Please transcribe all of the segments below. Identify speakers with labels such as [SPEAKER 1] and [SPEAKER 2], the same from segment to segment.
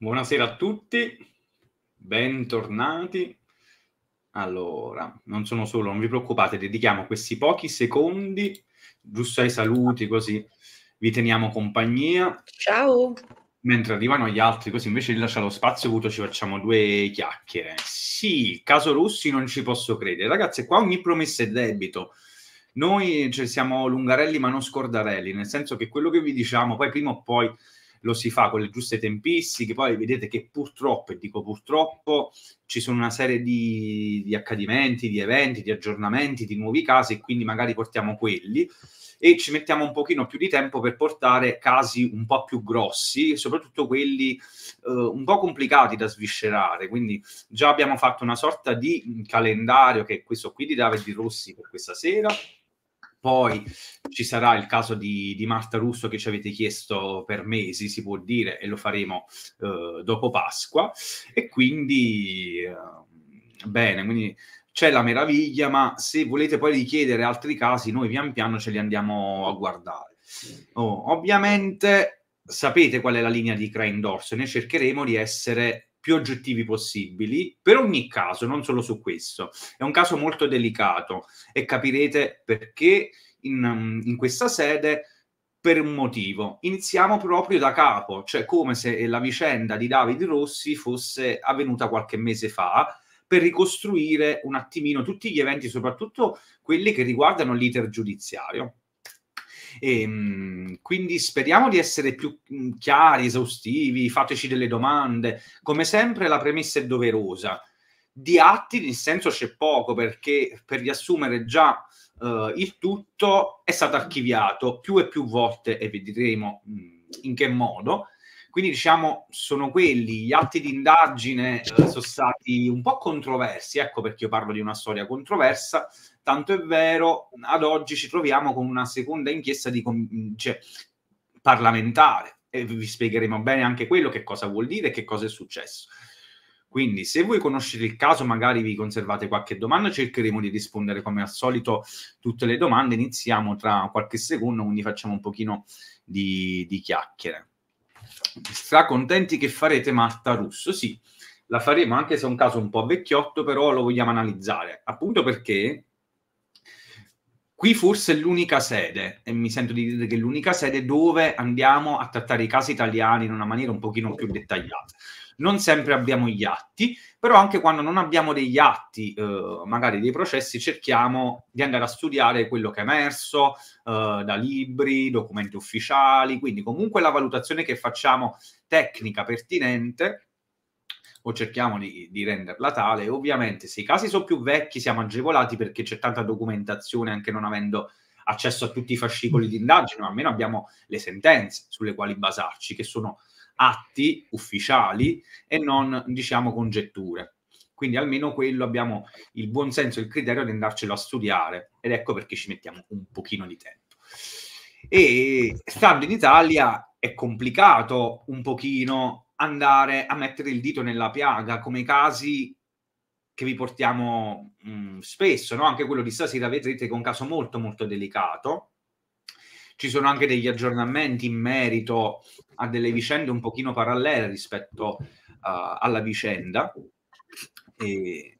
[SPEAKER 1] Buonasera a tutti, bentornati. Allora, non sono solo, non vi preoccupate, dedichiamo questi pochi secondi, giusto ai saluti, così vi teniamo compagnia. Ciao! Mentre arrivano gli altri, così invece di lasciare lo spazio avuto ci facciamo due chiacchiere. Sì, caso Russi non ci posso credere. Ragazzi, qua ogni promessa è debito. Noi cioè, siamo lungarelli ma non scordarelli, nel senso che quello che vi diciamo poi prima o poi lo si fa con le giuste tempistiche, poi vedete che purtroppo, e dico purtroppo, ci sono una serie di, di accadimenti, di eventi, di aggiornamenti, di nuovi casi, e quindi magari portiamo quelli e ci mettiamo un pochino più di tempo per portare casi un po' più grossi, soprattutto quelli eh, un po' complicati da sviscerare. Quindi già abbiamo fatto una sorta di calendario, che è questo qui di Davide Rossi per questa sera, poi ci sarà il caso di, di, Marta Russo che ci avete chiesto per mesi, si può dire, e lo faremo eh, dopo Pasqua. E quindi, eh, bene, quindi c'è la meraviglia, ma se volete poi richiedere altri casi, noi pian piano ce li andiamo a guardare. Oh, ovviamente sapete qual è la linea di Crane Dorso, noi cercheremo di essere più oggettivi possibili per ogni caso, non solo su questo. È un caso molto delicato e capirete perché in, in questa sede per un motivo. Iniziamo proprio da capo, cioè come se la vicenda di Davide Rossi fosse avvenuta qualche mese fa per ricostruire un attimino tutti gli eventi, soprattutto quelli che riguardano l'iter giudiziario. E, ehm, mh, quindi speriamo di essere più mm, chiari, esaustivi, fateci delle domande. Come sempre la premessa è doverosa. Di atti nel senso c'è poco perché per riassumere già uh, il tutto è stato archiviato più e più volte e vedremo mh, mm, in che modo. Quindi diciamo sono quelli, gli atti di indagine eh, sono stati un po' controversi, ecco perché io parlo di una storia controversa, Tanto è vero, ad oggi ci troviamo con una seconda inchiesta di, cioè, parlamentare e vi spiegheremo bene anche quello che cosa vuol dire e che cosa è successo. Quindi, se voi conoscete il caso, magari vi conservate qualche domanda, cercheremo di rispondere come al solito tutte le domande. Iniziamo tra qualche secondo, quindi facciamo un pochino di, di chiacchiere. Stra contenti che farete Marta Russo? Sì, la faremo anche se è un caso un po' vecchiotto, però lo vogliamo analizzare, appunto perché Qui forse è l'unica sede, e mi sento di dire che è l'unica sede dove andiamo a trattare i casi italiani in una maniera un pochino più dettagliata. Non sempre abbiamo gli atti, però anche quando non abbiamo degli atti, eh, magari dei processi, cerchiamo di andare a studiare quello che è emerso eh, da libri, documenti ufficiali, quindi comunque la valutazione che facciamo tecnica pertinente o cerchiamo di, di renderla tale. Ovviamente se i casi sono più vecchi siamo agevolati perché c'è tanta documentazione anche non avendo accesso a tutti i fascicoli mm. di indagine, ma almeno abbiamo le sentenze sulle quali basarci, che sono atti ufficiali e non, diciamo, congetture. Quindi almeno quello abbiamo il buon senso e il criterio di andarcelo a studiare ed ecco perché ci mettiamo un pochino di tempo. E stando in Italia è complicato un pochino andare a mettere il dito nella piaga, come i casi che vi portiamo mh, mm, spesso, no? anche quello di stasera vedrete che è un caso molto molto delicato. Ci sono anche degli aggiornamenti in merito a delle vicende un pochino parallele rispetto uh, alla vicenda e,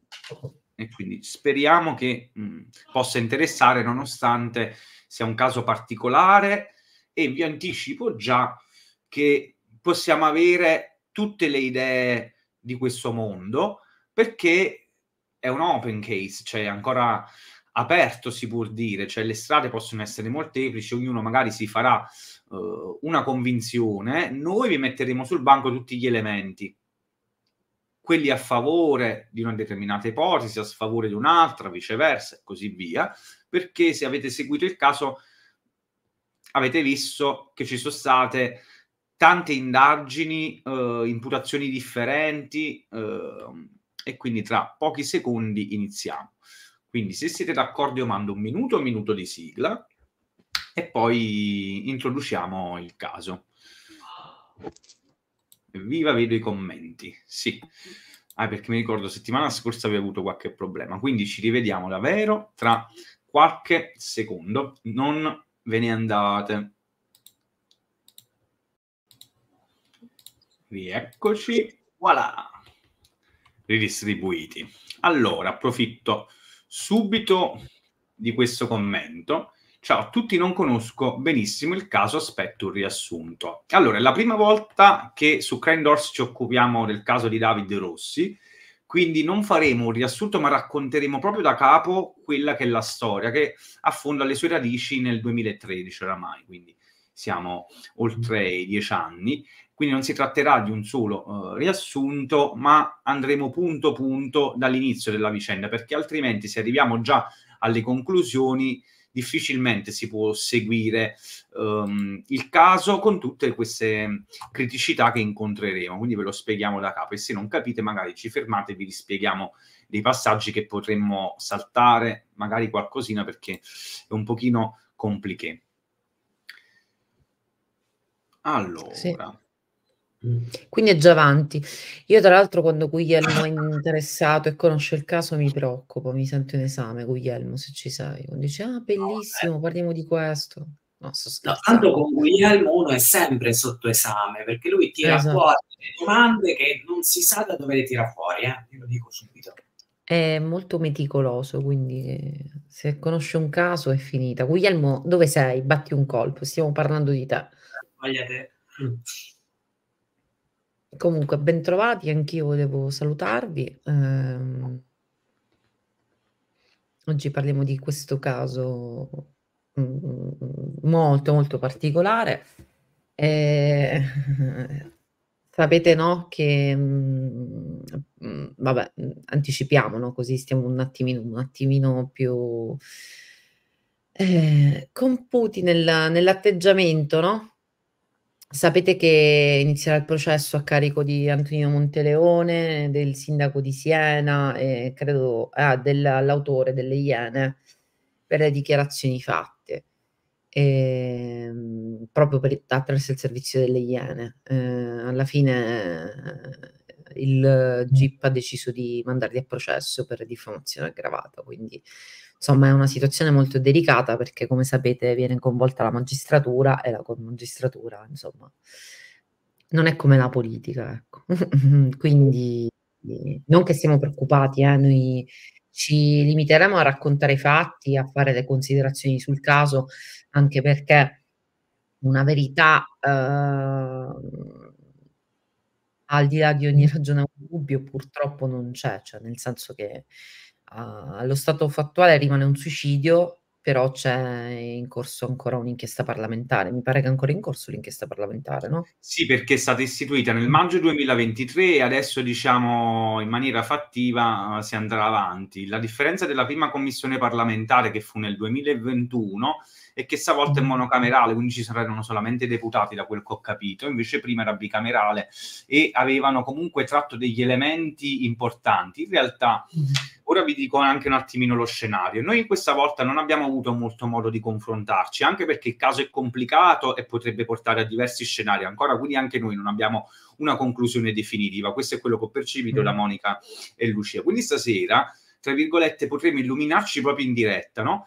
[SPEAKER 1] e, quindi speriamo che mh, mm, possa interessare nonostante sia un caso particolare e vi anticipo già che possiamo avere tutte le idee di questo mondo perché è un open case, cioè ancora aperto si può dire, cioè le strade possono essere molteplici, ognuno magari si farà uh, una convinzione, noi vi metteremo sul banco tutti gli elementi, quelli a favore di una determinata ipotesi, a sfavore di un'altra, viceversa e così via, perché se avete seguito il caso avete visto che ci sono state tante indagini, eh, imputazioni differenti eh, e quindi tra pochi secondi iniziamo. Quindi se siete d'accordo io mando un minuto, un minuto di sigla e poi introduciamo il caso. Viva, vedo i commenti. Sì, ah, perché mi ricordo settimana scorsa avevo avuto qualche problema, quindi ci rivediamo davvero tra qualche secondo. Non ve ne andate. Rieccoci, voilà, ridistribuiti. Allora, approfitto subito di questo commento. Ciao a tutti, non conosco benissimo il caso, aspetto un riassunto. Allora, è la prima volta che su Crime Doors ci occupiamo del caso di Davide Rossi, quindi non faremo un riassunto, ma racconteremo proprio da capo quella che è la storia, che affonda le sue radici nel 2013 oramai, quindi siamo oltre i dieci anni, quindi non si tratterà di un solo eh, riassunto, ma andremo punto punto dall'inizio della vicenda, perché altrimenti se arriviamo già alle conclusioni difficilmente si può seguire um, il caso con tutte queste criticità che incontreremo. Quindi ve lo spieghiamo da capo e se non capite magari ci fermate e vi rispieghiamo dei passaggi che potremmo saltare, magari qualcosina perché è un pochino complicato. Allora. Sì.
[SPEAKER 2] Quindi è già avanti. Io tra l'altro quando Guglielmo è interessato e conosce il caso mi preoccupo, mi sento in esame Guglielmo se ci sei. Quando dice ah bellissimo, no, eh. parliamo di questo. No,
[SPEAKER 3] no, tanto con Guglielmo uno è sempre sotto esame perché lui tira esatto. fuori delle domande che non si sa da dove le tira fuori, eh? Io lo dico subito.
[SPEAKER 2] È molto meticoloso, quindi se conosce un caso è finita. Guglielmo, dove sei? Batti un colpo, stiamo parlando di te. Sbagliate. Mm. Comunque, bentrovati, anch'io volevo salutarvi. Ehm, oggi parliamo di questo caso mm, mm, molto, molto particolare. E, eh, sapete, no, che, mh, mm, vabbè, anticipiamo, no? così stiamo un attimino, un attimino più eh, computi nel, nell'atteggiamento, no? Sapete che inizierà il processo a carico di Antonino Monteleone, del sindaco di Siena e credo ah, dell'autore delle Iene per le dichiarazioni fatte, e, ehm, proprio per, attraverso il servizio delle Iene. Eh, alla fine il GIP ha deciso di mandarli a processo per diffamazione aggravata, quindi Insomma, è una situazione molto delicata perché, come sapete, viene coinvolta la magistratura e la magistratura, insomma, non è come la politica, ecco. Quindi, non che siamo preoccupati, eh, noi ci limiteremo a raccontare i fatti, a fare le considerazioni sul caso, anche perché una verità, eh, al di là di ogni ragione o dubbio, purtroppo non c'è, cioè nel senso che allo stato fattuale rimane un suicidio, però c'è in corso ancora un'inchiesta parlamentare. Mi pare che è ancora in corso l'inchiesta parlamentare, no?
[SPEAKER 1] Sì, perché è stata istituita nel maggio 2023 e adesso, diciamo, in maniera fattiva eh, si andrà avanti. La differenza della prima commissione parlamentare, che fu nel 2021, è che stavolta è mm. monocamerale, quindi ci saranno solamente deputati, da quel che ho capito, invece prima era bicamerale e avevano comunque tratto degli elementi importanti. In realtà... Mm-hmm Ora vi dico anche un attimino lo scenario. Noi questa volta non abbiamo avuto molto modo di confrontarci, anche perché il caso è complicato e potrebbe portare a diversi scenari ancora, quindi anche noi non abbiamo una conclusione definitiva. Questo è quello che ho percepito da mm. Monica e Lucia. Quindi stasera, tra virgolette, potremmo illuminarci proprio in diretta, no?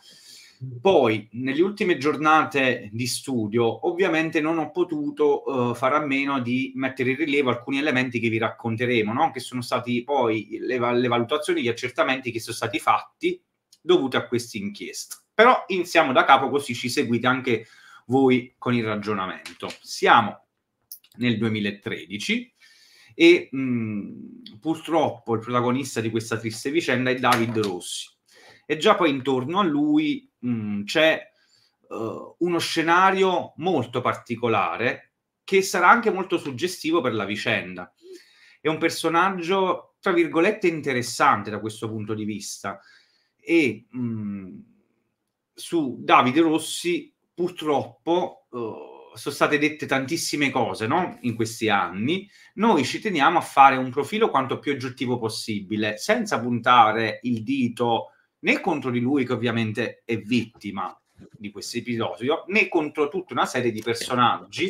[SPEAKER 1] Poi, nelle ultime giornate di studio, ovviamente non ho potuto eh, fare a meno di mettere in rilievo alcuni elementi che vi racconteremo, no? che sono stati poi le, le valutazioni, gli accertamenti che sono stati fatti dovuti a questa inchiesta. Però iniziamo da capo così ci seguite anche voi con il ragionamento. Siamo nel 2013 e mh, mm, purtroppo il protagonista di questa triste vicenda è David Rossi e già poi intorno a lui mh, mm, c'è uh, uno scenario molto particolare che sarà anche molto suggestivo per la vicenda. È un personaggio, tra virgolette, interessante da questo punto di vista e mh, mm, su Davide Rossi purtroppo uh, sono state dette tantissime cose no? in questi anni. Noi ci teniamo a fare un profilo quanto più oggettivo possibile, senza puntare il dito né contro di lui che ovviamente è vittima di questo episodio, né contro tutta una serie di personaggi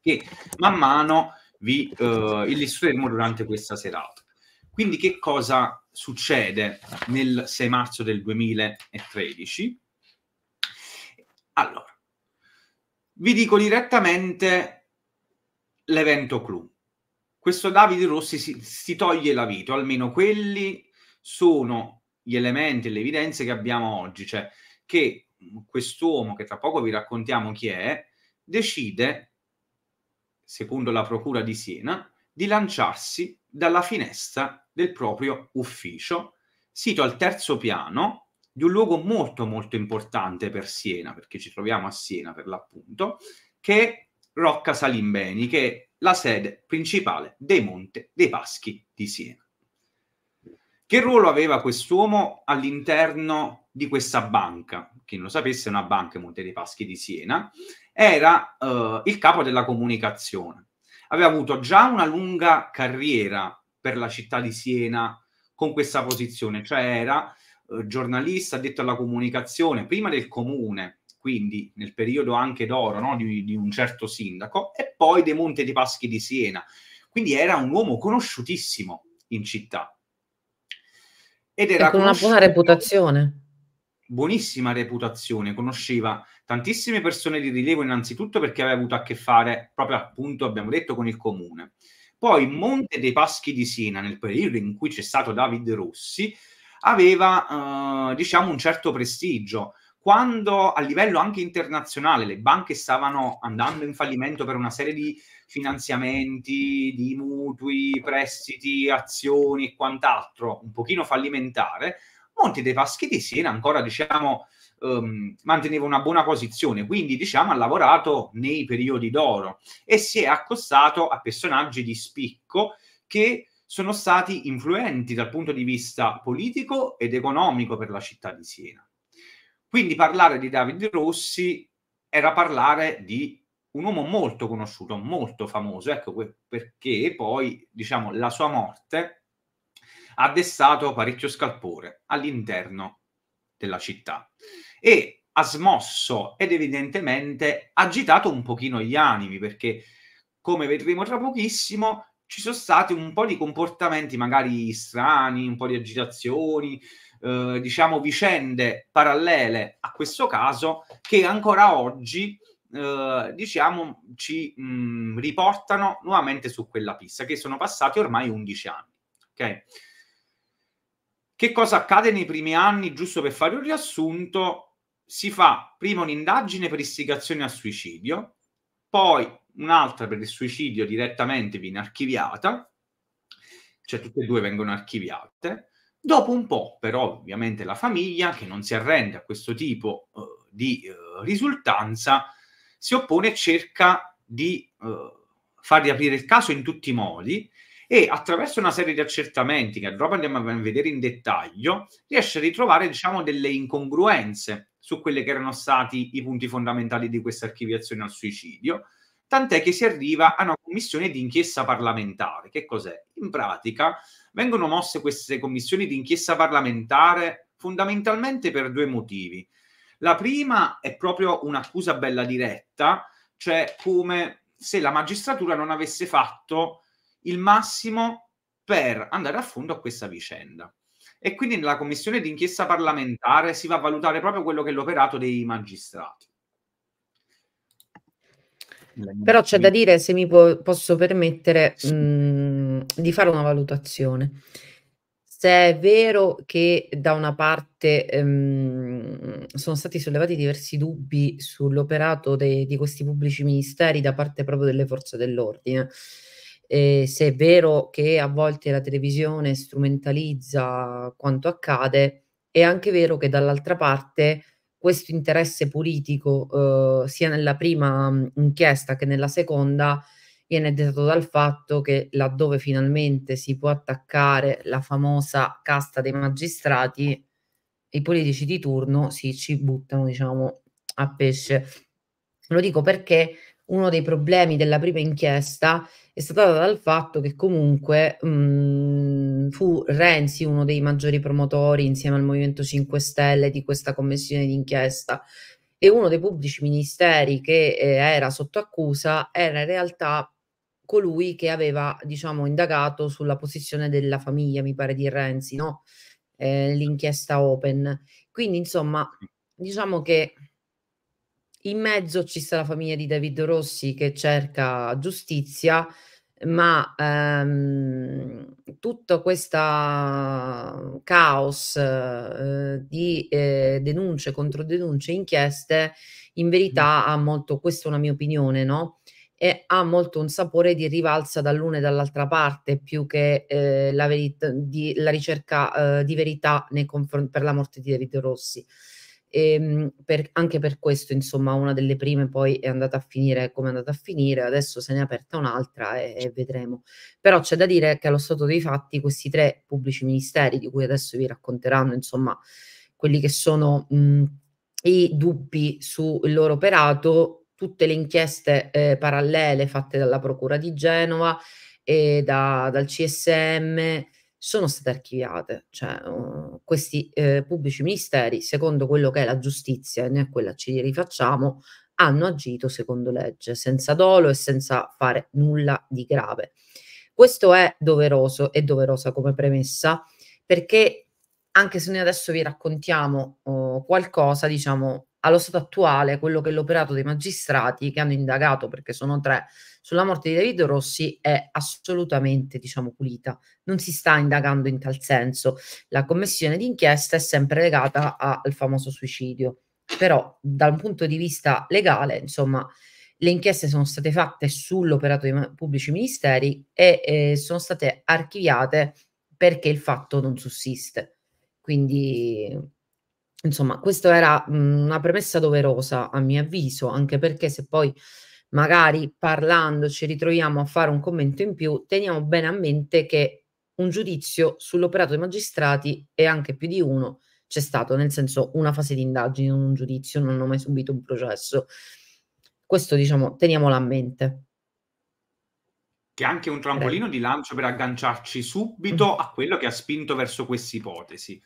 [SPEAKER 1] che man mano vi eh, illustreremo durante questa serata. Quindi che cosa succede nel 6 marzo del 2013? Allora, vi dico direttamente l'evento clou. Questo Davide Rossi si, si toglie la vita, almeno quelli sono gli elementi e le evidenze che abbiamo oggi, cioè che quest'uomo, che tra poco vi raccontiamo chi è, decide, secondo la Procura di Siena, di lanciarsi dalla finestra del proprio ufficio, sito al terzo piano di un luogo molto molto importante per Siena, perché ci troviamo a Siena per l'appunto, che è Rocca Salimbeni, che è la sede principale dei Monte dei Paschi di Siena. Che ruolo aveva quest'uomo all'interno di questa banca? Chi non lo sapesse, è una banca Monte dei Paschi di Siena. Era eh, il capo della comunicazione. Aveva avuto già una lunga carriera per la città di Siena con questa posizione, cioè era eh, giornalista addetto alla comunicazione prima del comune, quindi nel periodo anche d'oro no? di, di, un certo sindaco, e poi dei Monte dei Paschi di Siena. Quindi era un uomo conosciutissimo in città. Ed era con una buona reputazione. Buonissima reputazione, conosceva tantissime persone di rilievo innanzitutto perché aveva avuto a che fare proprio appunto, abbiamo detto, con il comune. Poi Monte dei Paschi di Siena, nel periodo in cui c'è stato David Rossi, aveva eh, diciamo un certo prestigio. Quando a livello anche internazionale le banche stavano andando in fallimento per una serie di finanziamenti, di mutui, prestiti, azioni e quant'altro, un pochino fallimentare, Monte dei Paschi di Siena ancora, diciamo, um, manteneva una buona posizione, quindi diciamo ha lavorato nei periodi d'oro e si è accostato a personaggi di spicco che sono stati influenti dal punto di vista politico ed economico per la città di Siena. Quindi parlare di Davide Rossi era parlare di un uomo molto conosciuto, molto famoso, ecco perché poi, diciamo, la sua morte ha destato parecchio scalpore all'interno della città e ha smosso ed evidentemente agitato un pochino gli animi perché, come vedremo tra pochissimo, ci sono stati un po' di comportamenti magari strani, un po' di agitazioni, eh, diciamo vicende parallele a questo caso che ancora oggi eh, diciamo, ci mh, mm, riportano nuovamente su quella pista, che sono passati ormai 11 anni. Okay? Che cosa accade nei primi anni? Giusto per fare un riassunto, si fa prima un'indagine per istigazione al suicidio, poi un'altra per il suicidio direttamente viene archiviata, cioè tutte e due vengono archiviate. Dopo un po', però, ovviamente la famiglia che non si arrende a questo tipo eh, di eh, risultanza si oppone e cerca di eh, far riaprire il caso in tutti i modi e attraverso una serie di accertamenti che dopo andiamo a vedere in dettaglio, riesce a ritrovare diciamo, delle incongruenze su quelli che erano stati i punti fondamentali di questa archiviazione al suicidio, tant'è che si arriva a una commissione di inchiesta parlamentare. Che cos'è? In pratica vengono mosse queste commissioni di inchiesta parlamentare fondamentalmente per due motivi. La prima è proprio un'accusa bella diretta, cioè come se la magistratura non avesse fatto il massimo per andare a fondo a questa vicenda. E quindi nella commissione d'inchiesta parlamentare si va a valutare proprio quello che è l'operato dei magistrati.
[SPEAKER 2] Però c'è da dire, se mi po- posso permettere, mh, mm, di fare una valutazione se è vero che da una parte ehm, sono stati sollevati diversi dubbi sull'operato de- di questi pubblici ministeri da parte proprio delle forze dell'ordine, eh, se è vero che a volte la televisione strumentalizza quanto accade, è anche vero che dall'altra parte questo interesse politico, eh, sia nella prima inchiesta che nella seconda, viene dettato dal fatto che laddove finalmente si può attaccare la famosa casta dei magistrati, i politici di turno si ci buttano, diciamo, a pesce. Lo dico perché uno dei problemi della prima inchiesta è stato dato dal fatto che comunque mh, mm, fu Renzi uno dei maggiori promotori insieme al Movimento 5 Stelle di questa commissione d'inchiesta e uno dei pubblici ministeri che eh, era sotto accusa era in realtà colui che aveva, diciamo, indagato sulla posizione della famiglia, mi pare di Renzi, no? Eh, l'inchiesta Open. Quindi, insomma, diciamo che in mezzo ci sta la famiglia di David Rossi che cerca giustizia, ma ehm, tutto questo caos eh, di eh, denunce, controdenunce, inchieste, in verità ha molto, questa è una mia opinione, no? e ha molto un sapore di rivalsa dall'una e dall'altra parte più che eh, la, verit- di, la, ricerca eh, di verità confron- per la morte di David Rossi. E, ehm, per, anche per questo, insomma, una delle prime poi è andata a finire come è andata a finire, adesso se ne è aperta un'altra e, e vedremo. Però c'è da dire che allo stato dei fatti questi tre pubblici ministeri, di cui adesso vi racconteranno, insomma, quelli che sono mh, i dubbi sul loro operato, tutte le inchieste eh, parallele fatte dalla Procura di Genova e da, dal CSM sono state archiviate, cioè uh, questi eh, pubblici ministeri, secondo quello che è la giustizia, e noi a quella ci rifacciamo, hanno agito secondo legge, senza dolo e senza fare nulla di grave. Questo è doveroso e doverosa come premessa, perché anche se noi adesso vi raccontiamo uh, qualcosa, diciamo, allo stato attuale quello che l'operato dei magistrati che hanno indagato, perché sono tre, sulla morte di David Rossi è assolutamente, diciamo, pulita. Non si sta indagando in tal senso. La commissione d'inchiesta è sempre legata a, al famoso suicidio. Però dal punto di vista legale, insomma, le inchieste sono state fatte sull'operato dei pubblici ministeri e eh, sono state archiviate perché il fatto non sussiste. Quindi Insomma, questa era mh, mhmm, una premessa doverosa, a mio avviso, anche perché se poi magari parlando ci ritroviamo a fare un commento in più, teniamo bene a mente che un giudizio sull'operato dei magistrati e anche più di uno c'è stato, nel senso una fase di indagine, non un giudizio, non ho mai subito un processo. Questo diciamo, teniamolo a mente.
[SPEAKER 1] Che è anche un trampolino Beh. di lancio per agganciarci subito mm-hmm. a quello che ha spinto verso questa ipotesi.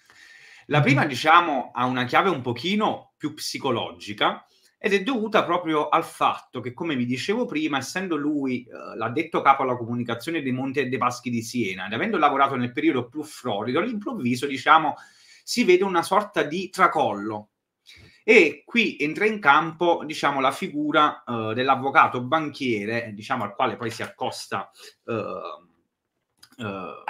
[SPEAKER 1] La prima, diciamo, ha una chiave un pochino più psicologica ed è dovuta proprio al fatto che, come vi dicevo prima, essendo lui eh, l'addetto capo alla comunicazione dei Monti e dei Paschi di Siena ed avendo lavorato nel periodo più florido, all'improvviso, diciamo, si vede una sorta di tracollo. E qui entra in campo, diciamo, la figura eh, dell'avvocato banchiere, diciamo, al quale poi si accosta eh, eh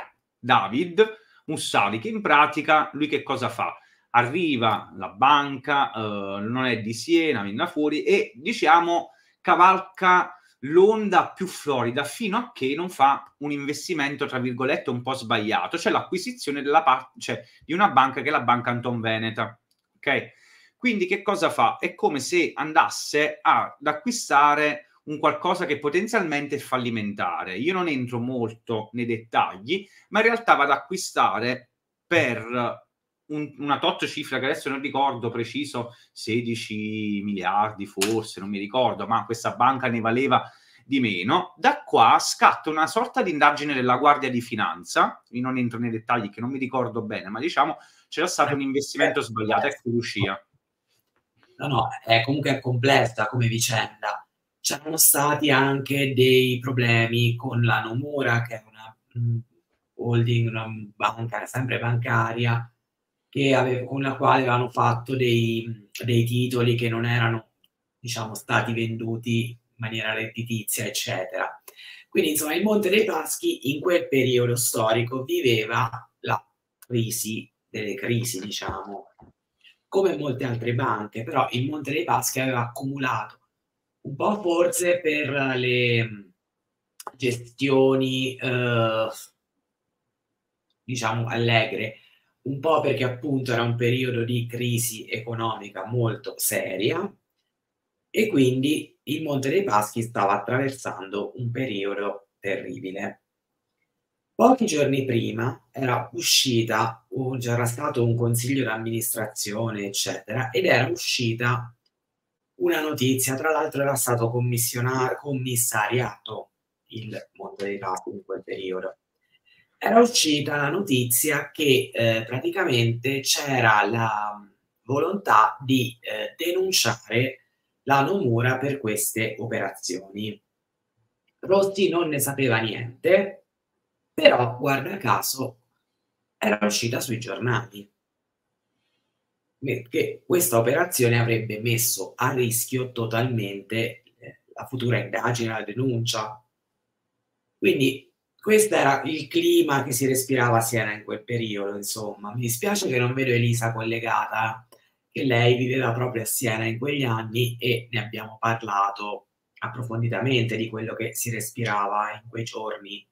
[SPEAKER 1] David, Mussari, che in pratica lui che cosa fa? Arriva la banca, eh, non è di Siena, viene fuori e diciamo cavalca l'onda più florida fino a che non fa un investimento, tra virgolette, un po' sbagliato, cioè l'acquisizione della parte, cioè, di una banca che è la banca Anton Veneta. Ok? Quindi che cosa fa? È come se andasse ad acquistare un qualcosa che potenzialmente è fallimentare. Io non entro molto nei dettagli, ma in realtà vado ad acquistare per un, una tot cifra che adesso non ricordo preciso, 16 miliardi forse, non mi ricordo, ma questa banca ne valeva di meno. Da qua scatta una sorta di indagine della Guardia di Finanza, io non entro nei dettagli che non mi ricordo bene, ma diciamo c'era stato un investimento sbagliato, ecco Lucia.
[SPEAKER 3] No, no, è comunque complessa come vicenda c'erano stati anche dei problemi con la Nomura, che è una mm, holding, una banca, sempre bancaria, aveva, con la quale avevano fatto dei, mm, dei, titoli che non erano, diciamo, stati venduti in maniera redditizia, eccetera. Quindi, insomma, il Monte dei Paschi in quel periodo storico viveva la crisi delle crisi, diciamo, come molte altre banche, però il Monte dei Paschi aveva accumulato un po' forse per le mm, gestioni, eh, diciamo, allegre, un po' perché appunto era un periodo di crisi economica molto seria e quindi il Monte dei Paschi stava attraversando un periodo terribile. Pochi giorni prima era uscita, c'era stato un consiglio d'amministrazione, eccetera, ed era uscita una notizia, tra l'altro era stato commissariato il mondo dei capi in quel periodo. Era uscita la notizia che eh, praticamente c'era la volontà di eh, denunciare la Nomura per queste operazioni. Rossi non ne sapeva niente, però guarda caso era uscita sui giornali che questa operazione avrebbe messo a rischio totalmente eh, la futura indagine, la denuncia. Quindi questo era il clima che si respirava a Siena in quel periodo, insomma. Mi dispiace che non vedo Elisa collegata, che lei viveva proprio a Siena in quegli anni e ne abbiamo parlato approfonditamente di quello che si respirava in quei giorni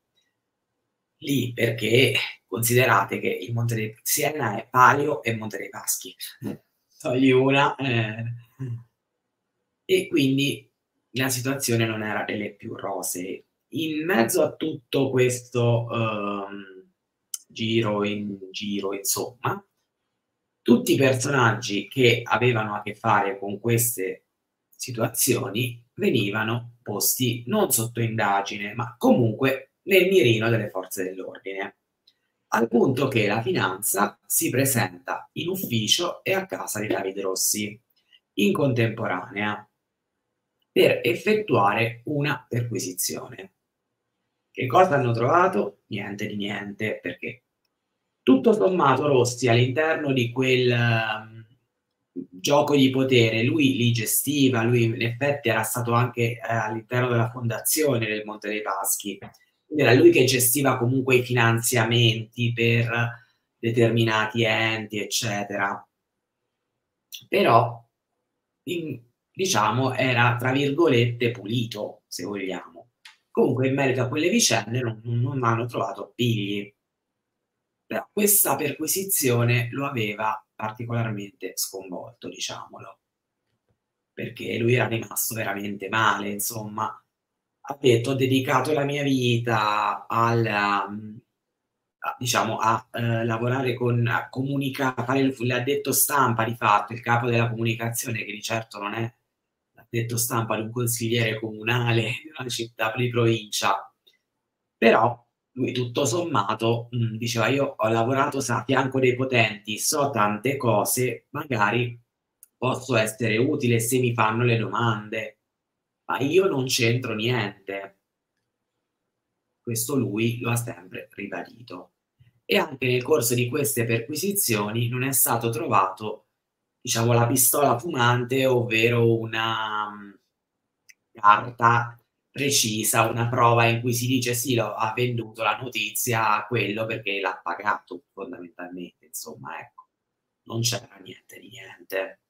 [SPEAKER 3] lì perché considerate che il Monte dei Siena è Palio e Monte dei Paschi. Mm. Togli una. Eh. E quindi la situazione non era delle più rosee. In mezzo a tutto questo um, giro in giro, insomma, tutti i personaggi che avevano a che fare con queste situazioni venivano posti non sotto indagine, ma comunque nel mirino delle forze dell'ordine, al punto che la finanza si presenta in ufficio e a casa di Davide Rossi in contemporanea per effettuare una perquisizione. Che cosa hanno trovato? Niente di niente, perché tutto sommato Rossi all'interno di quel ehm, gioco di potere, lui li gestiva, lui in effetti era stato anche eh, all'interno della fondazione del Monte dei Paschi, era lui che gestiva comunque i finanziamenti per determinati enti, eccetera. Però, in, diciamo, era, tra virgolette, pulito, se vogliamo. Comunque, in merito a quelle vicende, non, non hanno trovato pigli. Però questa perquisizione lo aveva particolarmente sconvolto, diciamolo, perché lui era rimasto veramente male, insomma ha detto ho dedicato la mia vita alla, mm, a, diciamo, a eh, lavorare con, a comunicare, fare il, l'addetto stampa di fatto, il capo della comunicazione che di certo non è l'addetto stampa di un consigliere comunale di una città, di provincia, però lui tutto sommato mh, mm, diceva io ho lavorato a fianco dei potenti, so tante cose, magari posso essere utile se mi fanno le domande ma io non c'entro niente. Questo lui lo ha sempre ribadito. E anche nel corso di queste perquisizioni non è stato trovato, diciamo, la pistola fumante, ovvero una mm, carta precisa, una prova in cui si dice sì, lo, ha venduto la notizia a quello perché l'ha pagato fondamentalmente, insomma, ecco, non c'era niente di
[SPEAKER 1] niente.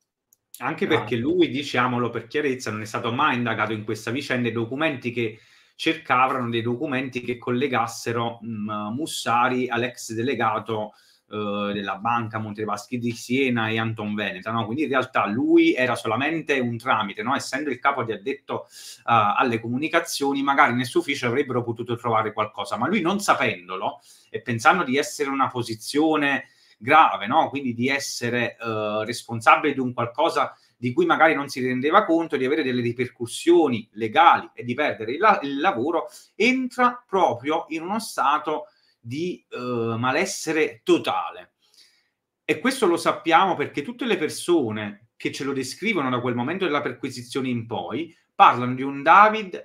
[SPEAKER 1] Anche ah. perché lui, diciamolo per chiarezza, non è stato mai indagato in questa vicenda. I documenti che cercavano dei documenti che collegassero mh, mm, Mussari all'ex delegato eh, della banca Monte di Siena e Anton Veneta. No? Quindi in realtà lui era solamente un tramite, no? essendo il capo di addetto uh, eh, alle comunicazioni, magari nel suo ufficio avrebbero potuto trovare qualcosa, ma lui non sapendolo e pensando di essere in una posizione grave, no? quindi di essere eh, responsabile di un qualcosa di cui magari non si rendeva conto, di avere delle ripercussioni legali e di perdere il, la- il lavoro, entra proprio in uno stato di eh, malessere totale. E questo lo sappiamo perché tutte le persone che ce lo descrivono da quel momento della perquisizione in poi parlano di un David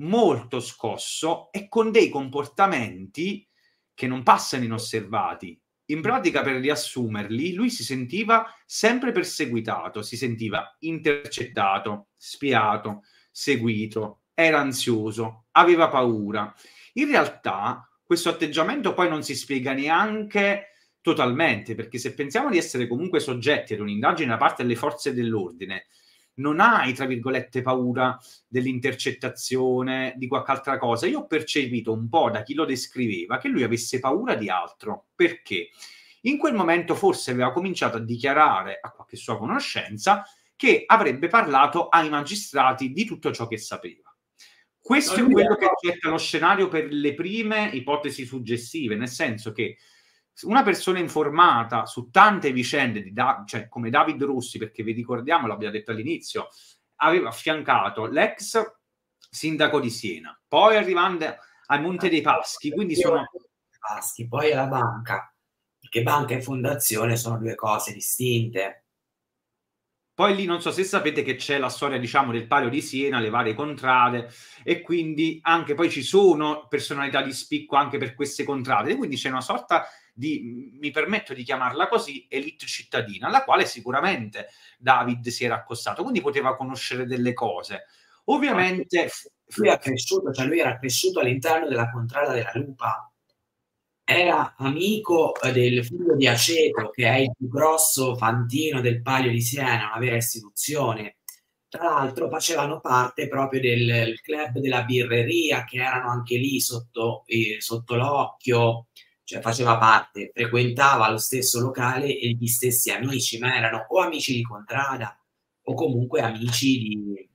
[SPEAKER 1] molto scosso e con dei comportamenti che non passano inosservati in pratica, per riassumerli, lui si sentiva sempre perseguitato, si sentiva intercettato, spiato, seguito, era ansioso, aveva paura. In realtà, questo atteggiamento poi non si spiega neanche totalmente, perché se pensiamo di essere comunque soggetti ad un'indagine da parte delle forze dell'ordine, non hai, tra virgolette, paura dell'intercettazione, di qualche altra cosa. Io ho percepito un po' da chi lo descriveva che lui avesse paura di altro. Perché? In quel momento forse aveva cominciato a dichiarare a qualche sua conoscenza che avrebbe parlato ai magistrati di tutto ciò che sapeva. Questo è quello che getta lo scenario per le prime ipotesi suggestive, nel senso che una persona informata su tante vicende di da- cioè, come David Rossi, perché vi ricordiamo, l'abbiamo detto all'inizio, aveva affiancato l'ex sindaco di Siena, poi arrivando al Monte dei Paschi, quindi sono... Paschi, poi alla banca, perché banca e fondazione sono due cose distinte. Poi lì non so se sapete che c'è la storia, diciamo, del palio di Siena, le varie contrade, e quindi anche poi ci sono personalità di spicco anche per queste contrade. Quindi c'è una sorta di, mi permetto di chiamarla così, elite cittadina, alla quale sicuramente David si era accostato, quindi poteva conoscere delle cose. Ovviamente... Ah, lui, cioè lui era cresciuto all'interno della contrada
[SPEAKER 3] della Lupa, era amico eh, del figlio di Aceto, che è il più grosso fantino del Palio di Siena, una vera istituzione. Tra l'altro facevano parte proprio del club della birreria, che erano anche lì sotto, eh, sotto l'occhio, cioè faceva parte, frequentava lo stesso locale e gli stessi amici, ma erano o amici di Contrada o comunque amici di,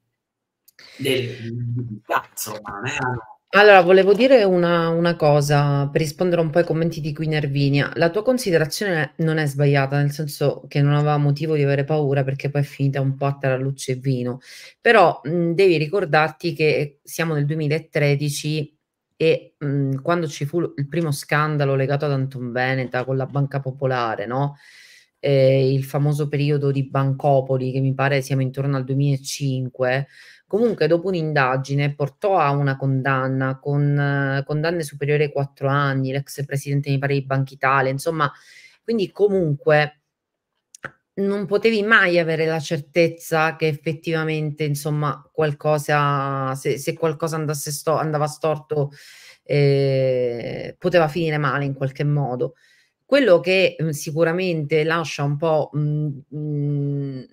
[SPEAKER 3] del, di, di, di, di insomma, non erano
[SPEAKER 2] allora, volevo dire una, una cosa per rispondere un po' ai commenti di qui Nervinia. La tua considerazione non è sbagliata, nel senso che non aveva motivo di avere paura perché poi è finita un po' a tarallucce e vino. Però mh, devi ricordarti che siamo nel 2013 e mh, quando ci fu il primo scandalo legato ad Anton Veneta con la Banca Popolare, no? Eh, il famoso periodo di Bancopoli, che mi pare siamo intorno al 2005 Comunque, dopo un'indagine portò a una condanna con eh, condanne superiori ai quattro anni, l'ex presidente mi pare di Banca Italia, insomma, quindi comunque non potevi mai avere la certezza che effettivamente, insomma, qualcosa, se, se qualcosa sto, andava storto, eh, poteva finire male in qualche modo. Quello che mm, sicuramente lascia un po' mh, mm, mh, mm,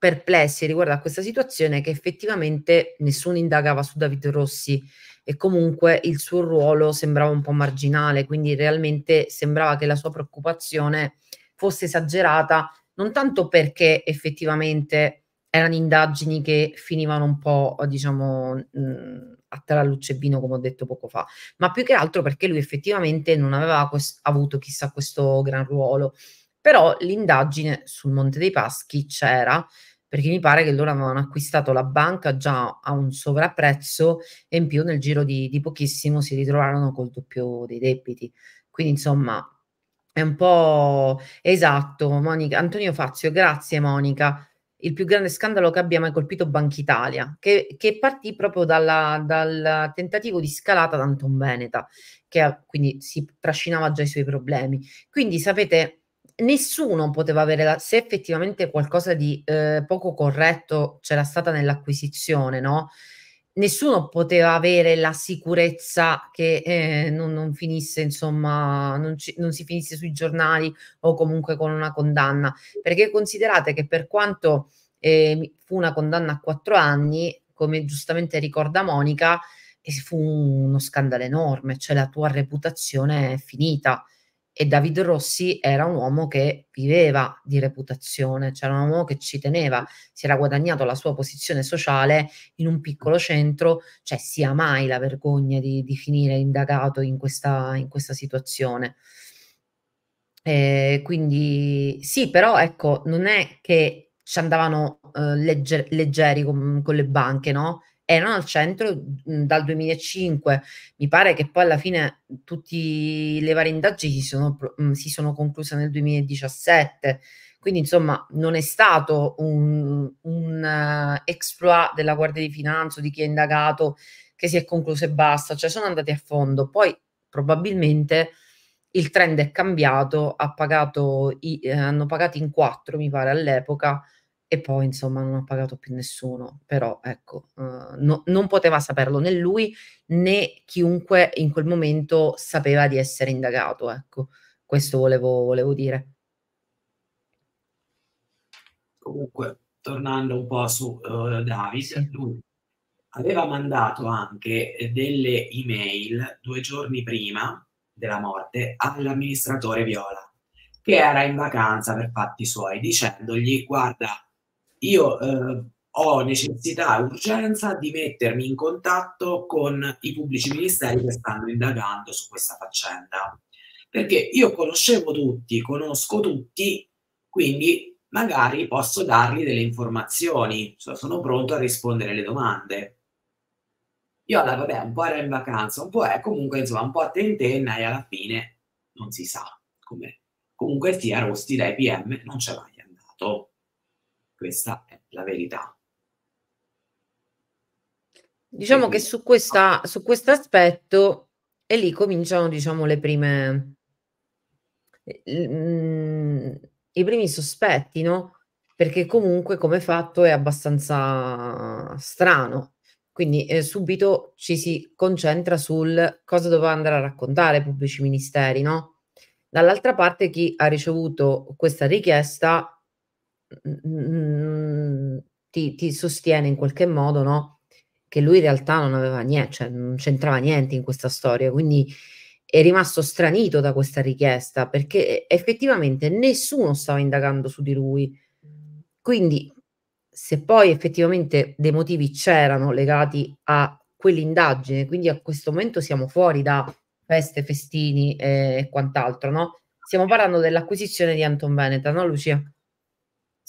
[SPEAKER 2] perplessi riguardo a questa situazione che effettivamente nessuno indagava su David Rossi e comunque il suo ruolo sembrava un po' marginale, quindi realmente sembrava che la sua preoccupazione fosse esagerata, non tanto perché effettivamente erano indagini che finivano un po', diciamo, mh, mm, a traluce e vino, come ho detto poco fa, ma più che altro perché lui effettivamente non aveva avuto chissà questo gran ruolo. Però l'indagine sul Monte dei Paschi c'era, perché mi pare che loro avevano acquistato la banca già a un sovrapprezzo e in più nel giro di, di pochissimo si ritrovarono col doppio dei debiti. Quindi insomma è un po' esatto, Monica. Antonio Fazio, grazie Monica. Il più grande scandalo che abbia mai colpito Banca Italia, che, che partì proprio dalla, dal tentativo di scalata da Anton Veneta, che quindi si trascinava già i suoi problemi. Quindi sapete, nessuno poteva avere la, se effettivamente qualcosa di eh, poco corretto c'era stata nell'acquisizione, no? Nessuno poteva avere la sicurezza che eh, non, non, finisse, insomma, non, ci, non, si finisse sui giornali o comunque con una condanna. Perché considerate che per quanto eh, fu una condanna a quattro anni, come giustamente ricorda Monica, eh, fu uno scandalo enorme, cioè la tua reputazione è finita e David Rossi era un uomo che viveva di reputazione, cioè era un uomo che ci teneva, si era guadagnato la sua posizione sociale in un piccolo centro, cioè sia mai la vergogna di, di finire indagato in questa, in questa situazione. Eh, quindi sì, però ecco, non è che ci andavano eh, legger- leggeri con, con, le banche, no? erano al centro mhmm, dal 2005. Mi pare che poi alla fine tutte le varie indagini si sono, mhmm, si sono concluse nel 2017. Quindi, insomma, non è stato un, un uh, exploit della Guardia di Finanza di chi è indagato che si è concluso e basta, cioè sono andati a fondo. Poi probabilmente il trend è cambiato, ha pagato i, eh, hanno pagato in quattro, mi pare, all'epoca e poi insomma non ha pagato più nessuno, però ecco, uh, no, non poteva saperlo né lui né chiunque in quel momento sapeva di essere indagato, ecco, questo volevo, volevo dire.
[SPEAKER 3] Comunque, tornando un po' su uh, David, sì. lui aveva mandato anche delle email due giorni prima della morte all'amministratore Viola, che era in vacanza per fatti suoi, dicendogli guarda, io eh, ho necessità e urgenza di mettermi in contatto con i pubblici ministeri che stanno indagando su questa faccenda. Perché io conoscevo tutti, conosco tutti, quindi magari posso dargli delle informazioni, cioè sono pronto a rispondere alle domande. Io Iola, vabbè, un po' era in vacanza, un po' è comunque, insomma, un po' a tentenna e alla fine non si sa come. Comunque sia, Rosti dai PM non ce l'hai andato. Questa è la verità.
[SPEAKER 2] Diciamo Quindi, che su, questa, su questo aspetto e lì cominciano, diciamo, le prime, eh, mm, i primi sospetti, no? Perché comunque come fatto è abbastanza strano. Quindi eh, subito ci si concentra sul cosa doveva andare a raccontare i pubblici ministeri, no? Dall'altra parte chi ha ricevuto questa richiesta Mm, mm, mm, ti, ti, sostiene in qualche modo, no? Che lui in realtà non aveva niente, cioè non c'entrava niente in questa storia, quindi è rimasto stranito da questa richiesta perché effettivamente nessuno stava indagando su di lui. Quindi, se poi effettivamente dei motivi c'erano legati a quell'indagine, quindi a questo momento siamo fuori da feste, festini e quant'altro, no? Stiamo parlando dell'acquisizione di Anton Veneta, no Lucia?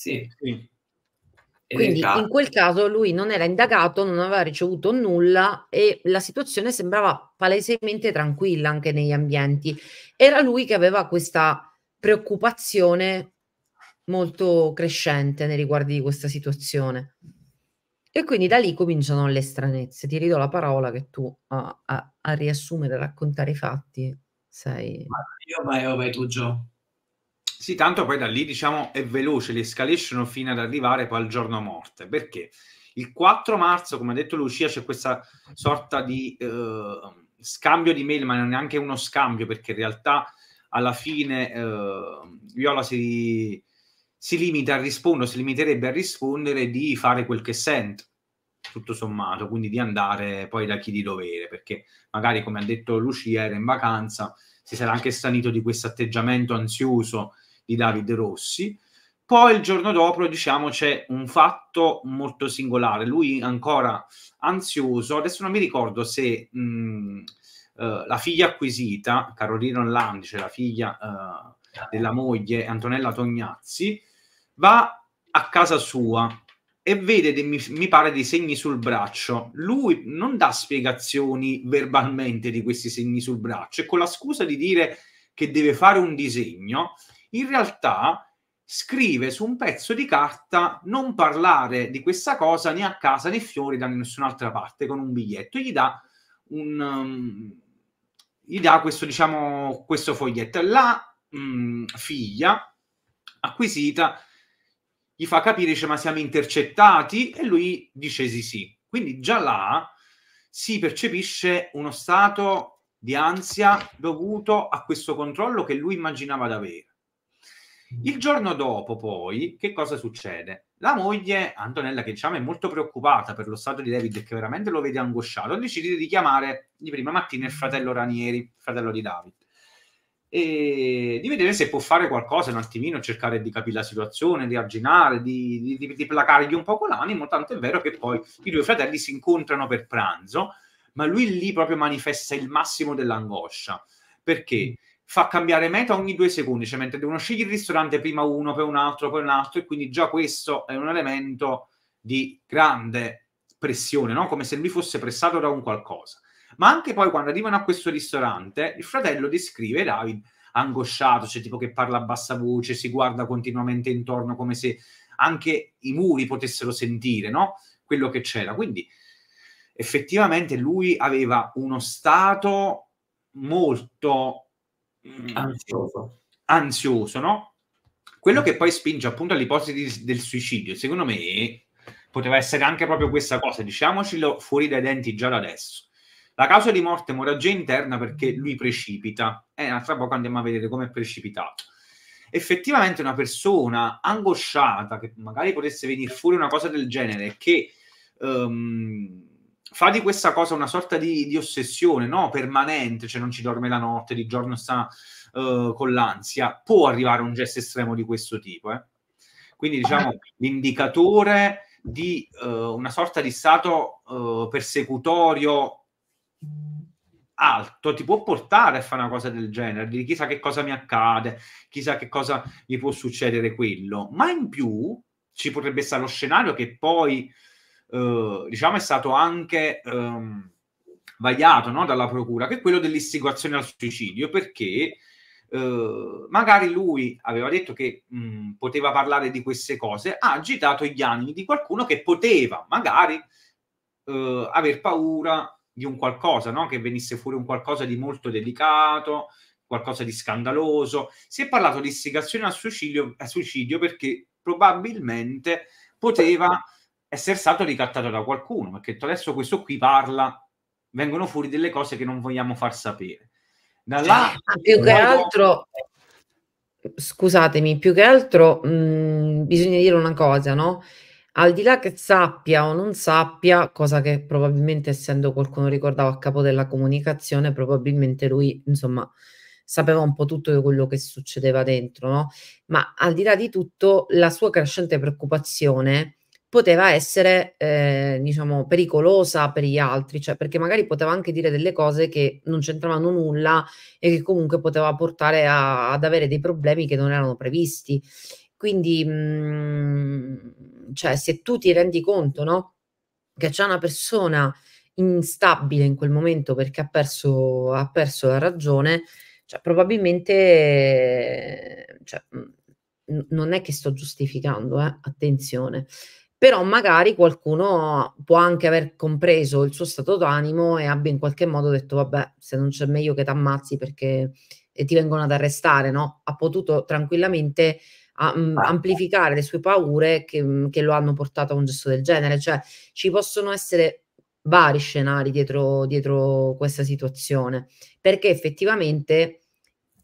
[SPEAKER 2] Sì. sì. Quindi in quel caso lui non era indagato, non aveva ricevuto nulla e la situazione sembrava palesemente tranquilla anche negli ambienti. Era lui che aveva questa preoccupazione molto crescente nei riguardi di questa situazione. E quindi da lì cominciano le stranezze. Ti ridò la parola che tu a, a, a riassumere, a raccontare i fatti sei. Ma
[SPEAKER 1] io vai, mai tu Gio. Sì, tanto poi da lì diciamo è veloce l'escalation fino ad arrivare poi al giorno morte, perché il 4 marzo, come ha detto Lucia, c'è questa sorta di eh, scambio di mail, ma non è neanche uno scambio, perché in realtà alla fine eh, Viola si, si limita a rispondere, si limiterebbe a rispondere di fare quel che sente, tutto sommato, quindi di andare poi da chi di dovere, perché magari, come ha detto Lucia, era in vacanza, si sarà anche stanito di questo atteggiamento ansioso di Davide Rossi. Poi il giorno dopo, diciamo, c'è un fatto molto singolare. Lui ancora ansioso, adesso non mi ricordo se mh, mm, eh, uh, la figlia acquisita, Carolina Orlandice, cioè la figlia uh, della moglie Antonella Tognazzi, va a casa sua e vede, dei, mi, pare, dei segni sul braccio. Lui non dà spiegazioni verbalmente di questi segni sul braccio e con la scusa di dire che deve fare un disegno, in realtà scrive su un pezzo di carta non parlare di questa cosa né a casa né fuori da nessun'altra parte con un biglietto gli dà un um, gli dà questo diciamo questo foglietto la um, figlia acquisita gli fa capire dice ma siamo intercettati e lui dice sì sì quindi già là si percepisce uno stato di ansia dovuto a questo controllo che lui immaginava di avere il giorno dopo, poi, che cosa succede? La moglie, Antonella, che diciamo è molto preoccupata per lo stato di David e che veramente lo vede angosciato, decide di chiamare di prima mattina il fratello Ranieri, fratello di David, e di vedere se può fare qualcosa un attimino, cercare di capire la situazione, di arginare, di, di, di placargli un po' con l'animo, tanto è vero che poi i due fratelli si incontrano per pranzo, ma lui lì proprio manifesta il massimo dell'angoscia, perché fa cambiare meta ogni due secondi, cioè mentre devono scegliere il ristorante prima uno, poi un altro, poi un altro, e quindi già questo è un elemento di grande pressione, no? come se lui fosse pressato da un qualcosa. Ma anche poi quando arrivano a questo ristorante, il fratello descrive David angosciato, cioè tipo che parla a bassa voce, si guarda continuamente intorno come se anche i muri potessero sentire no? quello che c'era. Quindi effettivamente lui aveva uno stato molto Mm. ansioso, ansioso no? Quello mm. che poi spinge appunto all'ipotesi del suicidio, secondo me, poteva essere anche proprio questa cosa, diciamocelo fuori dai denti già da adesso. La causa di morte è emorragia interna perché lui precipita. E eh, tra poco andiamo a vedere come è precipitato. Effettivamente una persona angosciata, che magari potesse venire fuori una cosa del genere, che um, fa di questa cosa una sorta di, di ossessione no? permanente, cioè non ci dorme la notte, di giorno sta uh, con l'ansia, può arrivare un gesto estremo di questo tipo. Eh? Quindi diciamo ah. l'indicatore di uh, una sorta di stato uh, persecutorio alto ti può portare a fare una cosa del genere, di chissà che cosa mi accade, chissà che cosa mi può succedere quello, ma in più ci potrebbe stare lo scenario che poi eh, diciamo, è stato anche ehm, vagliato no, dalla procura, che è quello dell'istigazione al suicidio, perché eh, magari lui aveva detto che mh, mm, poteva parlare di queste cose, ha agitato gli animi di qualcuno che poteva magari eh, aver paura di un qualcosa, no? che venisse fuori un qualcosa di molto delicato, qualcosa di scandaloso. Si è parlato di istigazione al suicidio, a suicidio perché probabilmente poteva essere stato ricattato da qualcuno, perché adesso questo qui parla, vengono fuori delle cose che non vogliamo far sapere. Da cioè, là,
[SPEAKER 2] più che altro, scusatemi, più che altro mh, mm, bisogna dire una cosa, no? Al di là che sappia o non sappia, cosa che probabilmente essendo qualcuno ricordato a capo della comunicazione, probabilmente lui, insomma, sapeva un po' tutto quello che succedeva dentro, no? Ma al di là di tutto, la sua crescente preoccupazione poteva essere, eh, diciamo, pericolosa per gli altri, cioè perché magari poteva anche dire delle cose che non c'entravano nulla e che comunque poteva portare a, ad avere dei problemi che non erano previsti. Quindi, mh, mm, cioè, se tu ti rendi conto, no? Che c'è una persona instabile in quel momento perché ha perso, ha perso la ragione, cioè, probabilmente, cioè, mm, non è che sto giustificando, eh? attenzione, però magari qualcuno può anche aver compreso il suo stato d'animo e abbia in qualche modo detto vabbè se non c'è meglio che ti ammazzi perché ti vengono ad arrestare no? ha potuto tranquillamente um, amplificare le sue paure che, mhmm, che, lo hanno portato a un gesto del genere cioè ci possono essere vari scenari dietro, dietro questa situazione perché effettivamente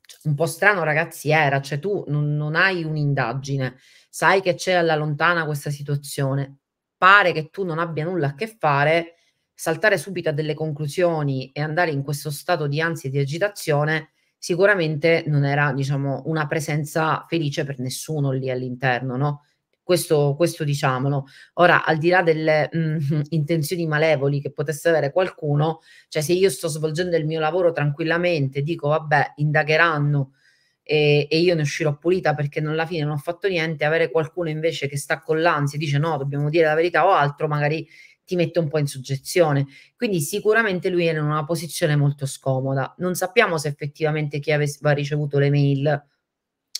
[SPEAKER 2] cioè, un po' strano ragazzi era cioè tu non, non hai un'indagine sai che c'è alla lontana questa situazione, pare che tu non abbia nulla a che fare, saltare subito a delle conclusioni e andare in questo stato di ansia e di agitazione sicuramente non era, diciamo, una presenza felice per nessuno lì all'interno, no? Questo, questo diciamolo. Ora, al di là delle mh, mm, intenzioni malevoli che potesse avere qualcuno, cioè se io sto svolgendo il mio lavoro tranquillamente, dico vabbè, indagheranno, e, e, io ne uscirò pulita perché alla fine non ho fatto niente, avere qualcuno invece che sta con l'ansia e dice no, dobbiamo dire la verità o altro, magari ti mette un po' in soggezione. Quindi sicuramente lui era in una posizione molto scomoda. Non sappiamo se effettivamente chi aveva ricevuto le mail,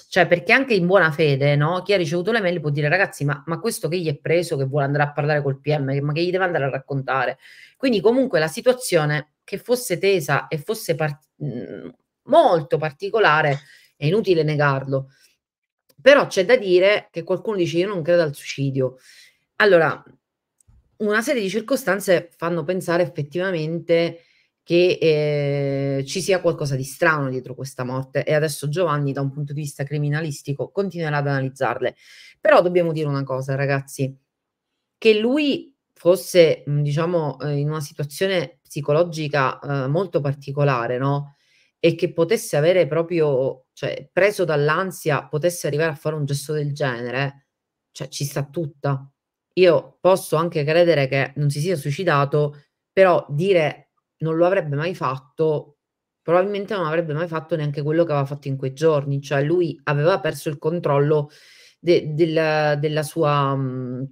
[SPEAKER 2] cioè perché anche in buona fede, no? chi ha ricevuto le mail può dire ragazzi, ma, ma questo che gli è preso, che vuole andare a parlare col PM, ma che gli deve andare a raccontare. Quindi comunque la situazione che fosse tesa e fosse part- molto particolare è inutile negarlo. Però c'è da dire che qualcuno dice io non credo al suicidio. Allora, una serie di circostanze fanno pensare effettivamente che eh, ci sia qualcosa di strano dietro questa morte e adesso Giovanni da un punto di vista criminalistico continuerà ad analizzarle. Però dobbiamo dire una cosa, ragazzi, che lui fosse, mm, diciamo, eh, in una situazione psicologica eh, molto particolare, no? E che potesse avere proprio cioè preso dall'ansia, potesse arrivare a fare un gesto del genere, cioè ci sta tutta. Io posso anche credere che non si sia suicidato, però dire non lo avrebbe mai fatto, probabilmente non avrebbe mai fatto neanche quello che aveva fatto in quei giorni, cioè lui aveva perso il controllo de- della, della sua... Mh, mm,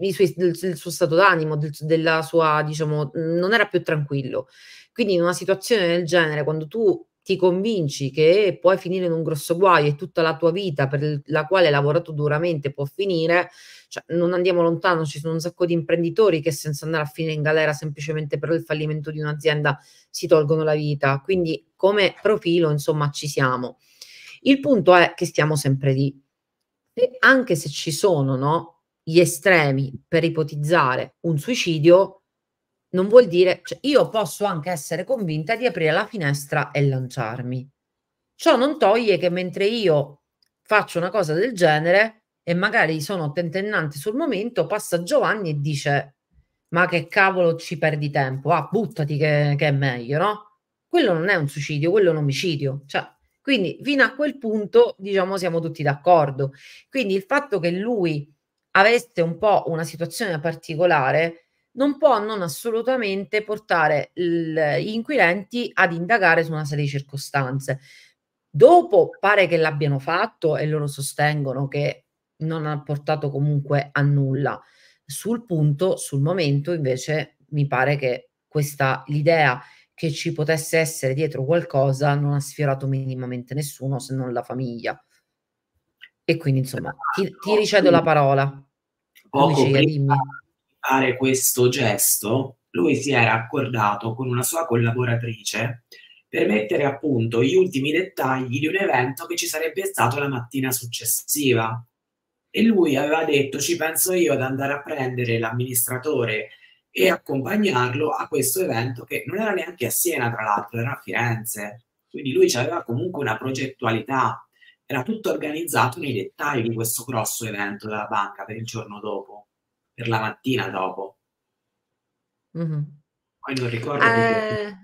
[SPEAKER 2] i, suoi, del, del, suo stato d'animo, del, della sua, diciamo, non era più tranquillo. Quindi in una situazione del genere, quando tu ti convinci che puoi finire in un grosso guaio e tutta la tua vita per la quale hai lavorato duramente può finire, cioè, non andiamo lontano, ci sono un sacco di imprenditori che senza andare a finire in galera semplicemente per il fallimento di un'azienda si tolgono la vita, quindi come profilo insomma ci siamo. Il punto è che stiamo sempre lì e anche se ci sono no, gli estremi per ipotizzare un suicidio, non vuol dire, cioè, io posso anche essere convinta di aprire la finestra e lanciarmi. Ciò non toglie che mentre io faccio una cosa del genere e magari sono tentennante sul momento, passa Giovanni e dice, ma che cavolo ci perdi tempo, ah buttati che, che è meglio, no? Quello non è un suicidio, quello è un omicidio. Cioè, quindi fino a quel punto, diciamo, siamo tutti d'accordo. Quindi il fatto che lui avesse un po' una situazione particolare non può non assolutamente portare gli inquirenti ad indagare su una serie di circostanze. Dopo pare che l'abbiano fatto e loro sostengono che non ha portato comunque a nulla. Sul punto, sul momento, invece, mi pare che questa l'idea che ci potesse essere dietro qualcosa non ha sfiorato minimamente nessuno se non la famiglia. E quindi, insomma, ti, ti ricedo la parola. Poco, dice, prima,
[SPEAKER 3] fare questo gesto, lui si era accordato con una sua collaboratrice per mettere a punto gli ultimi dettagli di un evento che ci sarebbe stato la mattina successiva. E lui aveva detto ci penso io ad andare a prendere l'amministratore e accompagnarlo a questo evento che non era neanche a Siena, tra l'altro, era a Firenze. Quindi lui aveva comunque una progettualità, era tutto organizzato nei dettagli di questo grosso evento della banca per il giorno dopo per la mattina dopo. Mm-hmm. Poi non ricordo. Eh...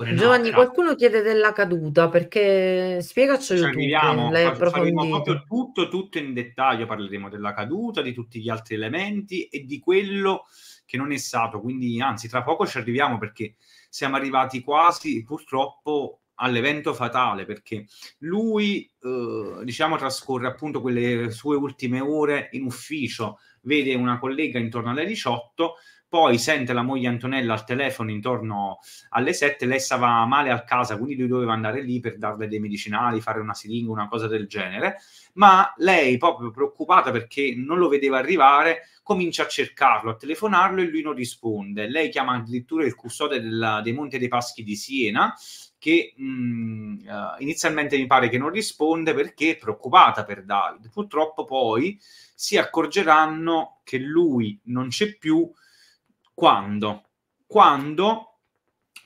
[SPEAKER 3] No, Giovanni, però...
[SPEAKER 2] qualcuno chiede della caduta perché spiegaci cioè, arriviamo, proprio
[SPEAKER 1] tutto, tutto in dettaglio, parleremo della caduta, di tutti gli altri elementi e di quello che non è stato, quindi anzi tra poco ci arriviamo perché siamo arrivati quasi purtroppo all'evento fatale perché lui eh, diciamo trascorre appunto quelle sue ultime ore in ufficio vede una collega intorno alle 18, poi sente la moglie Antonella al telefono intorno alle 7, lei stava male a casa, quindi lui doveva andare lì per darle dei medicinali, fare una siringa, una cosa del genere, ma lei proprio preoccupata perché non lo vedeva arrivare, comincia a cercarlo, a telefonarlo e lui non risponde. Lei chiama addirittura il custode della, dei Monte dei Paschi di Siena, che mh, mm, eh, inizialmente mi pare che non risponde perché è preoccupata per David. Purtroppo poi si accorgeranno che lui non c'è più quando? Quando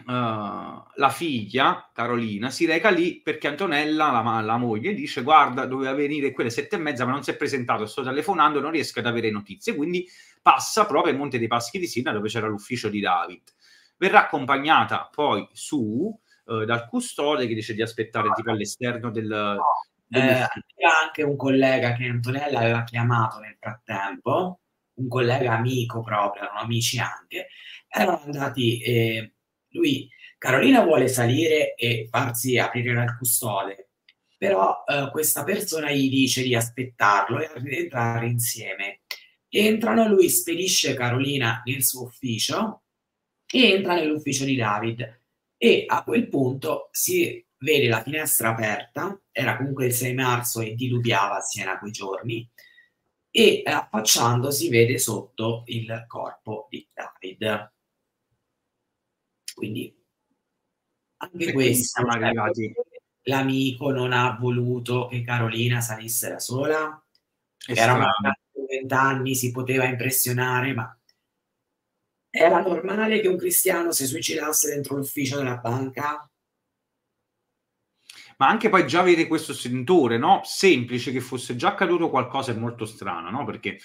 [SPEAKER 1] uh, la figlia, Carolina, si reca lì perché Antonella, la, la moglie, dice guarda, doveva venire qui alle sette e mezza ma non si è presentato, sto telefonando, non riesco ad avere notizie. Quindi passa proprio a Monte dei Paschi di Sina dove c'era l'ufficio di David. Verrà accompagnata poi su uh, dal custode che dice di aspettare tipo all'esterno del, eh, anche un collega
[SPEAKER 3] che Antonella aveva chiamato nel frattempo un collega amico proprio, erano amici anche, erano certo. andati, eh, lui, Carolina vuole salire e farsi aprire dal custode, però eh, questa persona gli dice di aspettarlo e di entrare insieme. Entrano, lui spedisce Carolina nel suo ufficio e entra nell'ufficio di David e a quel punto si vede la finestra aperta, era comunque il 6 marzo e diluviava a Siena quei giorni, e affacciandosi vede sotto il corpo di David. Quindi anche questa magari l'amico non ha voluto che Carolina salisse da sola. Esatto. Era una di vent'anni, si poteva impressionare, ma era normale che un cristiano si suicidasse dentro l'ufficio della banca?
[SPEAKER 1] ma anche poi già avere questo sentore, no? Semplice che fosse già accaduto qualcosa è molto strano, no? Perché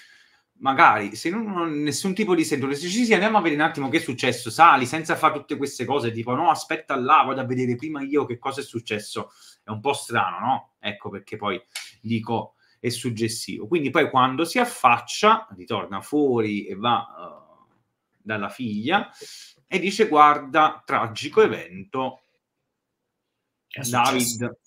[SPEAKER 1] magari se non ho nessun tipo di sentore, se ci si andiamo a vedere un attimo che è successo, sali senza fare tutte queste cose, tipo no, aspetta là, vado a vedere prima io che cosa è successo, è un po' strano, no? Ecco perché poi dico è suggestivo. Quindi poi quando si affaccia, ritorna fuori e va uh, dalla figlia e dice guarda, tragico evento, David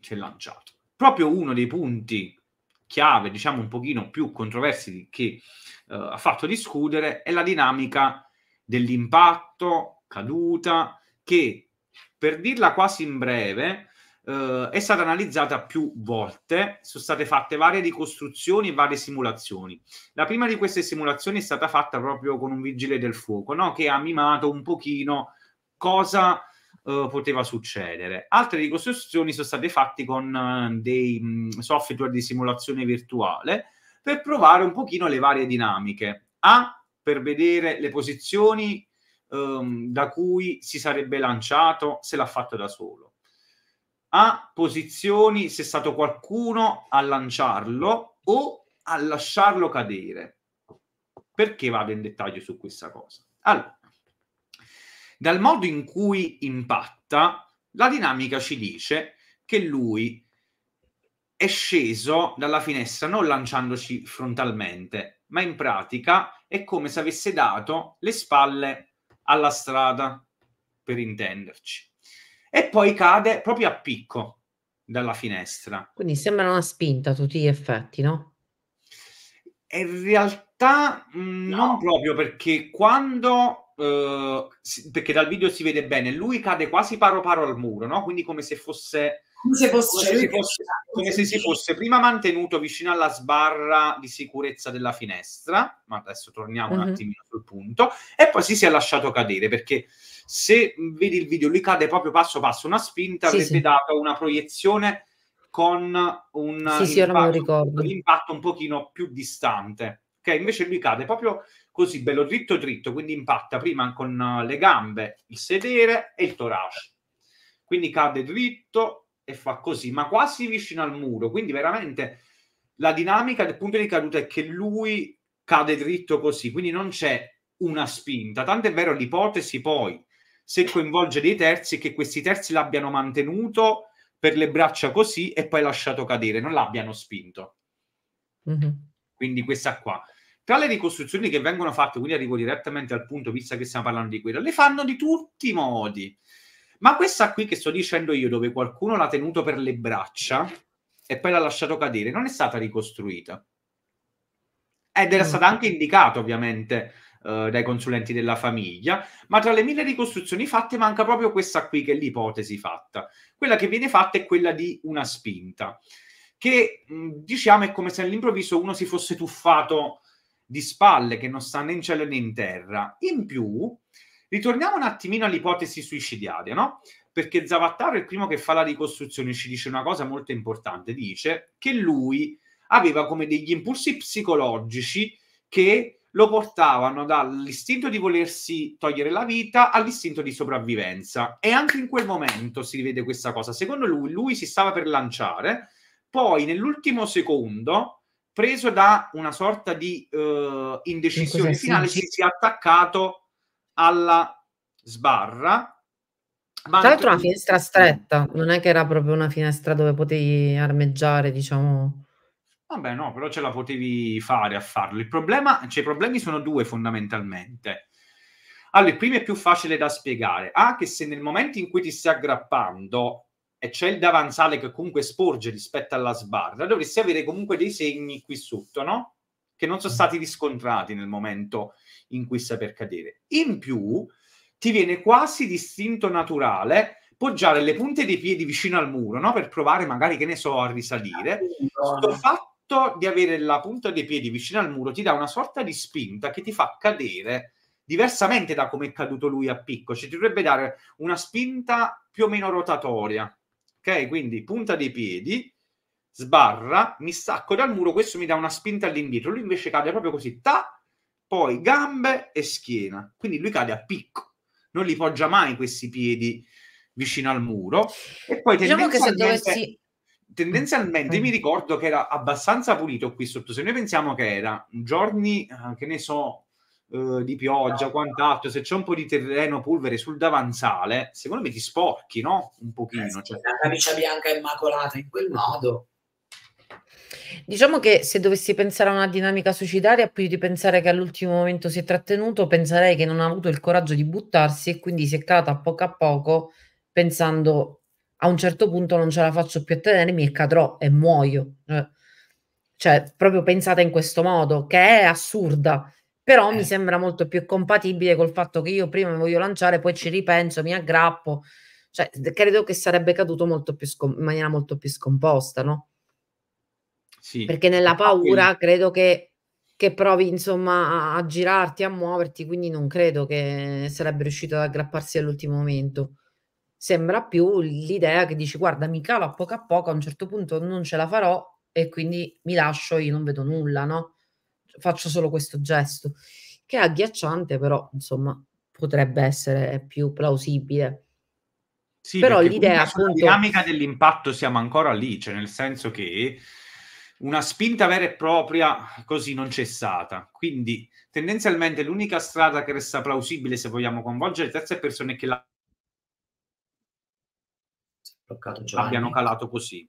[SPEAKER 1] si è lanciato. Proprio uno dei punti chiave, diciamo un pochino più controversi che uh, ha fatto discutere, è la dinamica dell'impatto, caduta, che per dirla quasi in breve uh, è stata analizzata più volte, sono state fatte varie ricostruzioni e varie simulazioni. La prima di queste simulazioni è stata fatta proprio con un vigile del fuoco, no? che ha mimato un pochino cosa eh, poteva succedere. Altre ricostruzioni sono state fatte con eh, dei mh, mm, software di simulazione virtuale per provare un pochino le varie dinamiche. A, per vedere le posizioni ehm, da cui si sarebbe lanciato se l'ha fatto da solo. A, posizioni se è stato qualcuno a lanciarlo o a lasciarlo cadere. Perché vado in dettaglio su questa cosa? Allora, dal modo in cui impatta, la dinamica ci dice che lui è sceso dalla finestra non lanciandoci frontalmente, ma in pratica è come se avesse dato le spalle alla strada, per intenderci. E poi cade proprio a picco dalla finestra.
[SPEAKER 2] Quindi sembra una spinta a tutti gli effetti, no?
[SPEAKER 1] In realtà mm, no. non proprio perché quando eh, perché dal video si vede bene, lui cade quasi paro paro al muro, no? Quindi come se fosse... Come se, fosse, come, se fosse, come se, si fosse prima mantenuto vicino alla sbarra di sicurezza della finestra, ma adesso torniamo mm-hmm. un mhm. attimino sul punto, e poi si è lasciato cadere perché se vedi il video lui cade proprio passo passo, una spinta sì, avrebbe sì. dato una proiezione con un, sì, impatto, un impatto un pochino più distante. Okay, invece lui cade proprio così bello dritto dritto, quindi impatta prima con eh, le gambe, il sedere e il torace. Quindi cade dritto e fa così, ma quasi vicino al muro, quindi veramente la dinamica del punto di caduta è che lui cade dritto così, quindi non c'è una spinta. Tanto è vero l'ipotesi poi, se coinvolge dei terzi, che questi terzi l'abbiano mantenuto per le braccia così e poi lasciato cadere, non l'abbiano spinto. Mm-hmm. Quindi questa qua tra le ricostruzioni che vengono fatte, quindi arrivo direttamente al punto, visto che stiamo parlando di quello, le fanno di tutti i modi. Ma questa qui che sto dicendo io, dove qualcuno l'ha tenuto per le braccia e poi l'ha lasciato cadere, non è stata ricostruita. Ed era mm. stata anche indicata, ovviamente, eh, dai consulenti della famiglia, ma tra le mille ricostruzioni fatte manca proprio questa qui, che è l'ipotesi fatta. Quella che viene fatta è quella di una spinta, che diciamo è come se all'improvviso uno si fosse tuffato di spalle che non stanno né in cielo né in terra. In più, ritorniamo un attimino all'ipotesi suicidiaria, no? Perché Zavattaro il primo che fa la ricostruzione, ci dice una cosa molto importante, dice che lui aveva come degli impulsi psicologici che lo portavano dall'istinto di volersi togliere la vita all'istinto di sopravvivenza. E anche in quel momento si rivede questa cosa. Secondo lui, lui si stava per lanciare, poi nell'ultimo secondo preso da una sorta di uh, indecisione finale, si sia attaccato alla sbarra. Tra l'altro una finestra stretta,
[SPEAKER 2] non è che era proprio una finestra dove potevi armeggiare, diciamo.
[SPEAKER 1] Vabbè, no, però ce la potevi fare a farlo. Il problema, cioè, i problemi sono due fondamentalmente. Allora, il primo è più facile da spiegare. A, ah, che se nel momento in cui ti stai aggrappando e c'è il davanzale che comunque sporge rispetto alla sbarra, dovresti avere comunque dei segni qui sotto, no? Che non sono mm. stati riscontrati nel momento in cui sta per cadere. In più, ti viene quasi distinto naturale poggiare le punte dei piedi vicino al muro, no? Per provare magari, che ne so, a risalire. Questo ah, fatto di avere la punta dei piedi vicino al muro ti dà una sorta di spinta che ti fa cadere diversamente da come è caduto lui a picco, ci cioè, dovrebbe dare una spinta più o meno rotatoria ok? Quindi punta dei piedi, sbarra, mi stacco dal muro, questo mi dà una spinta all'indietro, lui invece cade proprio così, ta, poi gambe e schiena, quindi lui cade a picco, non li poggia mai questi piedi vicino al muro e poi diciamo tendenzialmente, dovessi... tendenzialmente mm. mi ricordo che era abbastanza pulito qui sotto, se noi pensiamo che era giorni, eh, che ne so, eh, di pioggia, esatto. quant'altro, se c'è un po' di terreno polvere sul davanzale, secondo me ti sporchi, no?
[SPEAKER 3] Un pochino. Eh, cioè.
[SPEAKER 1] La camicia bianca immacolata in quel
[SPEAKER 3] modo.
[SPEAKER 2] Diciamo che se dovessi pensare a una dinamica suicidaria, più di pensare che all'ultimo momento si è trattenuto, penserei che non ha avuto il coraggio di buttarsi e quindi si è calata a poco a poco pensando a un certo punto non ce la faccio più a tenermi e cadrò e muoio. Eh, cioè, proprio pensata in questo modo, che è assurda, però eh. mi sembra molto più compatibile col fatto che io prima mi voglio lanciare, poi ci ripenso, mi aggrappo. Cioè, credo che sarebbe caduto scom- in maniera molto più scomposta, no? Sì. Perché nella paura credo che, che provi insomma a, a, girarti, a muoverti, quindi non credo che sarebbe riuscito ad aggrapparsi all'ultimo momento. Sembra più l'idea che dici guarda mi calo a poco a poco, a un certo punto non ce la farò e quindi mi lascio, io non vedo nulla, no? faccio solo questo gesto, che è agghiacciante, però insomma potrebbe essere più plausibile.
[SPEAKER 1] Sì, però l'idea appunto... La dinamica dell'impatto siamo ancora lì, cioè nel senso che una spinta vera e propria così non c'è stata. Quindi tendenzialmente l'unica strada che resta plausibile se vogliamo coinvolgere terze persone è che la... abbiano calato così.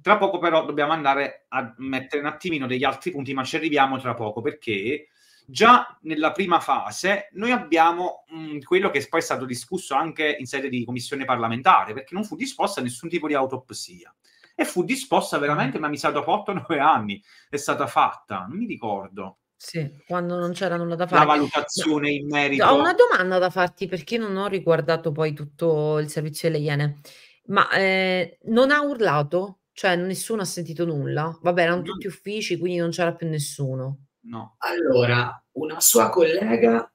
[SPEAKER 1] Tra poco però dobbiamo andare a mettere un attimino degli altri punti, ma ci arriviamo tra poco perché già nella prima fase noi abbiamo mh, mm, quello che poi è stato discusso anche in sede di commissione parlamentare, perché non fu disposta nessun tipo di autopsia. E fu disposta veramente, mm. ma mi sa dopo 8-9 anni è stata fatta, non mi ricordo.
[SPEAKER 2] Sì, quando non c'era nulla da fare. La
[SPEAKER 1] valutazione in merito. Ho una
[SPEAKER 2] domanda da farti perché non ho riguardato poi tutto il servizio delle Iene. Ma eh, non ha urlato cioè, nessuno ha sentito nulla. Vabbè, erano tutti uffici, quindi non c'era più nessuno.
[SPEAKER 3] No. Allora, una sua collega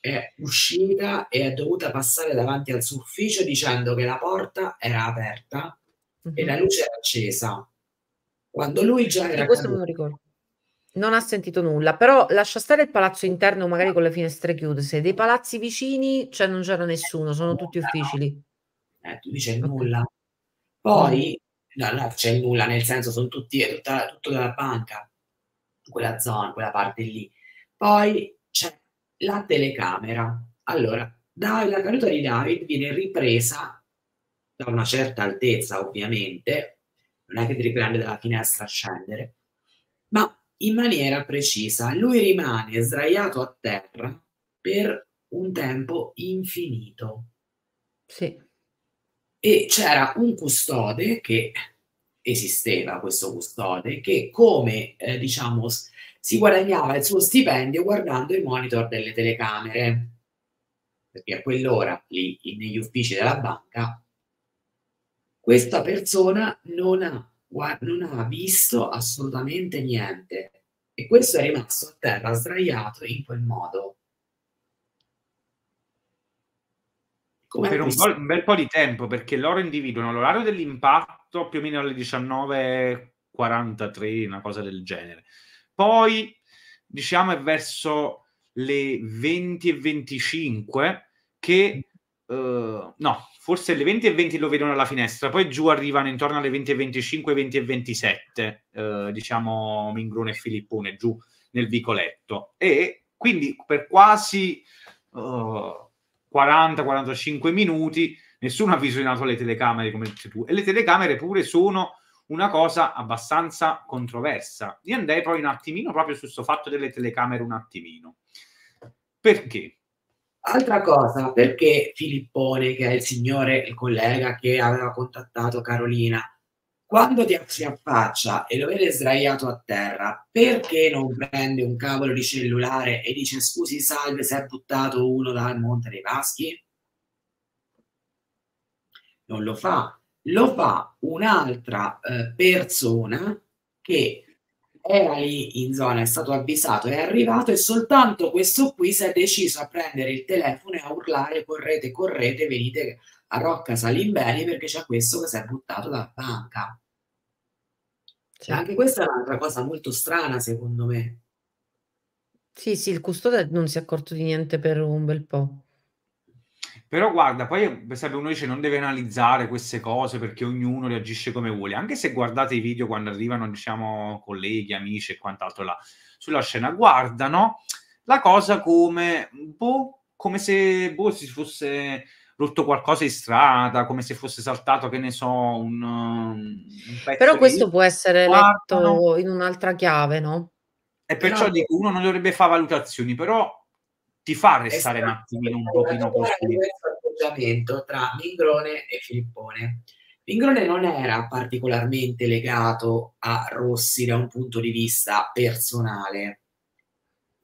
[SPEAKER 3] è uscita e è dovuta passare davanti al suo ufficio dicendo che la porta era aperta mm-hmm. e mhm. la luce era accesa. Quando lui già era... E questo caduto. non
[SPEAKER 2] ricordo. Non ha sentito nulla, però lascia stare il palazzo interno magari con le finestre chiuse. Dei palazzi vicini, cioè non c'era nessuno, sono tutti uffici lì. Eh, tu dici okay. nulla. Mm. Poi
[SPEAKER 3] no, là c'è nulla, nel senso sono tutti, è tutta, tutto dalla banca, quella zona, quella parte lì. Poi c'è la telecamera. Allora, da, la caduta di David viene ripresa da una certa altezza, ovviamente, non è che ti riprende dalla finestra a scendere, ma in maniera precisa. Lui rimane sdraiato a terra per un tempo infinito. Sì e c'era un custode che esisteva questo custode che come eh, diciamo si guadagnava il suo stipendio guardando i monitor delle telecamere perché a quell'ora lì negli uffici della banca questa persona non ha, non ha visto assolutamente niente e questo è rimasto a terra sdraiato in quel modo
[SPEAKER 1] Come per un, po', un, bel po' di tempo, perché loro individuano l'orario dell'impatto più o meno alle 19.43, una cosa del genere. Poi, diciamo, è verso le 20.25 che... Uh, no, forse le 20 e 20 lo vedono alla finestra, poi giù arrivano intorno alle 20 e 25, 20 e 27, eh, diciamo Mingrone e Filippone, giù nel vicoletto. E quindi per quasi uh, 40-45 minuti, nessuno ha visionato le telecamere come dici tu. E le telecamere pure sono una cosa abbastanza controversa. Io andrei poi un attimino proprio su questo fatto delle telecamere un attimino. Perché?
[SPEAKER 3] Altra cosa, perché Filippone, che è il signore, il collega che aveva contattato Carolina, quando ti si affaccia e lo vede sdraiato a terra, perché non prende un cavolo di cellulare e dice scusi, salve, si è buttato uno dal Monte dei Paschi? Non lo fa, lo fa un'altra eh, persona che era lì in zona, è stato avvisato, è arrivato e soltanto questo qui si è deciso a prendere il telefono e a urlare correte, correte, venite a Rocca Salimbeni perché c'è questo che si è buttato dalla banca. Sì. Anche questa è
[SPEAKER 2] un'altra cosa molto strana,
[SPEAKER 1] secondo me.
[SPEAKER 2] Sì, sì, il custode non si è accorto di niente per un bel po'.
[SPEAKER 1] Però guarda, poi per esempio uno dice non deve analizzare queste cose perché ognuno reagisce come vuole, anche se guardate i video quando arrivano, diciamo, colleghi, amici e quant'altro là, sulla scena, guardano la cosa come, boh, come se boh, si fosse rotto qualcosa in strada, come se fosse saltato, che ne so, un, um, un Però questo di...
[SPEAKER 2] può essere guardano. letto in un'altra chiave, no?
[SPEAKER 1] E perciò però... dico, uno non dovrebbe fare valutazioni, però ti fa restare un attimino un pochino così. tra Mingrone e
[SPEAKER 3] Filippone. Mingrone non era particolarmente legato a Rossi da un punto di vista personale,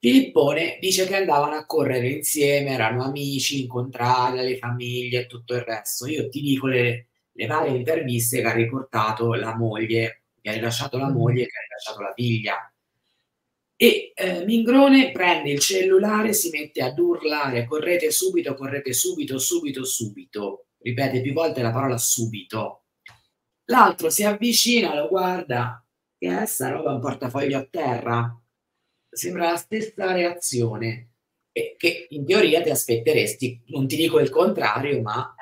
[SPEAKER 3] Filippone dice che andavano a correre insieme, erano amici, incontrati le famiglie e tutto il resto. Io ti dico le, le varie interviste che ha riportato la moglie, che ha rilasciato la mm-hmm. moglie e che ha rilasciato la figlia. E eh, Mingrone prende il cellulare, si mette ad urlare, correte subito, correte subito, subito, subito. Ripete più volte la parola subito. L'altro si avvicina, lo guarda, che è sta roba un portafoglio a terra sembra la stessa reazione che in teoria ti aspetteresti, non ti dico il contrario, ma...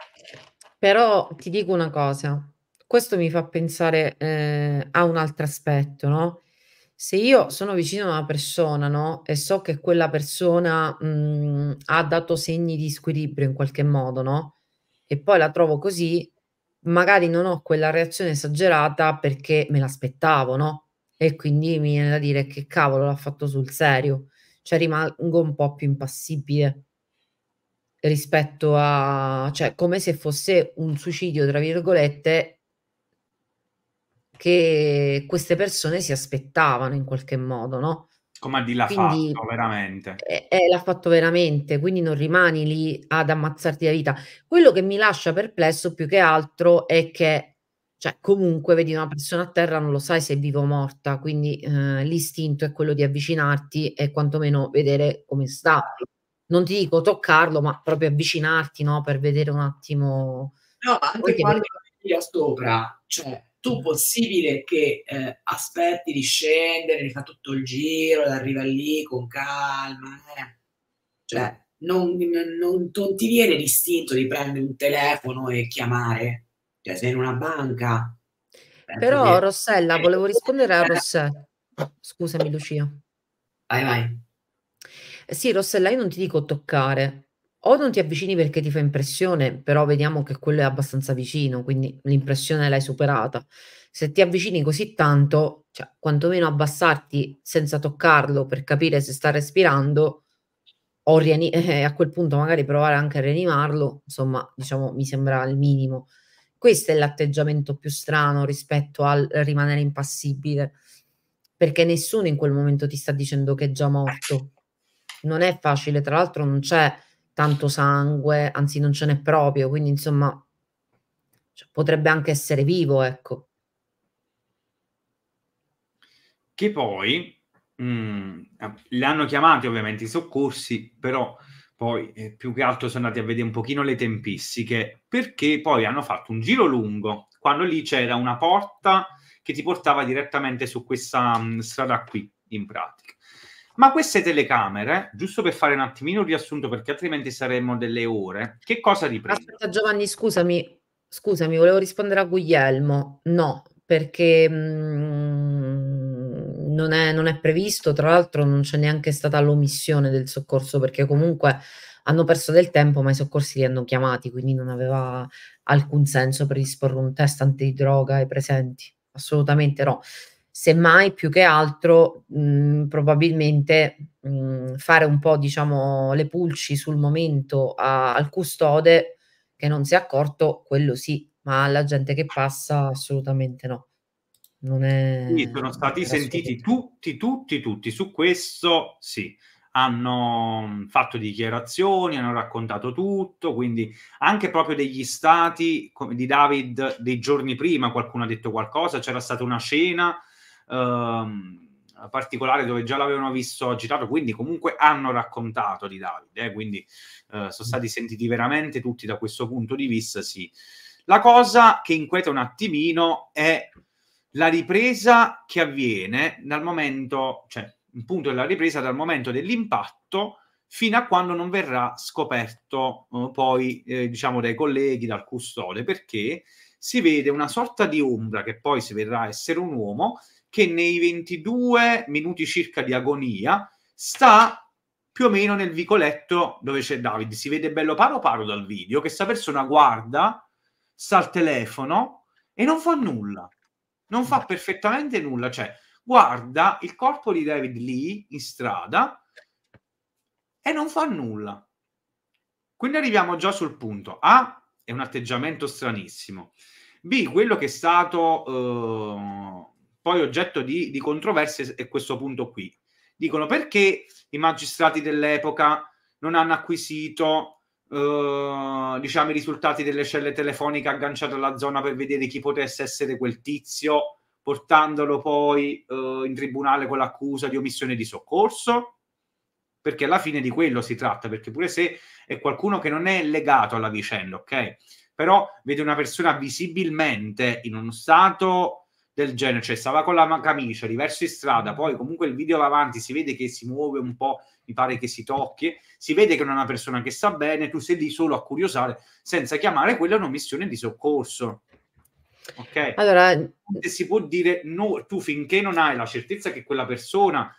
[SPEAKER 2] Però ti dico una cosa, questo mi fa pensare eh, a un altro aspetto, no? Se io sono vicino a una persona, no? E so che quella persona mh, mm, ha dato segni di squilibrio in qualche modo, no? E poi la trovo così, magari non ho quella reazione esagerata perché me l'aspettavo, no? e quindi mi viene da dire che cavolo l'ha fatto sul serio, cioè rimango un po' più impassibile rispetto a, cioè come se fosse un suicidio, tra virgolette, che queste persone si aspettavano in qualche modo, no?
[SPEAKER 1] Come di l'ha quindi, fatto veramente.
[SPEAKER 2] Eh, eh, l'ha fatto veramente, quindi non rimani lì ad ammazzarti la vita. Quello che mi lascia perplesso più che altro è che cioè, comunque vedi una persona a terra, non lo sai se è viva o morta, quindi eh, l'istinto è quello di avvicinarti e quantomeno vedere come sta. Non ti dico toccarlo, ma proprio avvicinarti, no? Per vedere un attimo... No, anche
[SPEAKER 3] Perché quando vedi sopra, cioè, tu possibile che eh, aspetti di scendere, di fa tutto il giro, arriva lì con calma, eh. cioè non, non, non, non, ti viene l'istinto di prendere un telefono e chiamare cioè sei in una banca. Però che...
[SPEAKER 2] Rossella, volevo rispondere a Rossella. Scusami Lucia. Vai, vai. Sì, Rossella, io non ti dico toccare. O non ti avvicini perché ti fa impressione, però vediamo che quello è abbastanza vicino, quindi l'impressione l'hai superata. Se ti avvicini così tanto, cioè, quantomeno abbassarti senza toccarlo per capire se sta respirando, o eh, a quel punto magari provare anche a rianimarlo, insomma, diciamo, mi sembra il minimo. Questo è l'atteggiamento più strano rispetto al rimanere impassibile, perché nessuno in quel momento ti sta dicendo che è già morto. Non è facile, tra l'altro non c'è tanto sangue, anzi non ce n'è proprio, quindi insomma cioè, potrebbe anche essere vivo, ecco.
[SPEAKER 1] Che poi mh, mm, l'hanno chiamati ovviamente i soccorsi, però poi eh, più che altro sono andati a vedere un pochino le tempistiche, perché poi hanno fatto un giro lungo, quando lì c'era una porta che ti portava direttamente su questa mh, mm, strada qui, in pratica. Ma queste telecamere, giusto per fare un attimino un riassunto, perché altrimenti saremmo delle ore, che cosa riprendono?
[SPEAKER 2] Aspetta Giovanni, scusami, scusami, volevo rispondere a Guglielmo. No, perché... Mh mm, non è, non è previsto, tra l'altro non c'è neanche stata l'omissione del soccorso perché comunque hanno perso del tempo ma i soccorsi li hanno chiamati, quindi non aveva alcun senso predisporre un test antidroga ai presenti, assolutamente no. Semmai più che altro mh, probabilmente mh, fare un po' diciamo le pulci sul momento a, al custode che non si è accorto, quello sì, ma alla gente che passa assolutamente no. Non è... Sì, sono stati sentiti
[SPEAKER 1] tutti, tutti, tutti. Su questo sì, hanno mm, fatto dichiarazioni, hanno raccontato tutto, quindi anche proprio degli stati come di David dei giorni prima qualcuno ha detto qualcosa, c'era stata una scena ehm, particolare dove già l'avevano visto agitato, quindi comunque hanno raccontato di David, eh, quindi eh, sono mm. stati sentiti veramente tutti da questo punto di vista, sì. La cosa che inquieta un attimino è la ripresa che avviene dal momento, cioè un punto della ripresa dal momento dell'impatto fino a quando non verrà scoperto eh, poi eh, diciamo dai colleghi, dal custode, perché si vede una sorta di ombra che poi si verrà a essere un uomo che nei 22 minuti circa di agonia sta più o meno nel vicoletto dove c'è David. Si vede bello paro paro dal video che questa persona guarda, sta al telefono e non fa nulla non fa perfettamente nulla, cioè guarda il corpo di David lì in strada e non fa nulla. Quindi arriviamo già sul punto. A è un atteggiamento stranissimo. B, quello che è stato eh, poi oggetto di, di controversie è questo punto qui. Dicono perché i magistrati dell'epoca non hanno acquisito Ehm, diciamo i risultati delle celle telefoniche agganciate alla zona per vedere chi potesse essere quel tizio, portandolo poi uh, in tribunale con l'accusa di omissione di soccorso. Perché alla fine di quello si tratta, perché pure se è qualcuno che non è legato alla vicenda, ok? Però vede una persona visibilmente in uno stato del genere, cioè stava con la camicia di verso in strada, mm. poi comunque il video va avanti, si vede che si muove un po', mi pare che si tocchi, si vede che non è una persona che sta bene, tu sei lì solo a curiosare, senza chiamare quella una missione di soccorso. Ok? Allora, si può dire no, tu finché non hai la certezza che quella persona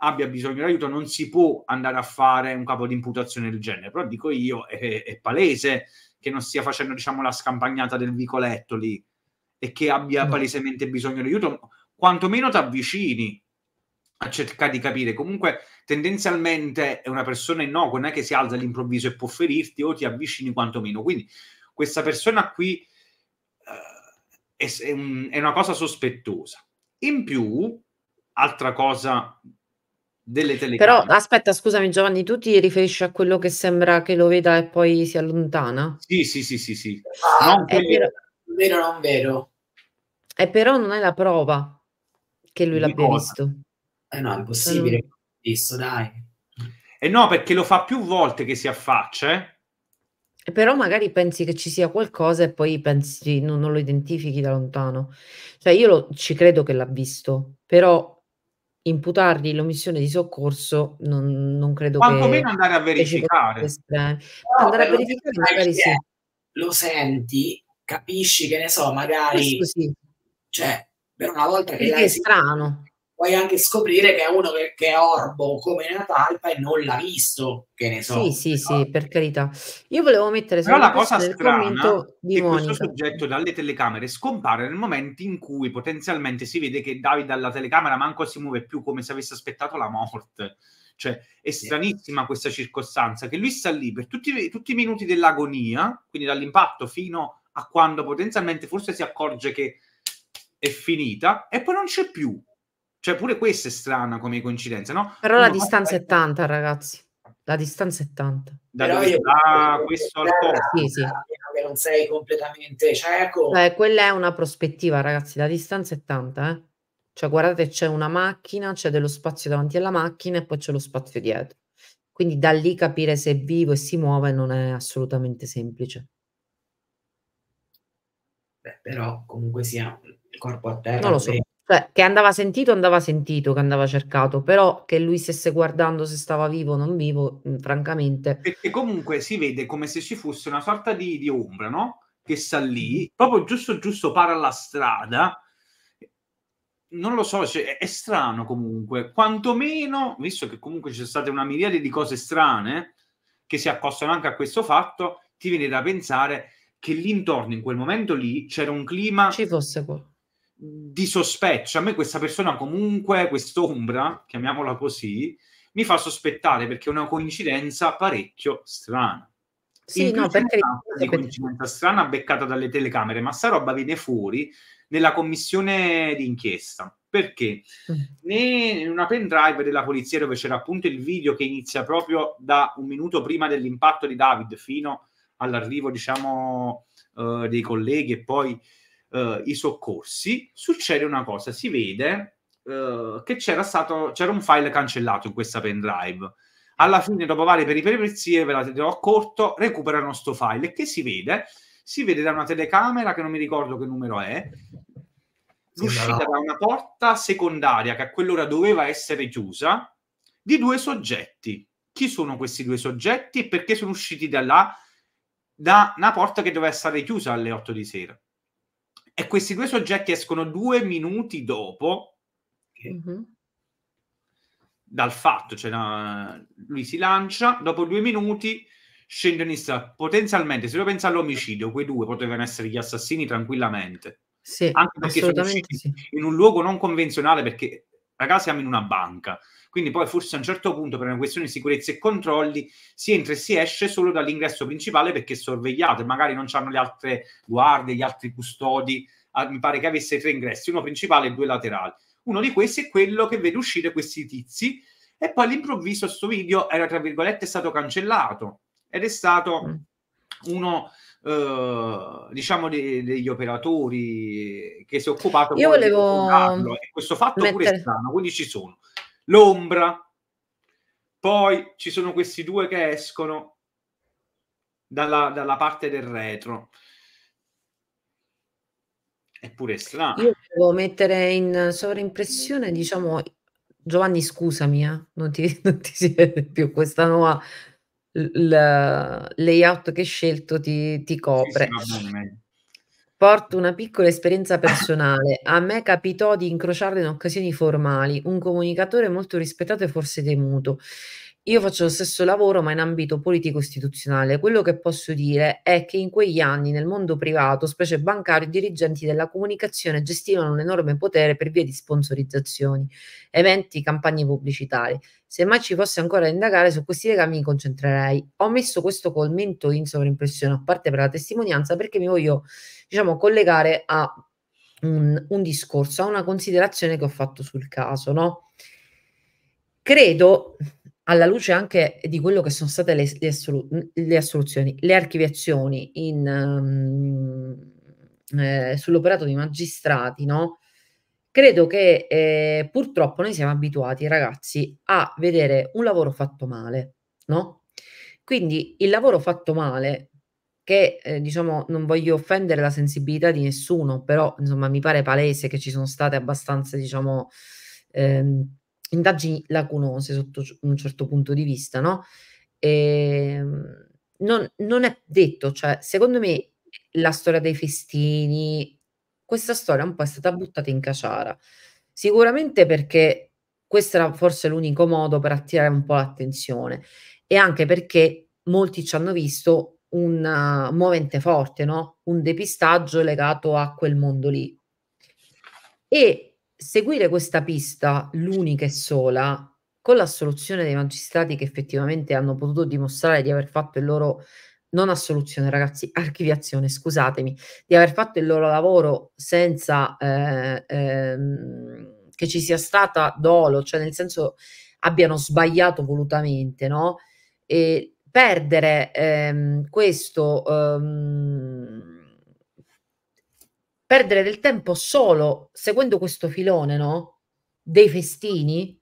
[SPEAKER 1] abbia bisogno di aiuto, non si può andare a fare un capo di imputazione del genere, però dico io, è, è palese che non stia facendo, diciamo, la scampagnata del vicoletto lì e che abbia no. Mm. palesemente bisogno di aiuto, quantomeno ti avvicini a cercare di capire. Comunque, tendenzialmente è una persona innocua, non è che si alza all'improvviso e può ferirti o ti avvicini quantomeno. Quindi, questa persona qui uh, è, è, un, è una cosa sospettosa. In più, altra cosa delle telecamere. Però
[SPEAKER 2] aspetta, scusami Giovanni, tu ti riferisci a quello che sembra che lo veda e poi si allontana?
[SPEAKER 1] Sì, sì, sì, sì, sì. Ah, non, quelli,
[SPEAKER 2] vero non vero. E eh, però non è la prova che lui l'abbia cosa?
[SPEAKER 1] visto. Eh no, è impossibile. Mm. Visto, dai. E eh, no, perché lo fa più volte che si affaccia. Eh.
[SPEAKER 2] eh? Però magari pensi che ci sia qualcosa e poi pensi, non, non lo identifichi da lontano. Cioè, io lo, ci credo che l'ha visto, però imputargli l'omissione di soccorso non, non credo Quanto che... Quanto meno andare a verificare. No,
[SPEAKER 3] andare a verificare magari sì. Lo senti capisci che ne so, magari... Sì. Cioè, per una volta che... Perché è strano. Puoi anche scoprire che è uno che, che è orbo come una talpa e non l'ha visto, che ne so. Sì,
[SPEAKER 2] sì, no? sì, per carità. Io volevo mettere solo la cosa strana
[SPEAKER 1] di Monica. questo soggetto dalle telecamere scompare nel momento in cui potenzialmente si vede che Davide dalla telecamera manco si muove più come se avesse aspettato la morte. Cioè, è stranissima questa circostanza che lui sta lì per tutti, tutti i minuti dell'agonia, quindi dall'impatto fino a quando potenzialmente forse si accorge che è finita e poi non c'è più. Cioè, pure questa è strana come coincidenza, no? Però Uno la distanza
[SPEAKER 2] è tanta, ragazzi. La distanza è tanta.
[SPEAKER 1] Da Però dove io questo al
[SPEAKER 3] sì, sì. Che non sei completamente
[SPEAKER 2] cieco. Cioè, quella è una prospettiva, ragazzi. La distanza è tanta, eh. Cioè, guardate, c'è una macchina, c'è dello spazio davanti alla macchina e poi c'è lo spazio dietro. Quindi da lì capire se è vivo e si muove non è assolutamente semplice.
[SPEAKER 3] Beh, però comunque sia il
[SPEAKER 2] corpo a terra. Non lo so. Cioè, che andava sentito, andava sentito, che andava cercato, però che lui stesse guardando se stava vivo o non vivo, mm, francamente.
[SPEAKER 1] Perché comunque si vede come se ci fosse una sorta di, di ombra, no? Che sta lì, proprio giusto, giusto, para la strada. Non lo so, cioè, è strano comunque. Quantomeno, visto che comunque c'è sono state una miriade di cose strane che si accostano anche a questo fatto, ti viene da pensare che lì intorno, in quel momento lì, c'era un clima... Ci fosse qua. Di sospetto. Cioè, a me questa persona comunque, quest'ombra, chiamiamola così, mi fa sospettare perché è una coincidenza parecchio strana.
[SPEAKER 3] Sì, no, perché... Di
[SPEAKER 1] coincidenza strana beccata dalle telecamere, ma sta roba viene fuori nella commissione d'inchiesta. Perché mm. in una pendrive della polizia dove c'era appunto il video che inizia proprio da un minuto prima dell'impatto di David fino a all'arrivo diciamo, eh, dei colleghi e poi eh, i soccorsi, succede una cosa, si vede eh, che c'era, stato, c'era un file cancellato in questa pendrive. Alla fine, dopo varie peripezie, ve la tiro a corto, il nostro file. E che si vede? Si vede da una telecamera, che non mi ricordo che numero è, l'uscita da una porta secondaria che a quell'ora doveva essere chiusa, di due soggetti. Chi sono questi due soggetti e perché sono usciti da là da una porta che doveva essere chiusa alle 8 di sera. E questi due soggetti escono due minuti dopo mm-hmm. dal fatto, cioè no, lui si lancia, dopo due minuti scende in strada. Potenzialmente, se lo pensa all'omicidio, quei due potevano essere gli assassini tranquillamente. Sì, Anche perché sono sì. in un luogo non convenzionale perché, ragazzi, siamo in una banca quindi poi forse a un certo punto per una questione di sicurezza e controlli si entra e si esce solo dall'ingresso principale perché è sorvegliato e magari non c'hanno le altre guardie, gli altri custodi. mi pare che avesse tre ingressi, uno principale e due laterali. Uno di questi è quello che vede uscire questi tizi e poi all'improvviso questo video era tra virgolette stato cancellato ed è stato mm. uno eh, diciamo de- degli operatori che si è occupato io volevo di questo fatto mettere... pure strano quindi ci sono l'ombra. Poi ci sono questi due che escono dalla, dalla parte del retro. È pure strano. Io
[SPEAKER 2] devo mettere in sovraimpressione, diciamo, Giovanni, scusami, eh, non, ti, non ti si vede più questa nuova il layout che hai scelto ti, ti copre. Sì, sì, Porto una piccola esperienza personale. A me capitò di incrociarlo in occasioni formali, un comunicatore molto rispettato e forse temuto. Io faccio lo stesso lavoro ma in ambito politico-istituzionale. Quello che posso dire è che in quegli anni nel mondo privato, specie bancario, i dirigenti della comunicazione gestivano un enorme potere per via di sponsorizzazioni, eventi, campagne pubblicitarie. Se mai ci fosse ancora da indagare su questi legami mi concentrerei. Ho messo questo commento in sovraimpressione, a parte per la testimonianza, perché mi voglio, diciamo, collegare a un, un discorso, a una considerazione che ho fatto sul caso, no? Credo, alla luce anche di quello che sono state le, le, assolu le assoluzioni, le archiviazioni um, eh, sull'operato dei magistrati, no? credo che eh, purtroppo noi siamo abituati, ragazzi, a vedere un lavoro fatto male, no? Quindi il lavoro fatto male, che eh, diciamo non voglio offendere la sensibilità di nessuno, però insomma mi pare palese che ci sono state abbastanza, diciamo, ehm, indagini lacunose sotto un certo punto di vista, no? E, ehm, non, non è detto, cioè, secondo me la storia dei festini, questa storia un po' è stata buttata in caciara. Sicuramente perché questo era forse l'unico modo per attirare un po' l'attenzione e anche perché molti ci hanno visto un uh, movente forte, no? un depistaggio legato a quel mondo lì. E seguire questa pista, l'unica e sola, con l'assoluzione dei magistrati che effettivamente hanno potuto dimostrare di aver fatto il loro non assoluzione, ragazzi, archiviazione, scusatemi, di aver fatto il loro lavoro senza eh, ehm, che ci sia stata dolo, cioè nel senso abbiano sbagliato volutamente, no? E perdere ehm, questo ehm, perdere del tempo solo seguendo questo filone, no? Dei festini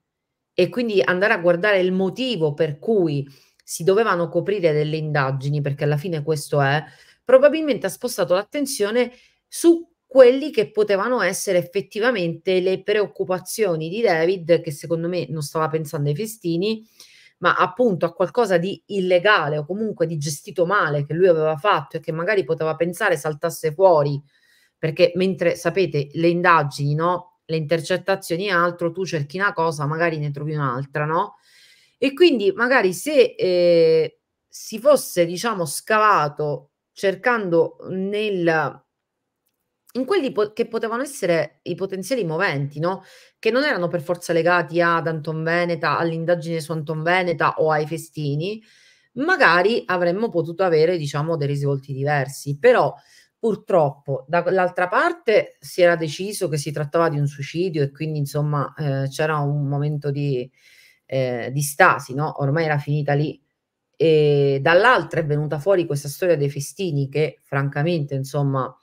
[SPEAKER 2] e quindi andare a guardare il motivo per cui si dovevano coprire delle indagini, perché alla fine questo è, probabilmente ha spostato l'attenzione su quelli che potevano essere effettivamente le preoccupazioni di David, che secondo me non stava pensando ai festini, ma appunto a qualcosa di illegale o comunque di gestito male che lui aveva fatto e che magari poteva pensare saltasse fuori perché mentre sapete le indagini, no? le intercettazioni e altro, tu cerchi una cosa, magari ne trovi un'altra, no? E quindi magari se eh, si fosse, diciamo, scavato cercando nel, in quelli po che potevano essere i potenziali moventi, no? che non erano per forza legati ad Anton Veneta, all'indagine su Anton Veneta o ai festini, magari avremmo potuto avere diciamo, dei risvolti diversi. Però Purtroppo, dall'altra parte si era deciso che si trattava di un suicidio e quindi insomma eh, c'era un momento di, eh, di stasi, no? ormai era finita lì. E dall'altra è venuta fuori questa storia dei festini che francamente insomma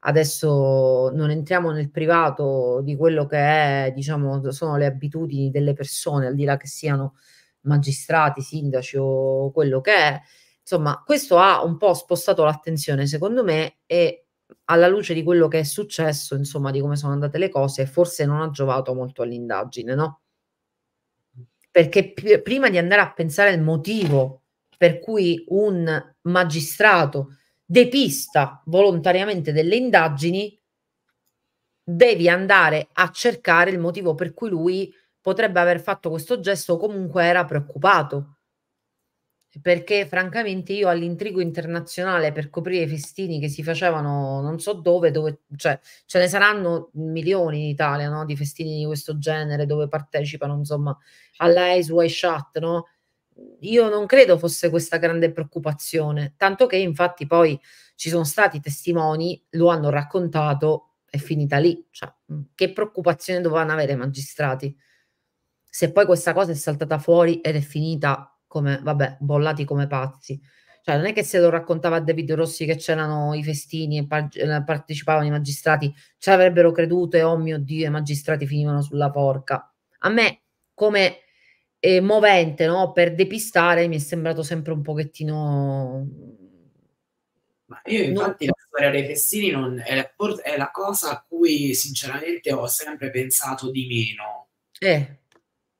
[SPEAKER 2] adesso non entriamo nel privato di quello che è, diciamo, sono le abitudini delle persone, al di là che siano magistrati, sindaci o quello che è, Insomma, questo ha un po' spostato l'attenzione, secondo me, e alla luce di quello che è successo, insomma, di come sono andate le cose, forse non ha giovato molto all'indagine, no? Perché p- prima di andare a pensare al motivo per cui un magistrato depista volontariamente delle indagini, devi andare a cercare il motivo per cui lui potrebbe aver fatto questo gesto o comunque era preoccupato perché francamente io all'intrigo internazionale per coprire i festini che si facevano non so dove, dove cioè, ce ne saranno milioni in Italia no? di festini di questo genere dove partecipano insomma alla Ace White Shut, no? Io non credo fosse questa grande preoccupazione, tanto che infatti poi ci sono stati testimoni, lo hanno raccontato, è finita lì. Cioè, che preoccupazione dovevano avere i magistrati? Se poi questa cosa è saltata fuori ed è finita come, vabbè, bollati come pazzi. Cioè, non è che se lo raccontava a David Rossi che c'erano i festini e eh, partecipavano i magistrati, ci avrebbero creduto e oh mio Dio, i magistrati finivano sulla porca. A me, come eh, movente, no? per depistare, mi è sembrato sempre un pochettino...
[SPEAKER 3] Ma io infatti non... la storia dei festini non è, la, è la cosa a cui sinceramente ho sempre pensato di meno. Eh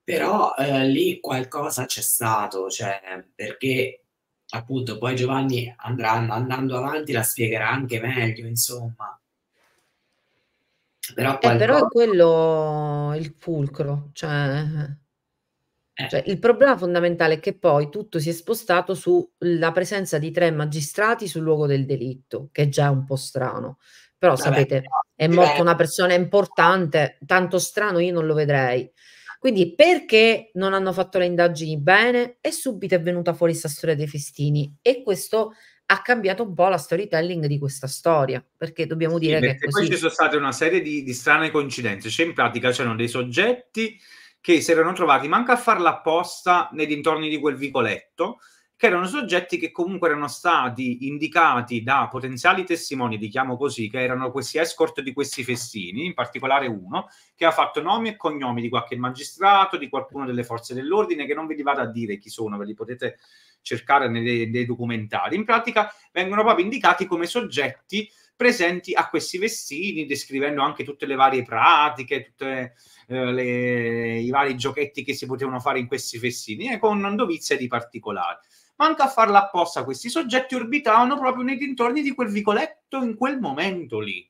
[SPEAKER 3] però eh, lì qualcosa c'è stato, cioè, perché appunto poi Giovanni andrà, andando avanti la spiegherà anche meglio, insomma. Però, qualcosa... eh, però è
[SPEAKER 2] quello il fulcro, cioè, eh. cioè, il problema fondamentale è che poi tutto si è spostato sulla presenza di tre magistrati sul luogo del delitto, che è già un po' strano però Vabbè, sapete è morta una persona importante tanto strano io non lo vedrei quindi perché non hanno fatto le indagini bene? E subito è venuta fuori questa storia dei festini e questo ha cambiato un po' la storytelling di questa storia, perché dobbiamo
[SPEAKER 1] dire sì, che... Perché poi ci sono state una serie di, di strane coincidenze, cioè in pratica c'erano dei soggetti che si erano trovati manca a farla apposta nei dintorni di quel vicoletto, che erano soggetti che comunque erano stati indicati da potenziali testimoni, diciamo così, che erano questi escort di questi festini, in particolare uno, che ha fatto nomi e cognomi di qualche magistrato, di qualcuno delle forze dell'ordine, che non vi vado a dire chi sono, ve li potete cercare nei, nei documentari. In pratica vengono proprio indicati come soggetti presenti a questi vestiti, descrivendo anche tutte le varie pratiche, tutti eh, i vari giochetti che si potevano fare in questi festini, e eh, con dovizia di particolari manca a farla apposta. Questi soggetti orbitavano proprio nei dintorni di quel vicoletto in quel momento lì.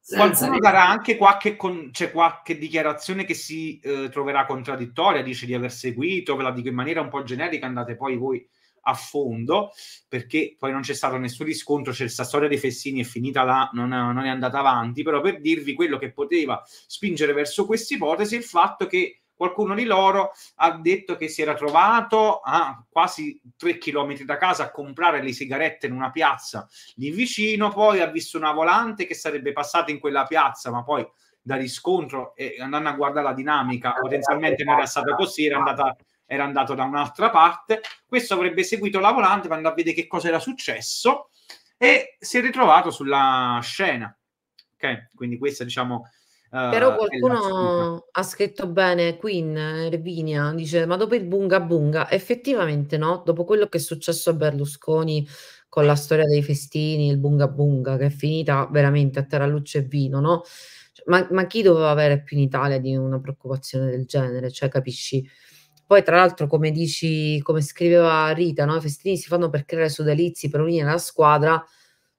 [SPEAKER 1] Senza Qualcuno darà anche qualche, con, cioè qualche, dichiarazione che si eh, troverà contraddittoria, dice di aver seguito, ve la dico in maniera un po' generica, andate poi voi a fondo, perché poi non c'è stato nessun riscontro, c'è questa storia dei Fessini è finita là, non, non è andata avanti, però per dirvi quello che poteva spingere verso questa ipotesi è il fatto che Qualcuno di loro ha detto che si era trovato a quasi tre chilometri da casa a comprare le sigarette in una piazza lì vicino, poi ha visto una volante che sarebbe passata in quella piazza, ma poi da riscontro e andando a guardare la dinamica, potenzialmente non era stata così, era andata era andato da un'altra parte. Questo avrebbe seguito la volante per andare a vedere che cosa era successo e si è ritrovato sulla scena. Ok, quindi questa diciamo però ah, qualcuno
[SPEAKER 2] ha scritto bene Queen, Ervinia, dice ma dopo il bunga bunga, effettivamente no, dopo quello che è successo a Berlusconi con la storia dei festini, il bunga bunga che è finita veramente a terra luce e vino, no? Cioè, ma, ma, chi doveva avere più in Italia di una preoccupazione del genere? Cioè, capisci? Poi, tra l'altro, come dici, come scriveva Rita, no? i festini si fanno per creare sodalizi, per unire la squadra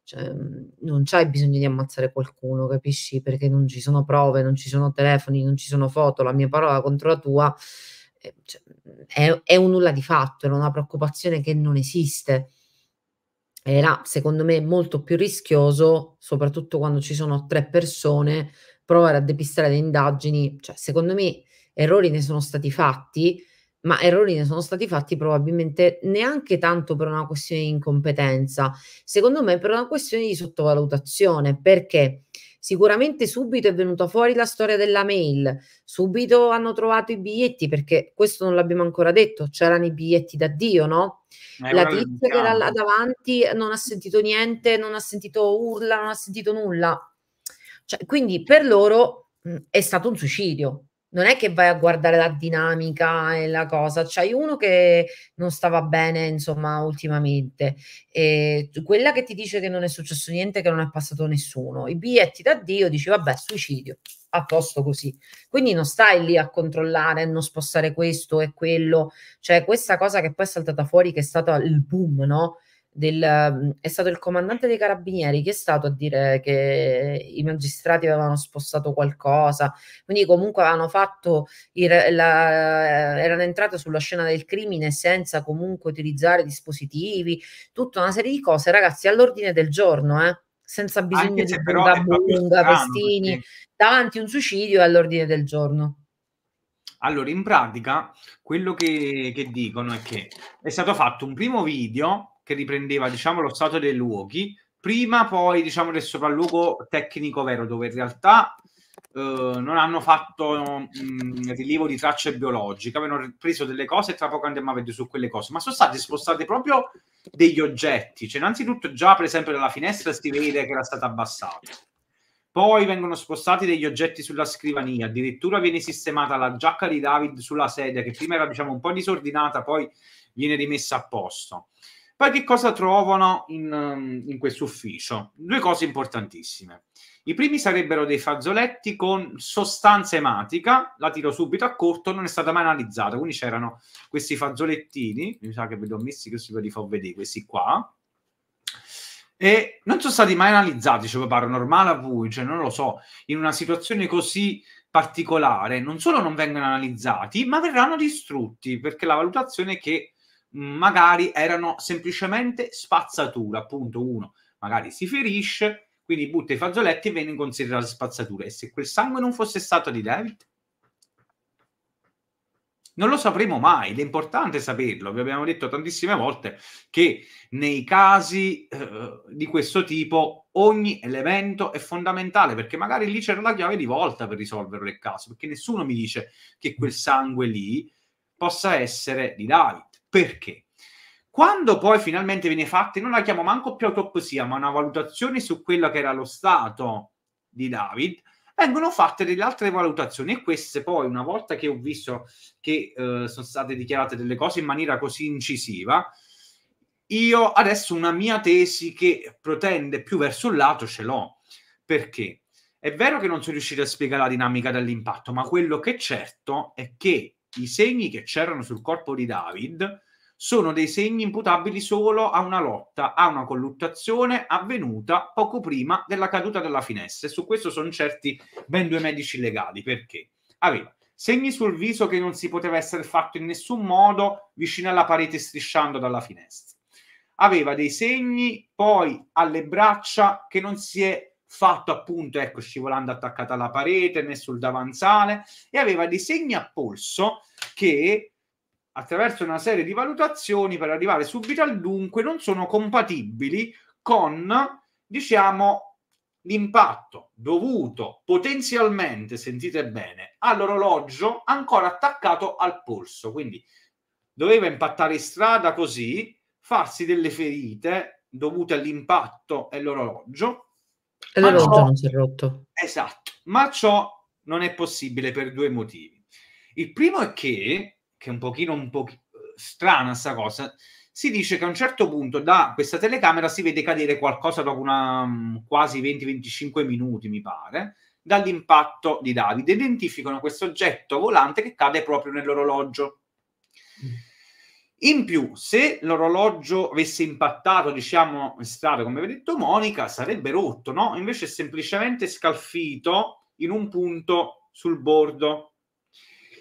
[SPEAKER 2] cioè, mm, non c'è bisogno di ammazzare qualcuno, capisci? Perché non ci sono prove, non ci sono telefoni, non ci sono foto, la mia parola contro la tua eh, cioè, mm, è, è, un nulla di fatto, era una preoccupazione che non esiste. Era secondo me molto più rischioso, soprattutto quando ci sono tre persone, provare a depistare le indagini. Cioè, secondo me errori ne sono stati fatti, ma errori ne sono stati fatti probabilmente neanche tanto per una questione di incompetenza, secondo me per una questione di sottovalutazione, perché sicuramente subito è venuta fuori la storia della mail, subito hanno trovato i biglietti, perché questo non l'abbiamo ancora detto, c'erano i biglietti da Dio, no? Eh, la tizia che era là diciamo. davanti non ha sentito niente, non ha sentito urla, non ha sentito nulla. Cioè, quindi per loro mh, è stato un suicidio, non è che vai a guardare la dinamica e la cosa, c'hai uno che non stava bene, insomma, ultimamente, e quella che ti dice che non è successo niente, che non è passato nessuno, i biglietti da Dio dici vabbè, suicidio, a posto così. Quindi non stai lì a controllare, a non spostare questo e quello, cioè questa cosa che poi è saltata fuori, che è stata il boom, no? del, mhmm, è stato il comandante dei carabinieri che è stato a dire che i magistrati avevano spostato qualcosa, quindi comunque avevano fatto, il, la, erano entrate sulla scena del crimine senza comunque utilizzare dispositivi, tutta una serie di cose, ragazzi, all'ordine del giorno, eh? senza bisogno di bunga bunga, pestini, perché... davanti un suicidio all'ordine del giorno.
[SPEAKER 1] Allora, in pratica, quello che, che dicono è che è stato fatto un primo video che riprendeva diciamo, lo stato dei luoghi, prima poi diciamo, del sopralluogo tecnico vero, dove in realtà eh, non hanno fatto mh, mm, rilievo di tracce biologiche, avevano preso delle cose e tra poco andiamo a vedere su quelle cose, ma sono stati spostati proprio degli oggetti, cioè innanzitutto già per esempio dalla finestra si vede che era stata abbassata. Poi vengono spostati degli oggetti sulla scrivania, addirittura viene sistemata la giacca di David sulla sedia che prima era diciamo un po' disordinata, poi viene rimessa a posto. Poi che cosa trovano in, um, in questo ufficio? Due cose importantissime. I primi sarebbero dei fazzoletti con sostanza ematica, la tiro subito a corto, non è stata mai analizzata, quindi c'erano questi fazzolettini, mi sa che ve li ho messi così ve li fa vedere, questi qua, e non sono stati mai analizzati, cioè pare normale a voi, cioè non lo so, in una situazione così particolare, non solo non vengono analizzati, ma verranno distrutti, perché la valutazione è che magari erano semplicemente spazzatura, appunto uno magari si ferisce, quindi butta i fazzoletti e viene considerato spazzatura. E se quel sangue non fosse stato di David? Non lo sapremo mai ed è importante saperlo. Vi abbiamo detto tantissime volte che nei casi eh, di questo tipo ogni elemento è fondamentale perché magari lì c'era la chiave di volta per risolvere il caso, perché nessuno mi dice che quel sangue lì possa essere di David perché? Quando poi finalmente viene fatta, non la chiamo manco più autopsia, ma una valutazione su quello che era lo stato di David, vengono fatte delle altre valutazioni e queste poi, una volta che ho visto che eh, sono state dichiarate delle cose in maniera così incisiva, io adesso una mia tesi che protende più verso un lato ce l'ho. Perché? È vero che non sono riuscito a spiegare la dinamica dell'impatto, ma quello che è certo è che i segni che c'erano sul corpo di David sono dei segni imputabili solo a una lotta, a una colluttazione avvenuta poco prima della caduta della finestra. E su questo sono certi ben due medici legali, perché aveva segni sul viso che non si poteva essere fatto in nessun modo vicino alla parete strisciando dalla finestra. Aveva dei segni poi alle braccia che non si è fatto appunto, ecco, scivolando attaccata alla parete né sul davanzale e aveva dei segni a polso che attraverso una serie di valutazioni per arrivare subito al dunque non sono compatibili con diciamo l'impatto dovuto potenzialmente, sentite bene, all'orologio ancora attaccato al polso, quindi doveva impattare in strada così, farsi delle ferite dovute all'impatto e l'orologio e l'orologio ciò... non
[SPEAKER 2] si è rotto.
[SPEAKER 1] Esatto, ma ciò non è possibile per due motivi. Il primo è che, che è un pochino un po' eh, strana sta cosa, si dice che a un certo punto da questa telecamera si vede cadere qualcosa dopo una, mm, quasi 20-25 minuti, mi pare, dall'impatto di Davide. Identificano questo oggetto volante che cade proprio nell'orologio. Mm. In più, se l'orologio avesse impattato, diciamo, in strada, come vi detto Monica, sarebbe rotto, no? Invece è semplicemente scalfito in un punto sul bordo.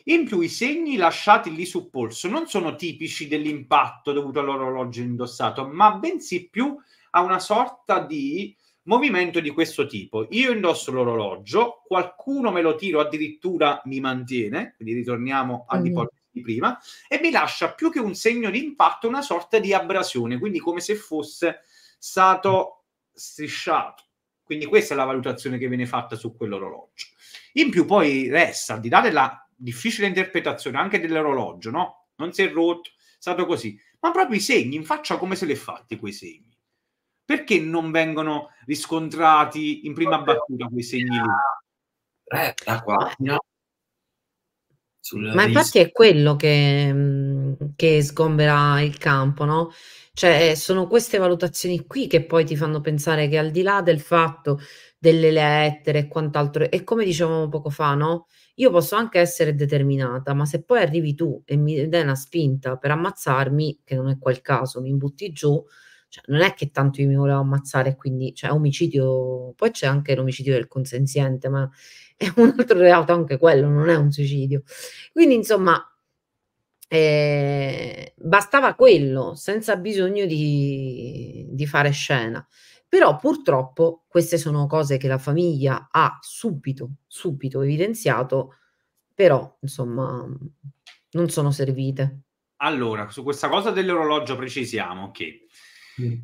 [SPEAKER 1] In più, i segni lasciati lì sul polso non sono tipici dell'impatto dovuto all'orologio indossato, ma bensì più a una sorta di movimento di questo tipo. Io indosso l'orologio, qualcuno me lo tiro, addirittura mi mantiene, quindi ritorniamo all'ipotesi mm di prima, e mi lascia più che un segno di impatto una sorta di abrasione, quindi come se fosse stato strisciato. Quindi questa è la valutazione che viene fatta su quell'orologio. In più poi resta, al di là della difficile interpretazione anche dell'orologio, no? Non si è rotto, è stato così. Ma proprio i segni, in faccia come se li è fatti quei segni? Perché non vengono riscontrati in prima battuta quei segni lì? Retta eh, qua, ah, no, ma infatti
[SPEAKER 2] è quello che, mm, che sgombera il campo, no? Cioè, eh, sono queste valutazioni qui che poi ti fanno pensare che al di là del fatto delle lettere e quant'altro, e come dicevamo poco fa, no? Io posso anche essere determinata, ma se poi arrivi tu e mi dai una spinta per ammazzarmi, che non è quel caso, mi butti giù, cioè, non è che tanto io mi volevo ammazzare, quindi, cioè, omicidio, poi c'è anche l'omicidio del consenziente, ma è un altro reato anche quello, non è un suicidio. Quindi insomma, eh, bastava quello, senza bisogno di, di fare scena. Però purtroppo queste sono cose che la famiglia ha subito, subito evidenziato, però insomma non sono servite.
[SPEAKER 1] Allora, su questa cosa dell'orologio precisiamo che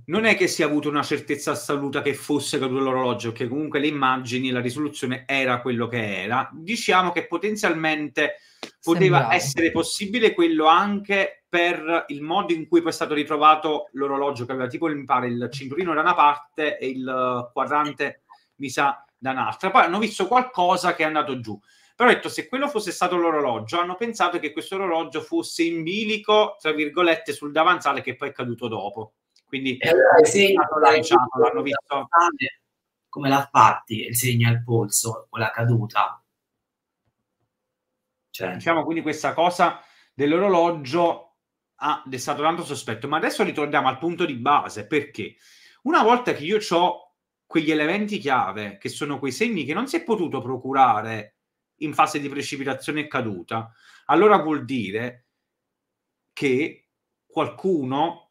[SPEAKER 1] non è che si è avuto una certezza assoluta che fosse caduto l'orologio, che comunque le immagini, la risoluzione era quello che era. Diciamo che potenzialmente poteva Sembrava. essere possibile quello anche per il modo in cui poi è stato ritrovato l'orologio, che aveva tipo, mi pare, il cinturino da una parte e il quadrante, mi sa, da un'altra. Poi hanno visto qualcosa che è andato giù. Però detto, se quello fosse stato l'orologio, hanno pensato che questo orologio fosse in bilico, tra virgolette, sul davanzale che poi è caduto dopo. Quindi allora, eh, sì, l'hanno lanciato, l'hanno visto.
[SPEAKER 3] Come l'ha fatti il segno al polso o la caduta?
[SPEAKER 1] Cioè. Diciamo quindi questa cosa dell'orologio ha destato tanto sospetto, ma adesso ritorniamo al punto di base perché una volta che io ho quegli elementi chiave, che sono quei segni che non si è potuto procurare in fase di precipitazione e caduta, allora vuol dire che qualcuno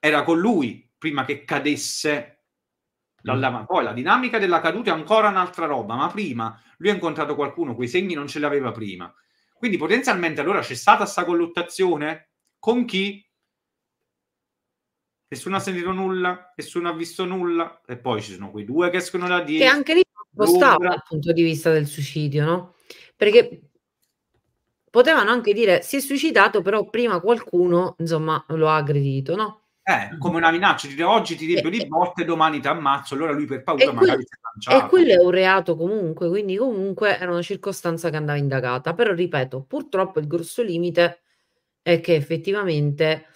[SPEAKER 1] era con lui prima che cadesse dalla... Mm. Poi la dinamica della caduta è ancora un'altra roba, ma prima lui ha incontrato qualcuno, quei segni non ce li aveva prima. Quindi potenzialmente allora c'è stata questa colluttazione con chi? Nessuno ha sentito nulla, nessuno ha visto nulla, e poi ci sono quei due che escono da dietro. E anche lì spostava dal
[SPEAKER 2] punto di vista del suicidio, no? Perché potevano anche dire si è suicidato, però prima qualcuno, insomma, lo ha aggredito, no?
[SPEAKER 1] Eh, mm. come una minaccia, dire oggi ti devo di botte, domani ti ammazzo, allora lui per paura e magari quel, si è lanciato. E quello
[SPEAKER 2] è un reato comunque, quindi comunque era una circostanza che andava indagata, però ripeto, purtroppo il grosso limite è che effettivamente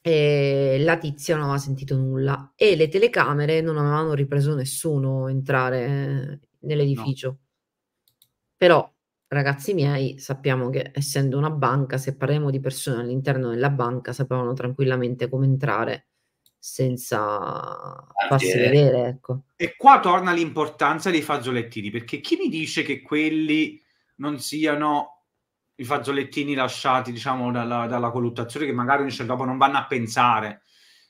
[SPEAKER 2] eh, la tizia non aveva sentito nulla e le telecamere non avevano ripreso nessuno entrare eh, nell'edificio. No. Però ragazzi miei, sappiamo che essendo una banca, se parliamo di persone all'interno della banca, sapevano tranquillamente come entrare senza farsi ah, vedere. Ecco.
[SPEAKER 1] E qua torna l'importanza dei fazzolettini, perché chi mi dice che quelli non siano i fazzolettini lasciati, diciamo, dalla, dalla colluttazione, che magari dice, dopo non vanno a pensare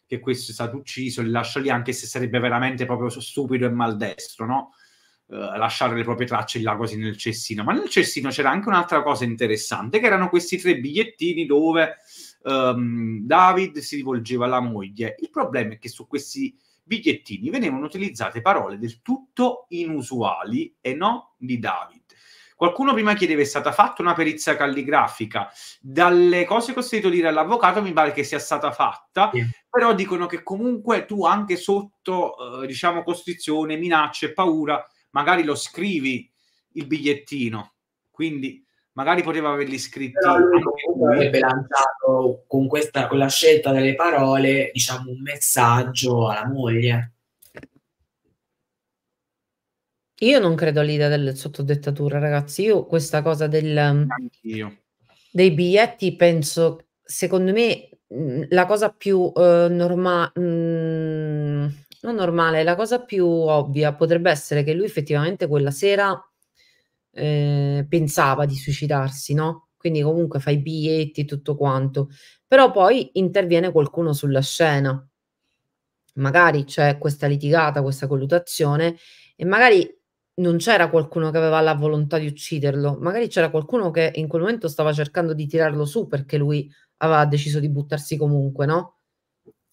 [SPEAKER 1] che questo è stato ucciso, li lascio lì, anche se sarebbe veramente proprio stupido e maldestro, no? Eh, lasciare le proprie tracce là così nel cessino. Ma nel cessino c'era anche un'altra cosa interessante, che erano questi tre bigliettini dove um, David si rivolgeva alla moglie. Il problema è che su questi bigliettini venivano utilizzate parole del tutto inusuali e non di David. Qualcuno prima chiedeva è stata fatta una perizia calligrafica. Dalle cose che ho sentito dire all'avvocato mi pare che sia stata fatta, yeah. però dicono che comunque tu anche sotto eh, diciamo costrizione, minacce e paura magari lo scrivi il bigliettino. Quindi magari poteva averli scritti avrebbe
[SPEAKER 3] lanciato con, questa, con la scelta delle parole diciamo un messaggio alla moglie
[SPEAKER 2] io non credo all'idea del sottodettatura ragazzi io questa cosa del, ehm, dei biglietti penso secondo me mm, la cosa più eh, normale mm, non normale, la cosa più ovvia potrebbe essere che lui effettivamente quella sera eh, pensava di suicidarsi, no? Quindi comunque fa i biglietti e tutto quanto, però poi interviene qualcuno sulla scena. Magari c'è questa litigata, questa colluttazione e magari non c'era qualcuno che aveva la volontà di ucciderlo, magari c'era qualcuno che in quel momento stava cercando di tirarlo su perché lui aveva deciso di buttarsi comunque, no?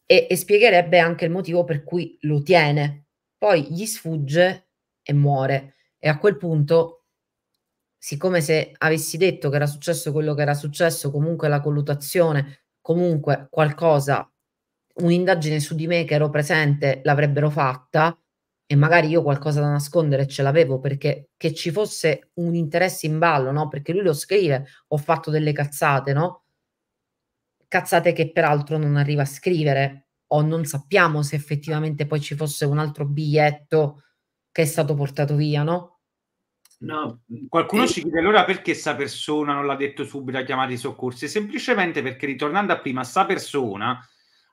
[SPEAKER 2] e, e spiegherebbe anche il motivo per cui lo tiene. Poi gli sfugge e muore. E a quel punto siccome se avessi detto che era successo quello che era successo, comunque la collutazione, comunque qualcosa, un'indagine su di me che ero presente l'avrebbero fatta e magari io qualcosa da nascondere ce l'avevo perché che ci fosse un interesse in ballo, no? Perché lui lo scrive, ho fatto delle cazzate, no? cazzate che peraltro non arriva a scrivere o non sappiamo se effettivamente poi ci fosse un altro biglietto che è stato portato via, no?
[SPEAKER 1] No, qualcuno e... ci chiede allora perché questa persona non l'ha detto subito, a chiamare i soccorsi, semplicemente perché ritornando a prima, sta persona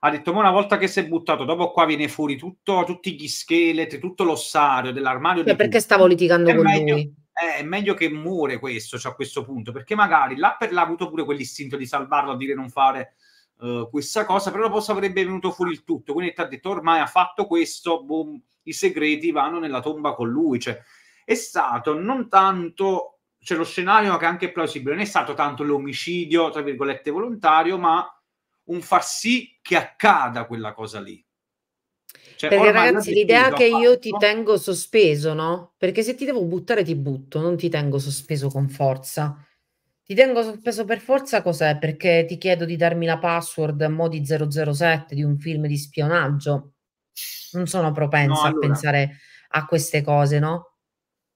[SPEAKER 1] ha detto ma una volta che si è buttato, dopo qua viene fuori tutto, tutti gli scheletri, tutto l'ossario dell'armadio. Sì, cioè, perché tutto.
[SPEAKER 2] stavo litigando è con meglio...
[SPEAKER 1] lui? Eh, è meglio che muore questo cioè a questo punto, perché magari l'Apple l'ha avuto pure quell'istinto di salvarlo, a dire non fare uh, questa cosa, però dopo sarebbe venuto fuori il tutto, quindi ti ha detto ormai ha fatto questo, boom, i segreti vanno nella tomba con lui, cioè è stato non tanto, cioè lo scenario che è anche plausibile, non è stato tanto l'omicidio, tra virgolette, volontario, ma un far sì che accada quella cosa lì. Cioè, Perché ragazzi, l'idea che fatto...
[SPEAKER 2] io ti tengo sospeso, no? Perché se ti devo buttare ti butto, non ti tengo sospeso con forza. Ti tengo sospeso per forza cos'è? Perché ti chiedo di darmi la password a modi 007 di un film di spionaggio. Non sono propensa no, allora... a pensare a queste cose, no?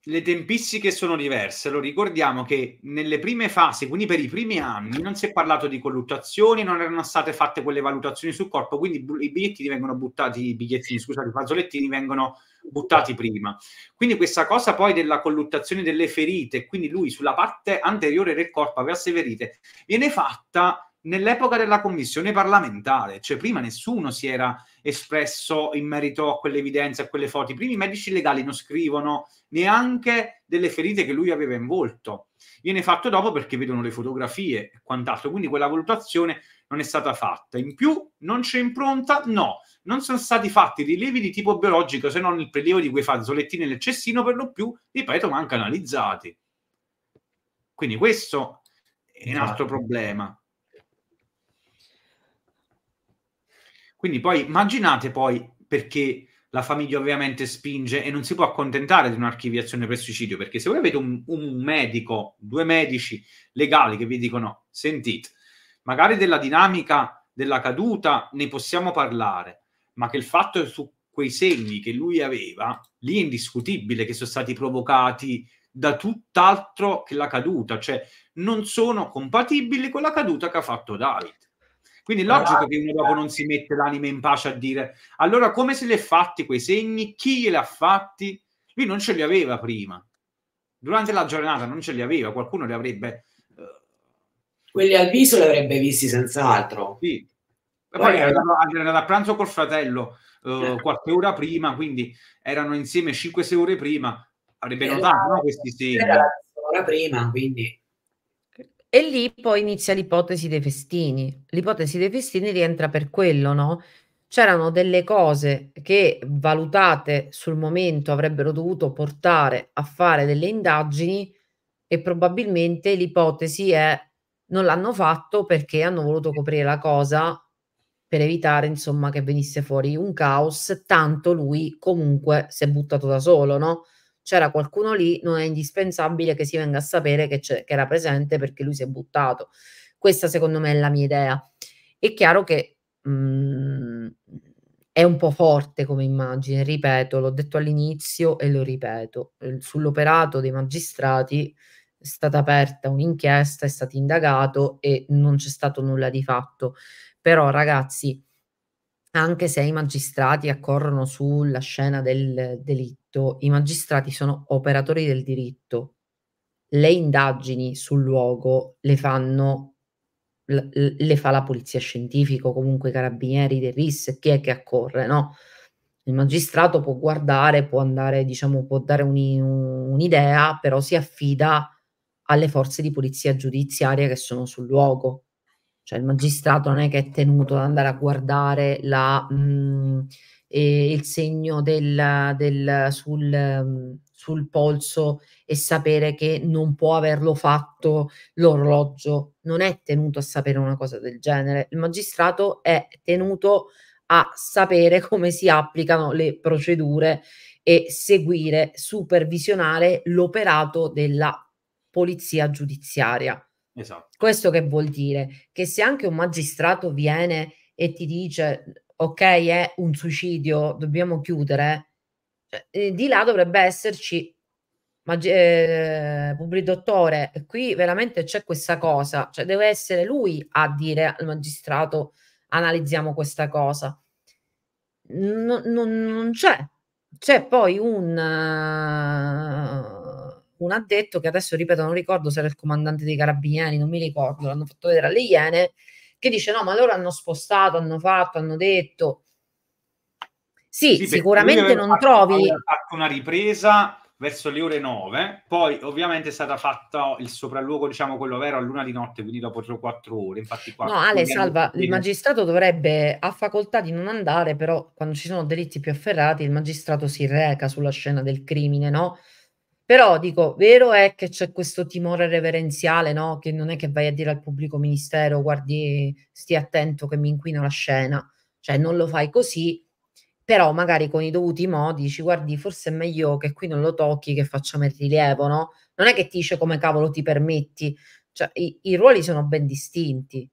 [SPEAKER 1] le tempistiche sono diverse. Lo ricordiamo che nelle prime fasi, quindi per i primi anni, non si è parlato di colluttazioni, non erano state fatte quelle valutazioni sul corpo, quindi i bigliettini vengono buttati, i bigliettini, scusate, i fazzolettini vengono buttati prima. Quindi questa cosa poi della colluttazione delle ferite, quindi lui sulla parte anteriore del corpo aveva queste ferite, viene fatta nell'epoca della commissione parlamentare, cioè prima nessuno si era espresso in merito a quelle evidenze, a quelle foto. I primi medici legali non scrivono neanche delle ferite che lui aveva in volto. Viene fatto dopo perché vedono le fotografie e quant'altro, quindi quella valutazione non è stata fatta. In più non c'è impronta? No, non sono stati fatti rilievi di tipo biologico se non il prelievo di quei fazzolettini nel cestino, per lo più, ripeto, manca analizzati. Quindi questo è un altro problema. Quindi poi immaginate poi perché la famiglia ovviamente spinge e non si può accontentare di un'archiviazione per suicidio, perché se voi avete un, un medico, due medici legali che vi dicono, sentite, magari della dinamica della caduta ne possiamo parlare, ma che il fatto è su quei segni che lui aveva, lì è indiscutibile che sono stati provocati da tutt'altro che la caduta, cioè non sono compatibili con la caduta che ha fatto David. Quindi è logico che uno eh, dopo non si mette l'anima in pace a dire allora come se li ha fatti quei segni? Chi glieli ha fatti? Lui non ce li aveva prima. Durante la giornata non ce li aveva, qualcuno li avrebbe... Eh, Quelli al viso li avrebbe visti senz'altro. Sì. Poi Vai. era andato, a pranzo col fratello uh, qualche ora prima, quindi erano insieme 5-6 ore prima, avrebbe notato no, questi segni. Era la prima, quindi
[SPEAKER 2] e lì poi inizia l'ipotesi dei festini. L'ipotesi dei festini rientra per quello, no? C'erano delle cose che valutate sul momento avrebbero dovuto portare a fare delle indagini e probabilmente l'ipotesi è non l'hanno fatto perché hanno voluto coprire la cosa per evitare insomma che venisse fuori un caos, tanto lui comunque si è buttato da solo, no? c'era qualcuno lì, non è indispensabile che si venga a sapere che, che era presente perché lui si è buttato. Questa secondo me è la mia idea. È chiaro che mh, mm, è un po' forte come immagine, ripeto, l'ho detto all'inizio e lo ripeto, sull'operato dei magistrati è stata aperta un'inchiesta, è stato indagato e non c'è stato nulla di fatto. Però ragazzi, anche se i magistrati accorrono sulla scena del delitto, i magistrati sono operatori del diritto. Le indagini sul luogo le fanno le fa la polizia scientifica o comunque i carabinieri del RIS, chi è che accorre, no? Il magistrato può guardare, può andare, diciamo, può dare un, un'idea, però si affida alle forze di polizia giudiziaria che sono sul luogo. Cioè il magistrato non è che è tenuto ad andare a guardare la, mh, mm, eh, il segno del, del, sul, mm, sul polso e sapere che non può averlo fatto l'orologio. Non è tenuto a sapere una cosa del genere. Il magistrato è tenuto a sapere come si applicano le procedure e seguire, supervisionare l'operato della polizia giudiziaria. Esatto. Questo che vuol dire? Che se anche un magistrato viene e ti dice ok è un suicidio, dobbiamo chiudere, cioè, eh, di là dovrebbe esserci ma eh, pubblico dottore, qui veramente c'è questa cosa, cioè deve essere lui a dire al magistrato analizziamo questa cosa. non, non, non c'è, c'è poi un... Uh, un detto che adesso ripeto non ricordo se era il comandante dei carabinieri, non mi ricordo, l'hanno fatto vedere alle Iene, che dice no ma loro hanno spostato, hanno fatto, hanno detto. Sì, sì sicuramente non fatto, trovi...
[SPEAKER 1] Fatto una ripresa verso le ore 9, poi ovviamente è stata fatta il sopralluogo, diciamo quello vero, a luna di notte, quindi dopo 3-4 ore. Infatti, qua, no, Ale, salva, il magistrato
[SPEAKER 2] dovrebbe, ha facoltà di non andare, però quando ci sono delitti più afferrati, il magistrato si reca sulla scena del crimine, no? Però dico, vero è che c'è questo timore reverenziale, no? Che non è che vai a dire al pubblico ministero, guardi, stia attento che mi inquino la scena. Cioè, non lo fai così, però magari con i dovuti modi ci guardi, forse è meglio che qui non lo tocchi, che facciamo il rilievo, no? Non è che ti dice come cavolo ti permetti. Cioè, i, i ruoli sono ben distinti.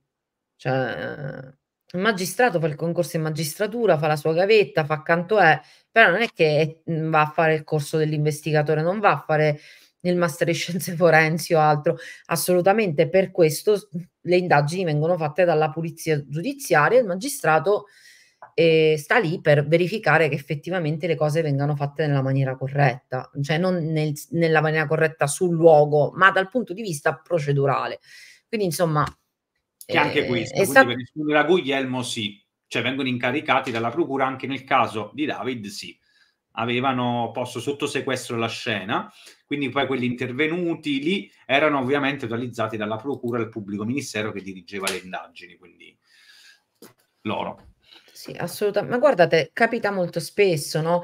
[SPEAKER 2] Cioè, il magistrato fa il concorso in magistratura, fa la sua gavetta, fa canto è, però non è che mhmm, va a fare il corso dell'investigatore, non va a fare il master in scienze forensi o altro, assolutamente per questo mhmm, le indagini vengono fatte dalla polizia giudiziaria, il magistrato eh, sta lì per verificare che effettivamente le cose vengano fatte nella maniera corretta, cioè non nel, nella maniera corretta sul luogo, ma dal punto di vista procedurale. Quindi insomma
[SPEAKER 1] che anche questo, quindi stato... per rispondere a Guglielmo sì, cioè vengono incaricati dalla procura anche nel caso di David sì avevano posto sotto sequestro la scena, quindi poi quelli intervenuti lì erano ovviamente utilizzati dalla procura e dal pubblico ministero che dirigeva le indagini, quindi loro.
[SPEAKER 2] Sì, assolutamente. Ma guardate, capita molto spesso, no?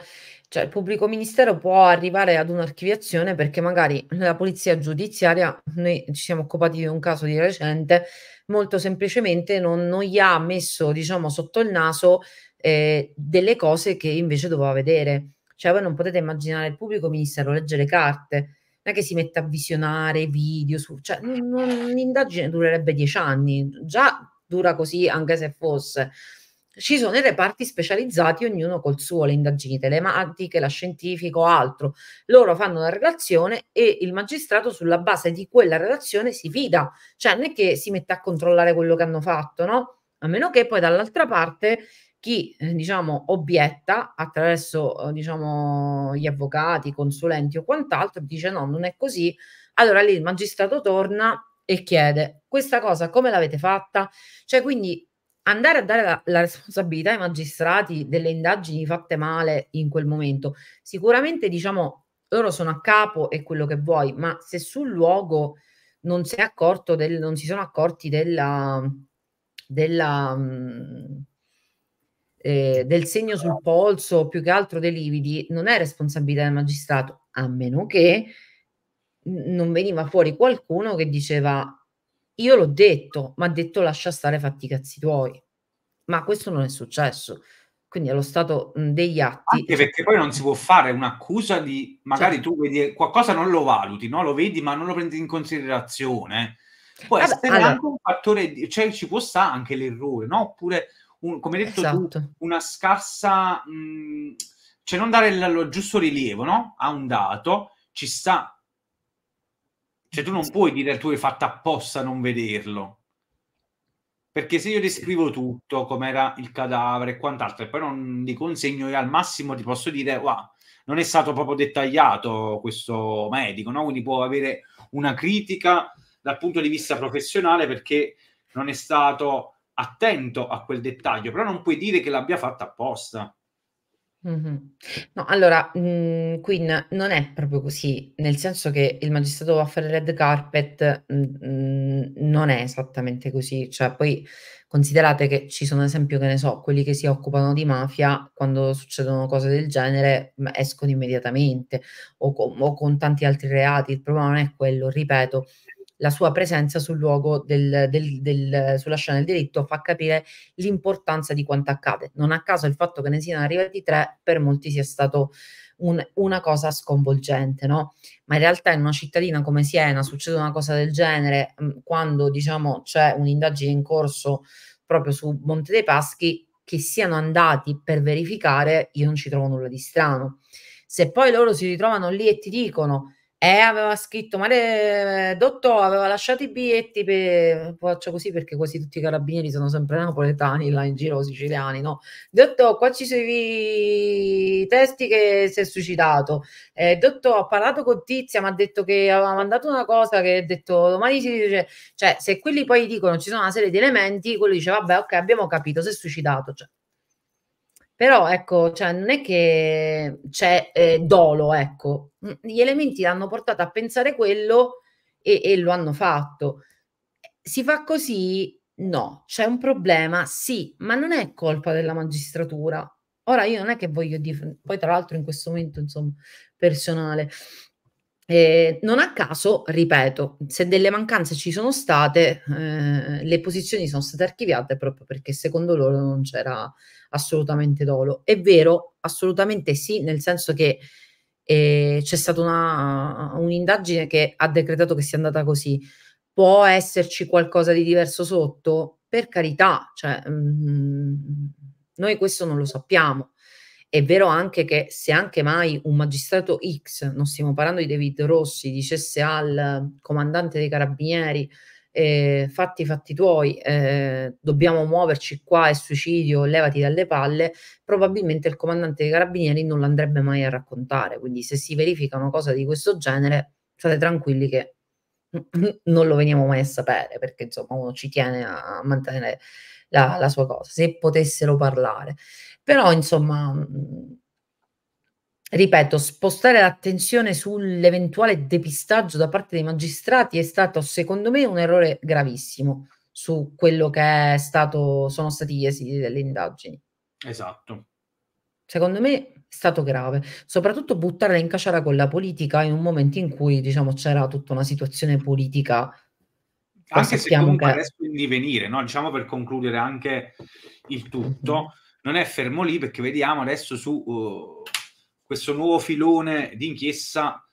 [SPEAKER 2] Cioè il pubblico ministero può arrivare ad un'archiviazione perché magari la polizia giudiziaria, noi ci siamo occupati di un caso di recente, molto semplicemente non, non gli ha messo diciamo sotto il naso eh, delle cose che invece doveva vedere. Cioè voi non potete immaginare il pubblico ministero leggere carte, non è che si mette a visionare video, su, cioè un'indagine durerebbe dieci anni, già dura così anche se fosse ci sono i reparti specializzati, ognuno col suo, le indagini telematiche, la scientifico, altro. Loro fanno una relazione e il magistrato sulla base di quella relazione si fida, cioè non è che si mette a controllare quello che hanno fatto, no? A meno che poi dall'altra parte chi eh, diciamo obietta attraverso eh, diciamo gli avvocati, consulenti o quant'altro dice no, non è così. Allora lì il magistrato torna e chiede questa cosa come l'avete fatta? Cioè quindi andare a dare la, la, responsabilità ai magistrati delle indagini fatte male in quel momento. Sicuramente diciamo loro sono a capo e quello che vuoi, ma se sul luogo non si, del, non si sono accorti della, della, mh, mm, eh, del segno sul polso, più che altro dei lividi, non è responsabilità del magistrato, a meno che non veniva fuori qualcuno che diceva io l'ho detto, ma ha detto lascia stare fatti i cazzi tuoi. Ma questo non è successo. Quindi allo stato degli atti.
[SPEAKER 1] Anche perché poi non si può fare un'accusa di magari certo. tu vedi eh, qualcosa non lo valuti, no? lo vedi ma non lo prendi in considerazione. Può Vabbè, essere allora... anche un fattore, di, cioè ci può stare anche l'errore, no? Oppure, un, come detto esatto. tu, una scarsa, mh, cioè non dare il, il giusto rilievo no? a un dato, ci sta cioè tu non puoi dire tu hai fatto apposta a non vederlo. Perché se io descrivo tutto, com'era il cadavere e quant'altro, e poi non li consegno, e al massimo ti posso dire, wow, non è stato proprio dettagliato questo medico, no? quindi può avere una critica dal punto di vista professionale perché non è stato attento a quel dettaglio, però non puoi dire che l'abbia fatta apposta.
[SPEAKER 2] No, allora, mhmm, Queen non è proprio così, nel senso che il magistrato va a fare red carpet, mhmm, mhmm, non è esattamente così. Cioè, poi considerate che ci sono, ad esempio, che ne so, quelli che si occupano di mafia, quando succedono cose del genere, mhmm, escono immediatamente o co o con tanti altri reati. Il problema non è quello, ripeto la sua presenza sul luogo del, del, del, sulla scena del delitto fa capire l'importanza di quanto accade. Non a caso il fatto che ne siano arrivati tre per molti sia stato un, una cosa sconvolgente, no? Ma in realtà in una cittadina come Siena succede una cosa del genere mm, quando diciamo c'è un'indagine in corso proprio su Monte dei Paschi che siano andati per verificare, io non ci trovo nulla di strano. Se poi loro si ritrovano lì e ti dicono e eh, aveva scritto, ma le, Dottò aveva lasciato i biglietti per... Faccio così perché quasi tutti i carabinieri sono sempre napoletani, là in giro siciliani, no? Dottò, qua ci sono i testi che si è suicidato. Eh, Dottò ha parlato con Tizia, mi ha detto che aveva mandato una cosa che ha detto domani si dice... Cioè, se quelli poi dicono ci sono una serie di elementi, quello dice, vabbè, ok, abbiamo capito, si è suicidato. Cioè, però ecco, cioè, non è che c'è eh, dolo, ecco. Gli elementi l'hanno portato a pensare quello e, e lo hanno fatto. Si fa così? No, c'è un problema, sì, ma non è colpa della magistratura. Ora io non è che voglio dire, poi tra l'altro in questo momento, insomma, personale, eh, non a caso, ripeto, se delle mancanze ci sono state, eh, le posizioni sono state archiviate proprio perché secondo loro non c'era assolutamente dolo. È vero, assolutamente sì, nel senso che eh, c'è stata una, un'indagine che ha decretato che sia andata così. Può esserci qualcosa di diverso sotto? Per carità, cioè, mh, mm, noi questo non lo sappiamo. È vero anche che se anche mai un magistrato X, non stiamo parlando di David Rossi, dicesse al comandante dei carabinieri eh, fatti fatti tuoi, eh, dobbiamo muoverci qua, è suicidio, levati dalle palle, probabilmente il comandante dei carabinieri non l'andrebbe mai a raccontare. Quindi se si verifica una cosa di questo genere, state tranquilli che non lo veniamo mai a sapere, perché insomma uno ci tiene a mantenere la, la sua cosa, se potessero parlare. Però, insomma, ripeto, spostare l'attenzione sull'eventuale depistaggio da parte dei magistrati è stato, secondo me, un errore gravissimo su quello che è stato, sono stati gli esiti delle indagini.
[SPEAKER 3] Esatto.
[SPEAKER 2] Secondo me è stato grave, soprattutto buttarla in caciara con la politica in un momento in cui diciamo, c'era tutta una situazione politica
[SPEAKER 1] anche se comunque che... adesso in divenire, no? diciamo per concludere anche il tutto, mhm non è fermo lì perché vediamo adesso su uh, questo nuovo filone di inchiesta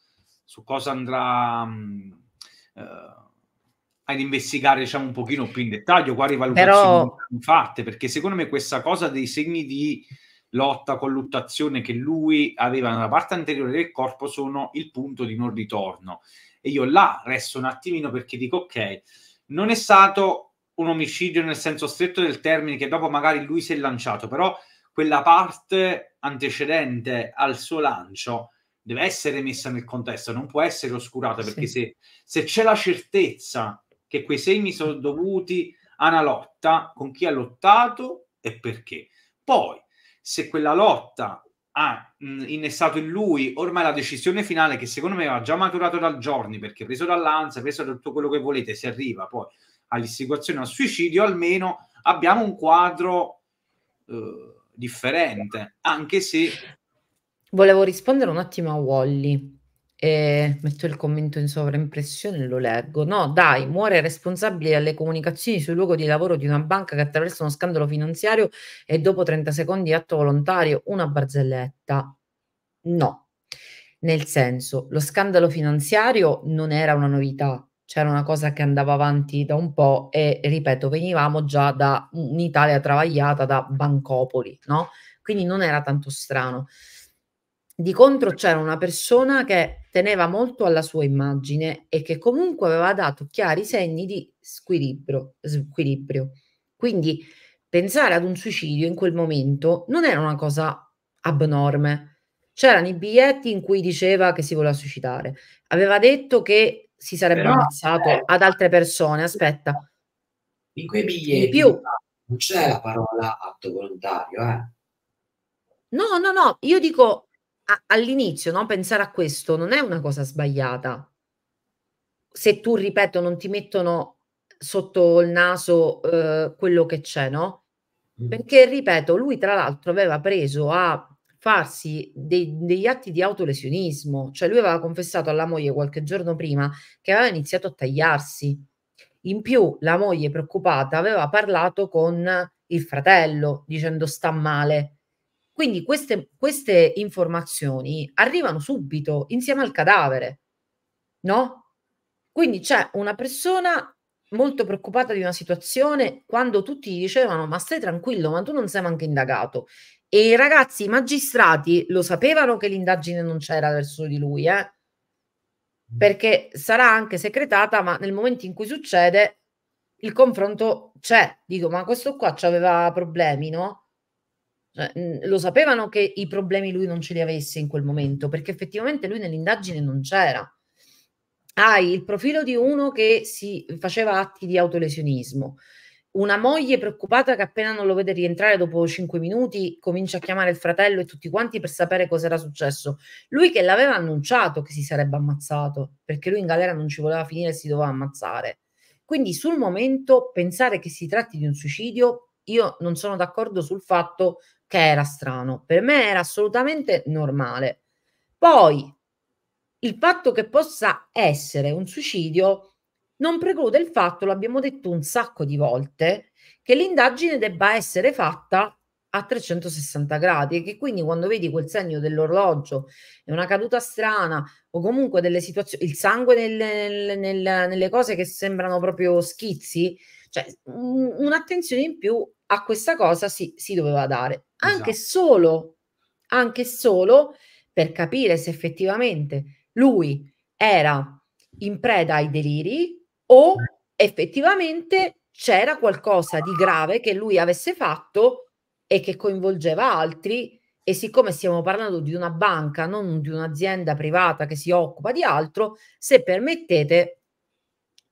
[SPEAKER 1] su cosa andrà um, uh, ad investigare diciamo un pochino più in dettaglio quali valutazioni Però... fatte perché secondo me questa cosa dei segni di lotta, con luttazione che lui aveva nella parte anteriore del corpo sono il punto di non ritorno e io là resto un attimino perché dico ok non è stato un omicidio nel senso stretto del termine, che dopo magari lui si è lanciato, però quella parte antecedente al suo lancio deve essere messa nel contesto, non può essere oscurata, perché sì. se, se, c'è la certezza che quei segni sono dovuti a una lotta, con chi ha lottato e perché. Poi, se quella lotta ha mh, innestato in lui ormai la decisione finale che secondo me va già maturato dal giorni, perché preso dall'ansia, preso da tutto quello che volete, si arriva poi all'istigazione al suicidio, almeno abbiamo un quadro eh, differente, anche se...
[SPEAKER 2] Volevo rispondere un attimo a Wally. E metto il commento in sovraimpressione e lo leggo. No, dai, muore responsabile alle comunicazioni sul luogo di lavoro di una banca che attraversa uno scandalo finanziario e dopo 30 secondi atto volontario, una barzelletta. No, nel senso, lo scandalo finanziario non era una novità c'era una cosa che andava avanti da un po' e, ripeto, venivamo già da un'Italia travagliata da bancopoli, no? Quindi non era tanto strano. Di contro c'era una persona che teneva molto alla sua immagine e che comunque aveva dato chiari segni di squilibrio. squilibrio. Quindi pensare ad un suicidio in quel momento non era una cosa abnorme. C'erano i biglietti in cui diceva che si voleva suicidare, aveva detto che si sarebbe ammazzato eh, ad altre persone. Aspetta.
[SPEAKER 3] In quei biglietti in non c'è la parola atto volontario, eh?
[SPEAKER 2] No, no, no, io dico all'inizio, no? pensare a questo non è una cosa sbagliata. Se tu, ripeto, non ti mettono sotto il naso eh, quello che c'è, no? Mm. Perché, ripeto, lui tra l'altro aveva preso a farsi dei, degli atti di autolesionismo, cioè lui aveva confessato alla moglie qualche giorno prima che aveva iniziato a tagliarsi. In più la moglie preoccupata aveva parlato con il fratello dicendo sta male. Quindi queste, queste informazioni arrivano subito insieme al cadavere, no? Quindi c'è una persona molto preoccupata di una situazione quando tutti gli dicevano ma stai tranquillo ma tu non sei manco indagato e i ragazzi, i magistrati, lo sapevano che l'indagine non c'era verso di lui, eh? Mm. perché sarà anche secretata, ma nel momento in cui succede il confronto c'è. Dico, ma questo qua aveva problemi, no? Cioè, lo sapevano che i problemi lui non ce li avesse in quel momento, perché effettivamente lui nell'indagine non c'era. Hai ah, il profilo di uno che si faceva atti di autolesionismo una moglie preoccupata che appena non lo vede rientrare dopo cinque minuti comincia a chiamare il fratello e tutti quanti per sapere cosa era successo. Lui che l'aveva annunciato che si sarebbe ammazzato, perché lui in galera non ci voleva finire e si doveva ammazzare. Quindi sul momento pensare che si tratti di un suicidio, io non sono d'accordo sul fatto che era strano. Per me era assolutamente normale. Poi il fatto che possa essere un suicidio non preclude il fatto, l'abbiamo detto un sacco di volte, che l'indagine debba essere fatta a 360 gradi e che quindi quando vedi quel segno dell'orologio e una caduta strana o comunque delle situazioni, il sangue nel, nel, nelle cose che sembrano proprio schizzi, cioè un, un'attenzione in più a questa cosa si, si doveva dare, anche esatto. solo, anche solo per capire se effettivamente lui era in preda ai deliri o effettivamente c'era qualcosa di grave che lui avesse fatto e che coinvolgeva altri e siccome stiamo parlando di una banca, non di un'azienda privata che si occupa di altro, se permettete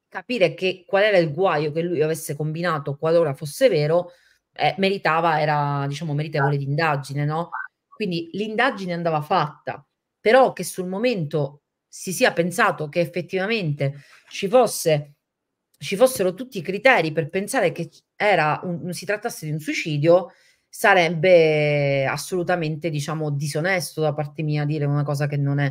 [SPEAKER 2] capire che qual era il guaio che lui avesse combinato qualora fosse vero, eh, meritava, era diciamo meritevole di indagine, no? Quindi l'indagine andava fatta, però che sul momento si sia pensato che effettivamente ci, fosse, ci fossero tutti i criteri per pensare che un, si trattasse di un suicidio, sarebbe assolutamente, diciamo, disonesto da parte mia dire una cosa che non è.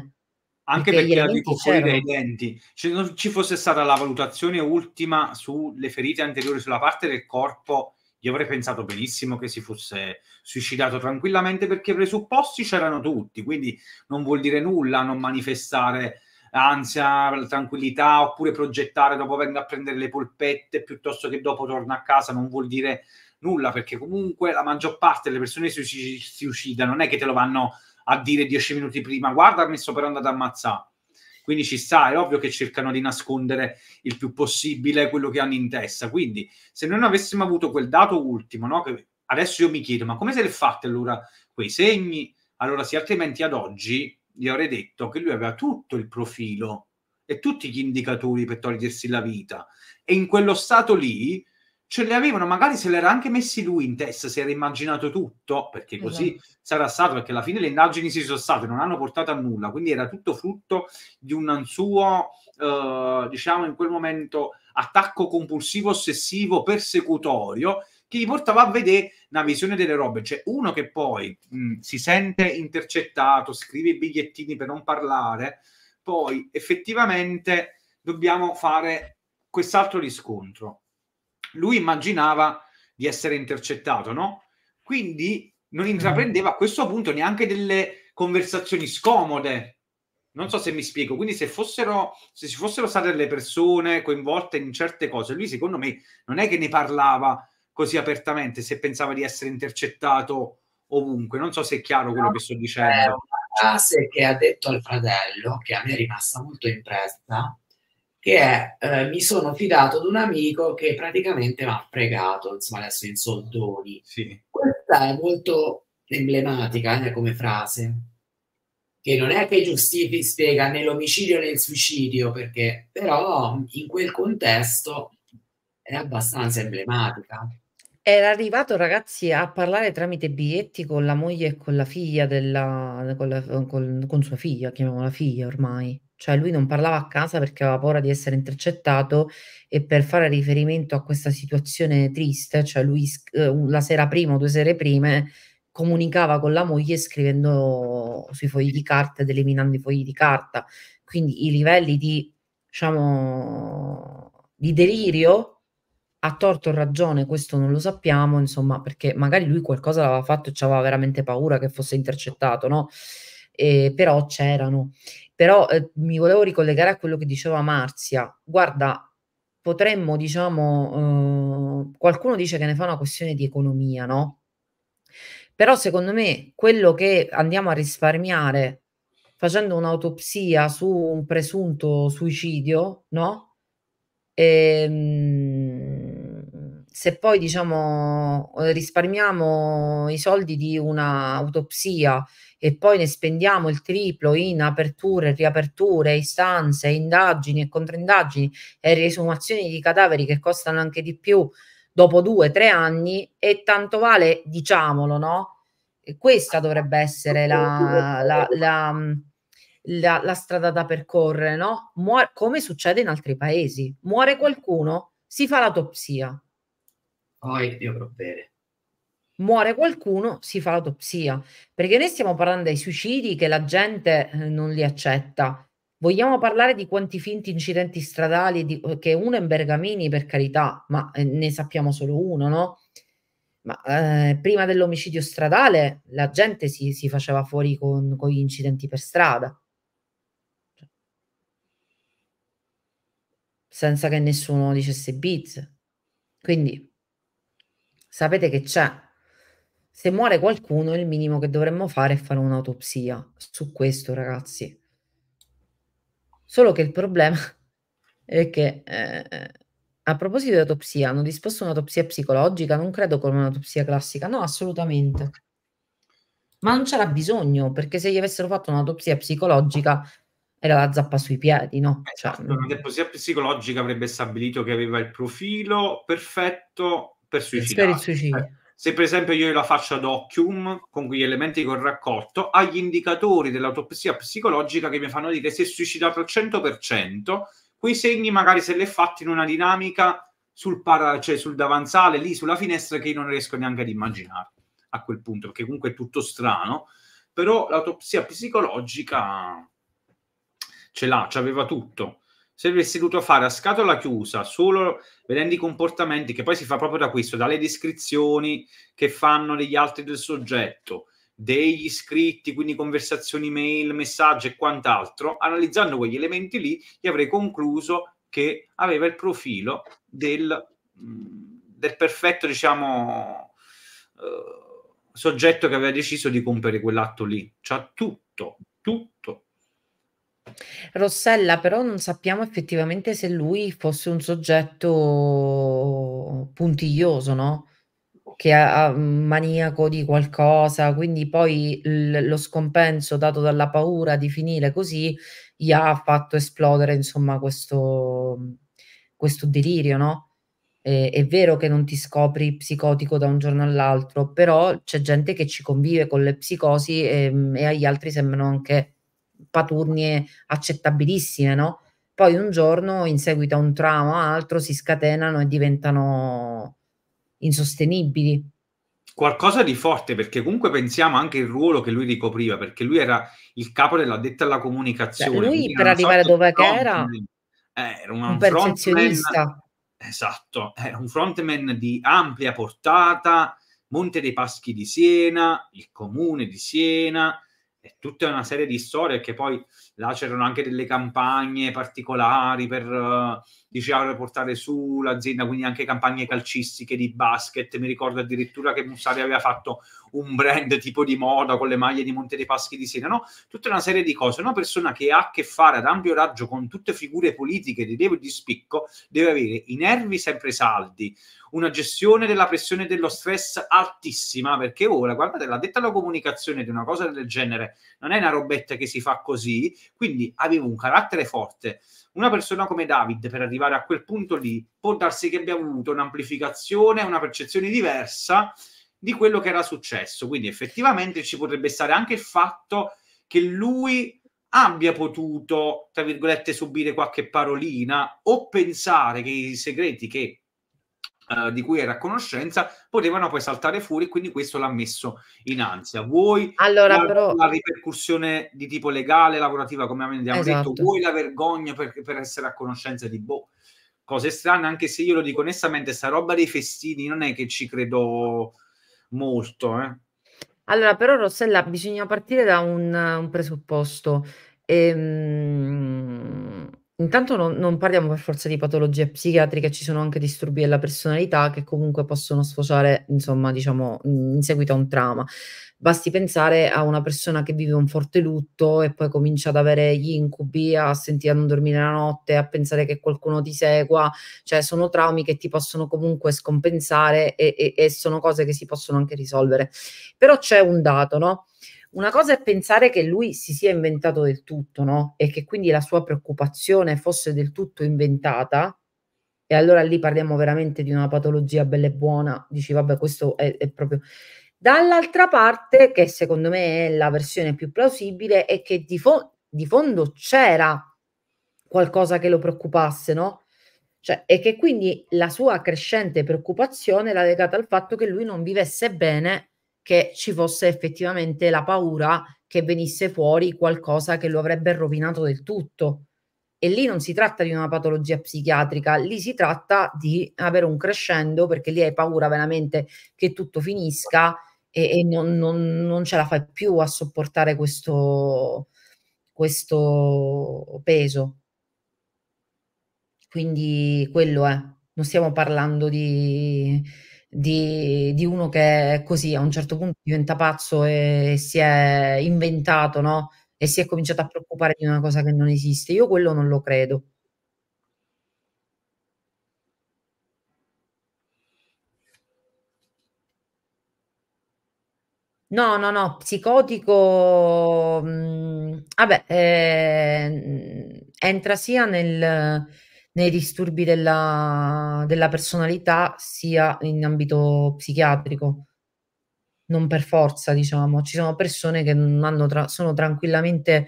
[SPEAKER 1] Anche perché, perché la dico fuori dai denti. Se non ci fosse stata la valutazione ultima sulle ferite anteriori sulla parte del corpo io avrei pensato benissimo che si fosse suicidato tranquillamente perché i presupposti c'erano tutti, quindi non vuol dire nulla non manifestare ansia, tranquillità, oppure progettare dopo venga a prendere le polpette piuttosto che dopo torna a casa, non vuol dire nulla perché comunque la maggior parte delle persone si suicida, non è che te lo vanno a dire dieci minuti prima, guarda, mi sto per andare ad ammazzare quindi ci sta, è ovvio che cercano di nascondere il più possibile quello che hanno in testa. Quindi se noi non avessimo avuto quel dato ultimo, no? che adesso io mi chiedo, ma come se le fatte allora quei segni? Allora sì, altrimenti ad oggi gli avrei detto che lui aveva tutto il profilo e tutti gli indicatori per togliersi la vita. E in quello stato lì ce le avevano, magari se l'era anche messi lui in testa, si era immaginato tutto, perché così esatto. sarà stato, perché alla fine le indagini si sono state, non hanno portato a nulla, quindi era tutto frutto di un suo, eh, diciamo in quel momento, attacco compulsivo, ossessivo, persecutorio, che gli portava a vedere una visione delle robe. Cioè uno che poi mh, si sente intercettato, scrive i bigliettini per non parlare, poi effettivamente dobbiamo fare quest'altro riscontro lui immaginava di essere intercettato, no? Quindi non intraprendeva a questo punto neanche delle conversazioni scomode. Non so se mi spiego, quindi se fossero se ci fossero state delle persone coinvolte in certe cose, lui secondo me non è che ne parlava così apertamente se pensava di essere intercettato ovunque. Non so se è chiaro quello no, che sto dicendo. È eh, frase che ha detto
[SPEAKER 3] al fratello che a me è rimasta molto impressa che è eh, mi sono fidato di un amico che praticamente mi ha pregato, insomma adesso in soldoni. Sì. Questa è molto emblematica eh, come frase, che non è che giustifica, spiega né l'omicidio né il suicidio, perché però in quel contesto è abbastanza emblematica.
[SPEAKER 2] Era arrivato ragazzi a parlare tramite biglietti con la moglie e con la figlia della, con, la, con, con sua figlia, chiamiamola figlia ormai cioè lui non parlava a casa perché aveva paura di essere intercettato e per fare riferimento a questa situazione triste, cioè lui eh, la sera prima o due sere prime comunicava con la moglie scrivendo sui fogli di carta ed eliminando i fogli di carta. Quindi i livelli di, diciamo, di delirio, a torto o ragione, questo non lo sappiamo, insomma, perché magari lui qualcosa l'aveva fatto e aveva veramente paura che fosse intercettato, no? Eh, però c'erano. Però eh, mi volevo ricollegare a quello che diceva Marzia. Guarda, potremmo, diciamo, eh, qualcuno dice che ne fa una questione di economia, no? Però secondo me quello che andiamo a risparmiare facendo un'autopsia su un presunto suicidio, no? E, ehm, se poi diciamo risparmiamo i soldi di un'autopsia e poi ne spendiamo il triplo in aperture, riaperture, istanze, indagini e controindagini e riesumazioni di cadaveri che costano anche di più dopo due, tre anni e tanto vale, diciamolo, no? E questa dovrebbe essere la, la, la, la, la strada da percorrere, no? Muore, come succede in altri paesi. Muore qualcuno, si fa l'autopsia.
[SPEAKER 3] Poi Dio bene
[SPEAKER 2] muore qualcuno, si fa l'autopsia. Perché noi stiamo parlando dei suicidi che la gente eh, non li accetta. Vogliamo parlare di quanti finti incidenti stradali, di, eh, che uno è in Bergamini per carità, ma eh, ne sappiamo solo uno, no? Ma eh, prima dell'omicidio stradale la gente si, si faceva fuori con, con gli incidenti per strada. senza che nessuno dicesse biz. Quindi sapete che c'è se muore qualcuno, il minimo che dovremmo fare è fare un'autopsia su questo, ragazzi. Solo che il problema è che, eh, a proposito di autopsia, hanno disposto un'autopsia psicologica, non credo come un'autopsia classica, no, assolutamente. Ma non c'era bisogno, perché se gli avessero fatto un'autopsia psicologica era la zappa sui piedi, no? Eh,
[SPEAKER 1] cioè, certo, un'autopsia psicologica avrebbe stabilito che aveva il profilo perfetto per suicidarsi. Per il suicidio. Eh, se per esempio io la faccio ad Occhium con quegli elementi che ho raccolto, agli indicatori dell'autopsia psicologica che mi fanno dire se è suicidato al 100%, quei segni magari se li è fatti in una dinamica sul, para, cioè sul davanzale, lì sulla finestra, che io non riesco neanche ad immaginare a quel punto, perché comunque è tutto strano, però l'autopsia psicologica ce l'ha, ci aveva tutto se avessi dovuto fare a scatola chiusa solo vedendo i comportamenti, che poi si fa proprio da questo, dalle descrizioni che fanno degli altri del soggetto, degli iscritti, quindi conversazioni mail, messaggi e quant'altro, analizzando quegli elementi lì, gli avrei concluso che aveva il profilo del, del perfetto, diciamo, eh, soggetto che aveva deciso di compiere quell'atto lì. C'ha tutto, tutto.
[SPEAKER 2] Rossella però non sappiamo effettivamente se lui fosse un soggetto puntiglioso, no? Che ha, maniaco di qualcosa, quindi poi l- lo scompenso dato dalla paura di finire così gli ha fatto esplodere, insomma, questo, questo delirio, no? Eh, è vero che non ti scopri psicotico da un giorno all'altro, però c'è gente che ci convive con le psicosi e, ehm, e agli altri sembrano anche paturnie accettabilissime, no? Poi un giorno, in seguito a un trauma o altro, si scatenano e diventano insostenibili.
[SPEAKER 1] Qualcosa di forte, perché comunque pensiamo anche al ruolo che lui ricopriva, perché lui era il capo dell'addetta alla cioè, comunicazione. Cioè, lui per arrivare dove era, eh, era un, un perfezionista. Esatto, era un frontman di ampia portata, Monte dei Paschi di Siena, il comune di Siena, è tutta una serie di storie che poi là c'erano anche delle campagne particolari per eh, dicevano ah, di portare su l'azienda, quindi anche campagne calcistiche di basket. Mi ricordo addirittura che Mussari aveva fatto un brand tipo di moda con le maglie di Monte dei Paschi di Siena, no? Tutta una serie di cose. Una persona che ha a che fare ad ampio raggio con tutte figure politiche di devo e di spicco deve avere i nervi sempre saldi, una gestione della pressione e dello stress altissima, perché ora, guardate, la detta alla comunicazione di una cosa del genere non è una robetta che si fa così, quindi avevo un carattere forte una persona come David per arrivare a quel punto lì può darsi che abbia avuto un'amplificazione, una percezione diversa di quello che era successo. Quindi effettivamente ci potrebbe stare anche il fatto che lui abbia potuto, tra virgolette, subire qualche parolina o pensare che i segreti che eh, di cui era a conoscenza, potevano poi saltare fuori e quindi questo l'ha messo in ansia. Vuoi allora, la, però... la, ripercussione di tipo legale, lavorativa, come abbiamo esatto. detto, vuoi la vergogna per, per essere a conoscenza di boh cose strane, anche se io lo dico onestamente, sta roba dei festini non è che ci credo molto. Eh.
[SPEAKER 2] Allora, però Rossella, bisogna partire da un, un presupposto. Ehm Intanto non, non parliamo per forza di patologie psichiatriche, ci sono anche disturbi della personalità che comunque possono sfociare, insomma, diciamo, in seguito a un trauma. Basti pensare a una persona che vive un forte lutto e poi comincia ad avere gli incubi, a sentire a non dormire la notte, a pensare che qualcuno ti segua, cioè sono traumi che ti possono comunque scompensare e, e, e sono cose che si possono anche risolvere. Però c'è un dato, no? Una cosa è pensare che lui si sia inventato del tutto, no? E che quindi la sua preoccupazione fosse del tutto inventata. E allora lì parliamo veramente di una patologia bella e buona. Dici, vabbè, questo è, è proprio... Dall'altra parte, che secondo me è la versione più plausibile, è che di, fo- di fondo c'era qualcosa che lo preoccupasse, no? Cioè, e che quindi la sua crescente preoccupazione era legata al fatto che lui non vivesse bene che ci fosse effettivamente la paura che venisse fuori qualcosa che lo avrebbe rovinato del tutto. E lì non si tratta di una patologia psichiatrica, lì si tratta di avere un crescendo perché lì hai paura veramente che tutto finisca e, e non, non, non, ce la fai più a sopportare questo, questo peso. Quindi quello è, non stiamo parlando di, di, di, uno che così a un certo punto diventa pazzo e si è inventato, no? E si è cominciato a preoccupare di una cosa che non esiste. Io quello non lo credo. No, no, no, psicotico, mh, mm, vabbè, eh, entra sia nel, nei disturbi della, della personalità sia in ambito psichiatrico. Non per forza, diciamo, ci sono persone che tra, sono tranquillamente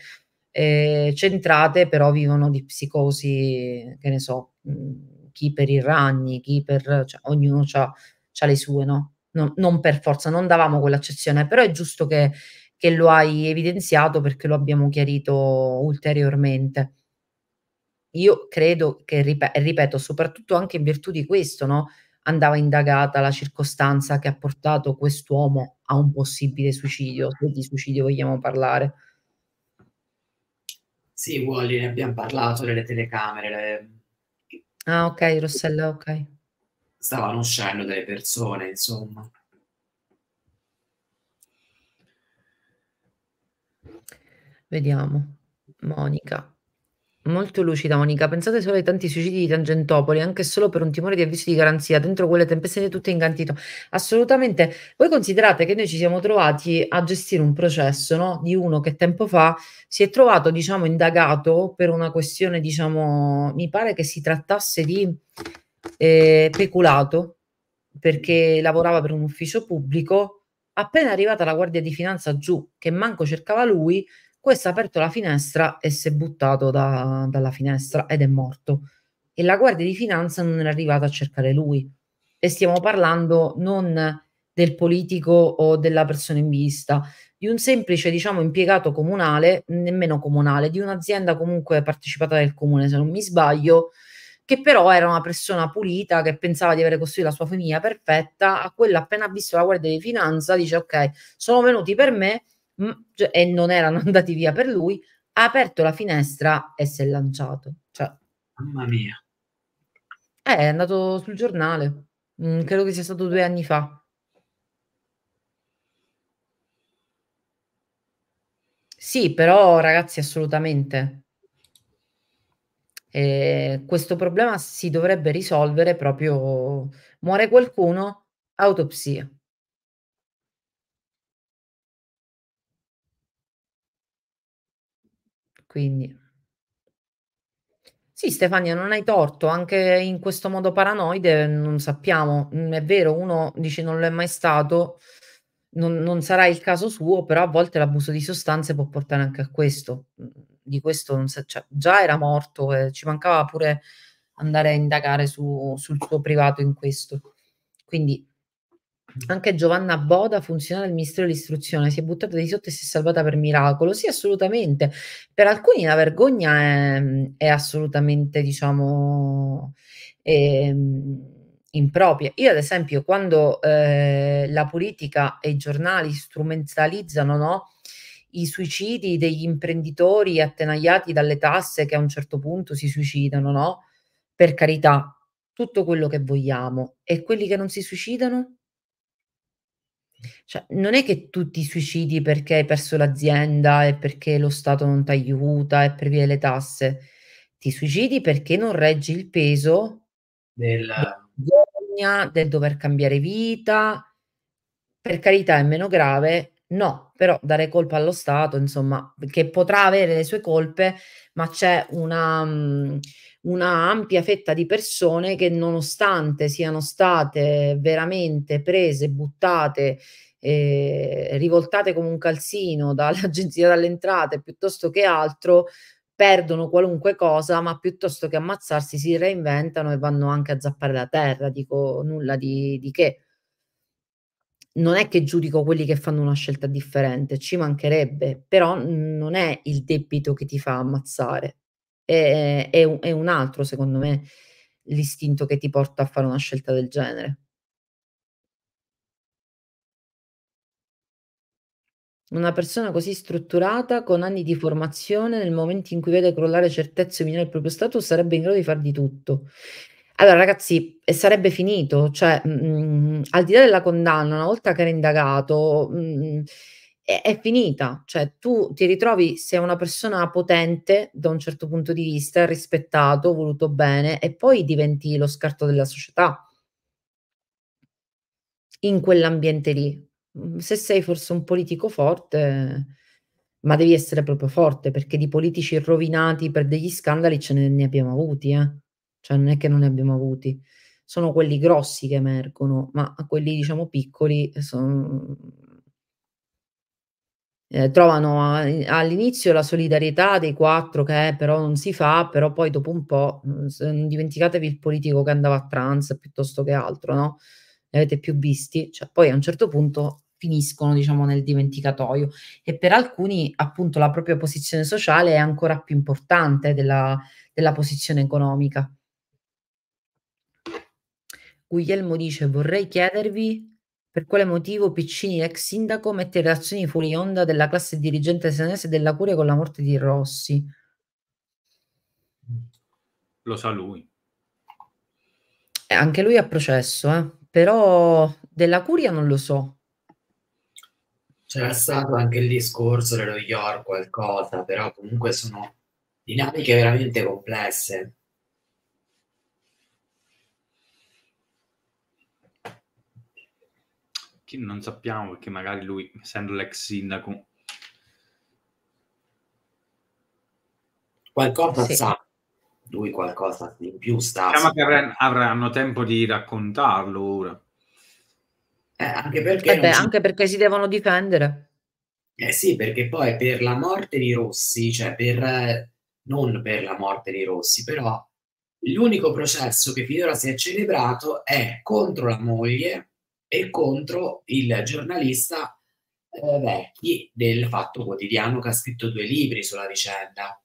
[SPEAKER 2] eh, centrate, però vivono di psicosi, che ne so, mh, chi per i ragni, chi per... Cioè, ognuno ha le sue, no? no? Non per forza, non davamo quell'accezione, però è giusto che, che lo hai evidenziato perché lo abbiamo chiarito ulteriormente io credo che, ripeto, soprattutto anche in virtù di questo, no? andava indagata la circostanza che ha portato quest'uomo a un possibile suicidio, se di suicidio vogliamo parlare. Sì, Wally, ne abbiamo parlato delle telecamere. Le... Ah, ok, Rossella, ok.
[SPEAKER 3] Stavano uscendo delle persone, insomma.
[SPEAKER 2] Vediamo. Monica, Molto lucida Monica, pensate solo ai tanti suicidi di Tangentopoli, anche solo per un timore di avviso di garanzia, dentro quelle tempeste tutte in cantito. Assolutamente. Voi considerate che noi ci siamo trovati a gestire un processo no? di uno che tempo fa si è trovato, diciamo, indagato per una questione, diciamo, mi pare che si trattasse di eh, peculato, perché lavorava per un ufficio pubblico, appena arrivata la Guardia di Finanza giù, che manco cercava lui, questo ha aperto la finestra e si è buttato da, dalla finestra ed è morto. E la guardia di finanza non è arrivata a cercare lui. E stiamo parlando non del politico o della persona in vista, di un semplice, diciamo, impiegato comunale, nemmeno comunale, di un'azienda comunque partecipata del comune, se non mi sbaglio, che però era una persona pulita, che pensava di avere costruito la sua famiglia perfetta, a quella appena visto la guardia di finanza dice ok, sono venuti per me, mh, mm, cioè, e non erano andati via per lui, ha aperto la finestra e si è lanciato. Cioè,
[SPEAKER 3] Mamma mia.
[SPEAKER 2] Eh, è andato sul giornale, mh, mm, credo che sia stato due anni fa. Sì, però ragazzi, assolutamente. Eh, questo problema si dovrebbe risolvere proprio, muore qualcuno, autopsia. Quindi. Sì, Stefania, non hai torto, anche in questo modo paranoide non sappiamo, mm, è vero, uno dice non lo è mai stato, non, non sarà il caso suo, però a volte l'abuso di sostanze può portare anche a questo, mm, di questo non sa, cioè, già era morto eh, ci mancava pure andare a indagare su, sul suo privato in questo. Quindi anche Giovanna Boda, funzionaria del Ministero dell'Istruzione, si è buttata di sotto e si è salvata per miracolo. Sì, assolutamente. Per alcuni la vergogna è, è assolutamente, diciamo, è, ehm, impropria. Io, ad esempio, quando eh, la politica e i giornali strumentalizzano, no? i suicidi degli imprenditori attenagliati dalle tasse che a un certo punto si suicidano, no? Per carità, tutto quello che vogliamo. E quelli che non si suicidano? Cioè, non è che tu ti suicidi perché hai perso l'azienda e perché lo Stato non ti aiuta e per via delle tasse. Ti suicidi perché non reggi il peso
[SPEAKER 3] della
[SPEAKER 2] vergogna, del dover cambiare vita. Per carità è meno grave, no, però dare colpa allo Stato, insomma, che potrà avere le sue colpe, ma c'è una... Mh, mhmm, una ampia fetta di persone che nonostante siano state veramente prese, buttate, eh, rivoltate come un calzino dall'agenzia delle entrate piuttosto che altro, perdono qualunque cosa, ma piuttosto che ammazzarsi si reinventano e vanno anche a zappare la terra, dico nulla di, di che. Non è che giudico quelli che fanno una scelta differente, ci mancherebbe, però non è il debito che ti fa ammazzare è, è, un, è un altro, secondo me, l'istinto che ti porta a fare una scelta del genere. Una persona così strutturata, con anni di formazione, nel momento in cui vede crollare certezze e minore il proprio status, sarebbe in grado di far di tutto. Allora, ragazzi, e sarebbe finito, cioè, mh, mm, mm, al di là della condanna, una volta che era indagato, mh, mm, è, è finita, cioè tu ti ritrovi, sei una persona potente da un certo punto di vista, rispettato, voluto bene e poi diventi lo scarto della società in quell'ambiente lì. Mm, se sei forse un politico forte, ma devi essere proprio forte perché di politici rovinati per degli scandali ce ne, ne abbiamo avuti, eh? cioè non è che non ne abbiamo avuti, sono quelli grossi che emergono, ma quelli diciamo piccoli sono, eh, trovano a, all'inizio la solidarietà dei quattro che eh, però non si fa, però poi dopo un po' mm, non dimenticatevi il politico che andava a trans piuttosto che altro, no? Ne avete più visti, cioè, poi a un certo punto finiscono diciamo nel dimenticatoio e per alcuni appunto la propria posizione sociale è ancora più importante della, della posizione economica. Guglielmo dice vorrei chiedervi per quale motivo Piccini, ex sindaco, mette in relazione fuori onda della classe dirigente senese della Curia con la morte di Rossi?
[SPEAKER 1] Lo sa lui.
[SPEAKER 2] Eh, anche lui ha processo, eh? però della Curia non lo so.
[SPEAKER 3] C'era stato anche il discorso dello York qualcosa, però comunque sono dinamiche veramente complesse.
[SPEAKER 1] Pochettino non sappiamo perché magari lui, essendo l'ex sindaco... Qualcosa sì. sa, lui qualcosa in più sta... Diciamo che avranno, avranno tempo di raccontarlo ora.
[SPEAKER 2] Eh, anche, perché eh beh, si... anche perché si devono difendere.
[SPEAKER 3] Eh sì, perché poi per la morte di Rossi, cioè per, eh, non per la morte di Rossi, però l'unico processo che finora si è celebrato è contro la moglie e contro il giornalista eh, Vecchi del Fatto Quotidiano che ha scritto due libri sulla vicenda.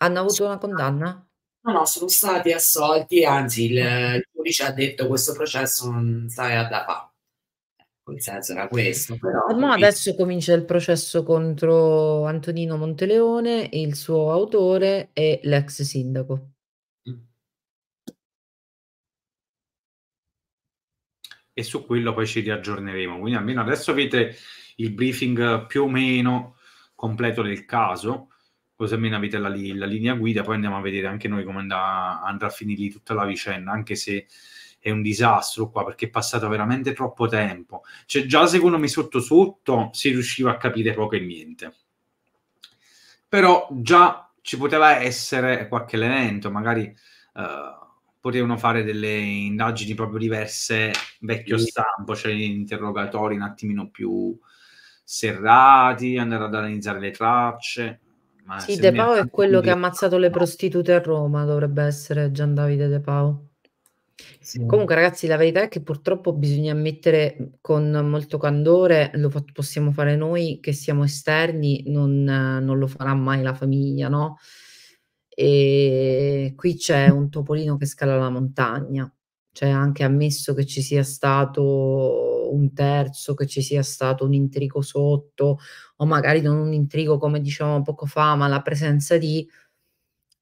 [SPEAKER 2] Hanno avuto una condanna?
[SPEAKER 3] No, no, sono stati assolti, anzi il, giudice ha detto questo processo non sarà da fare. Ecco, il senso era questo. Però, Ma adesso
[SPEAKER 2] comincia il processo contro Antonino Monteleone, il suo autore e l'ex sindaco.
[SPEAKER 1] e su quello poi ci riaggiorneremo. Quindi almeno adesso avete il briefing più o meno completo del caso, così almeno avete la, la linea guida, poi andiamo a vedere anche noi come andrà, andrà a finire tutta la vicenda, anche se è un disastro qua perché è passato veramente troppo tempo. Cioè già secondo me sotto sotto si riusciva a capire poco e niente. Però già ci poteva essere qualche elemento, magari... Uh, potevano fare delle indagini proprio diverse, vecchio stampo, cioè interrogatori un attimino più serrati, andare ad analizzare le tracce. Ma sì, De Pao è quello che ha
[SPEAKER 2] ammazzato le prostitute a Roma, dovrebbe essere Gian Davide De Pao. Sì. Comunque, ragazzi, la verità è che purtroppo bisogna ammettere con molto candore, lo possiamo fare noi che siamo esterni, non, non lo farà mai la famiglia, no? e qui c'è un topolino che scala la montagna, cioè anche ammesso che ci sia stato un terzo, che ci sia stato un intrigo sotto, o magari non un intrigo come dicevamo poco fa, ma la presenza di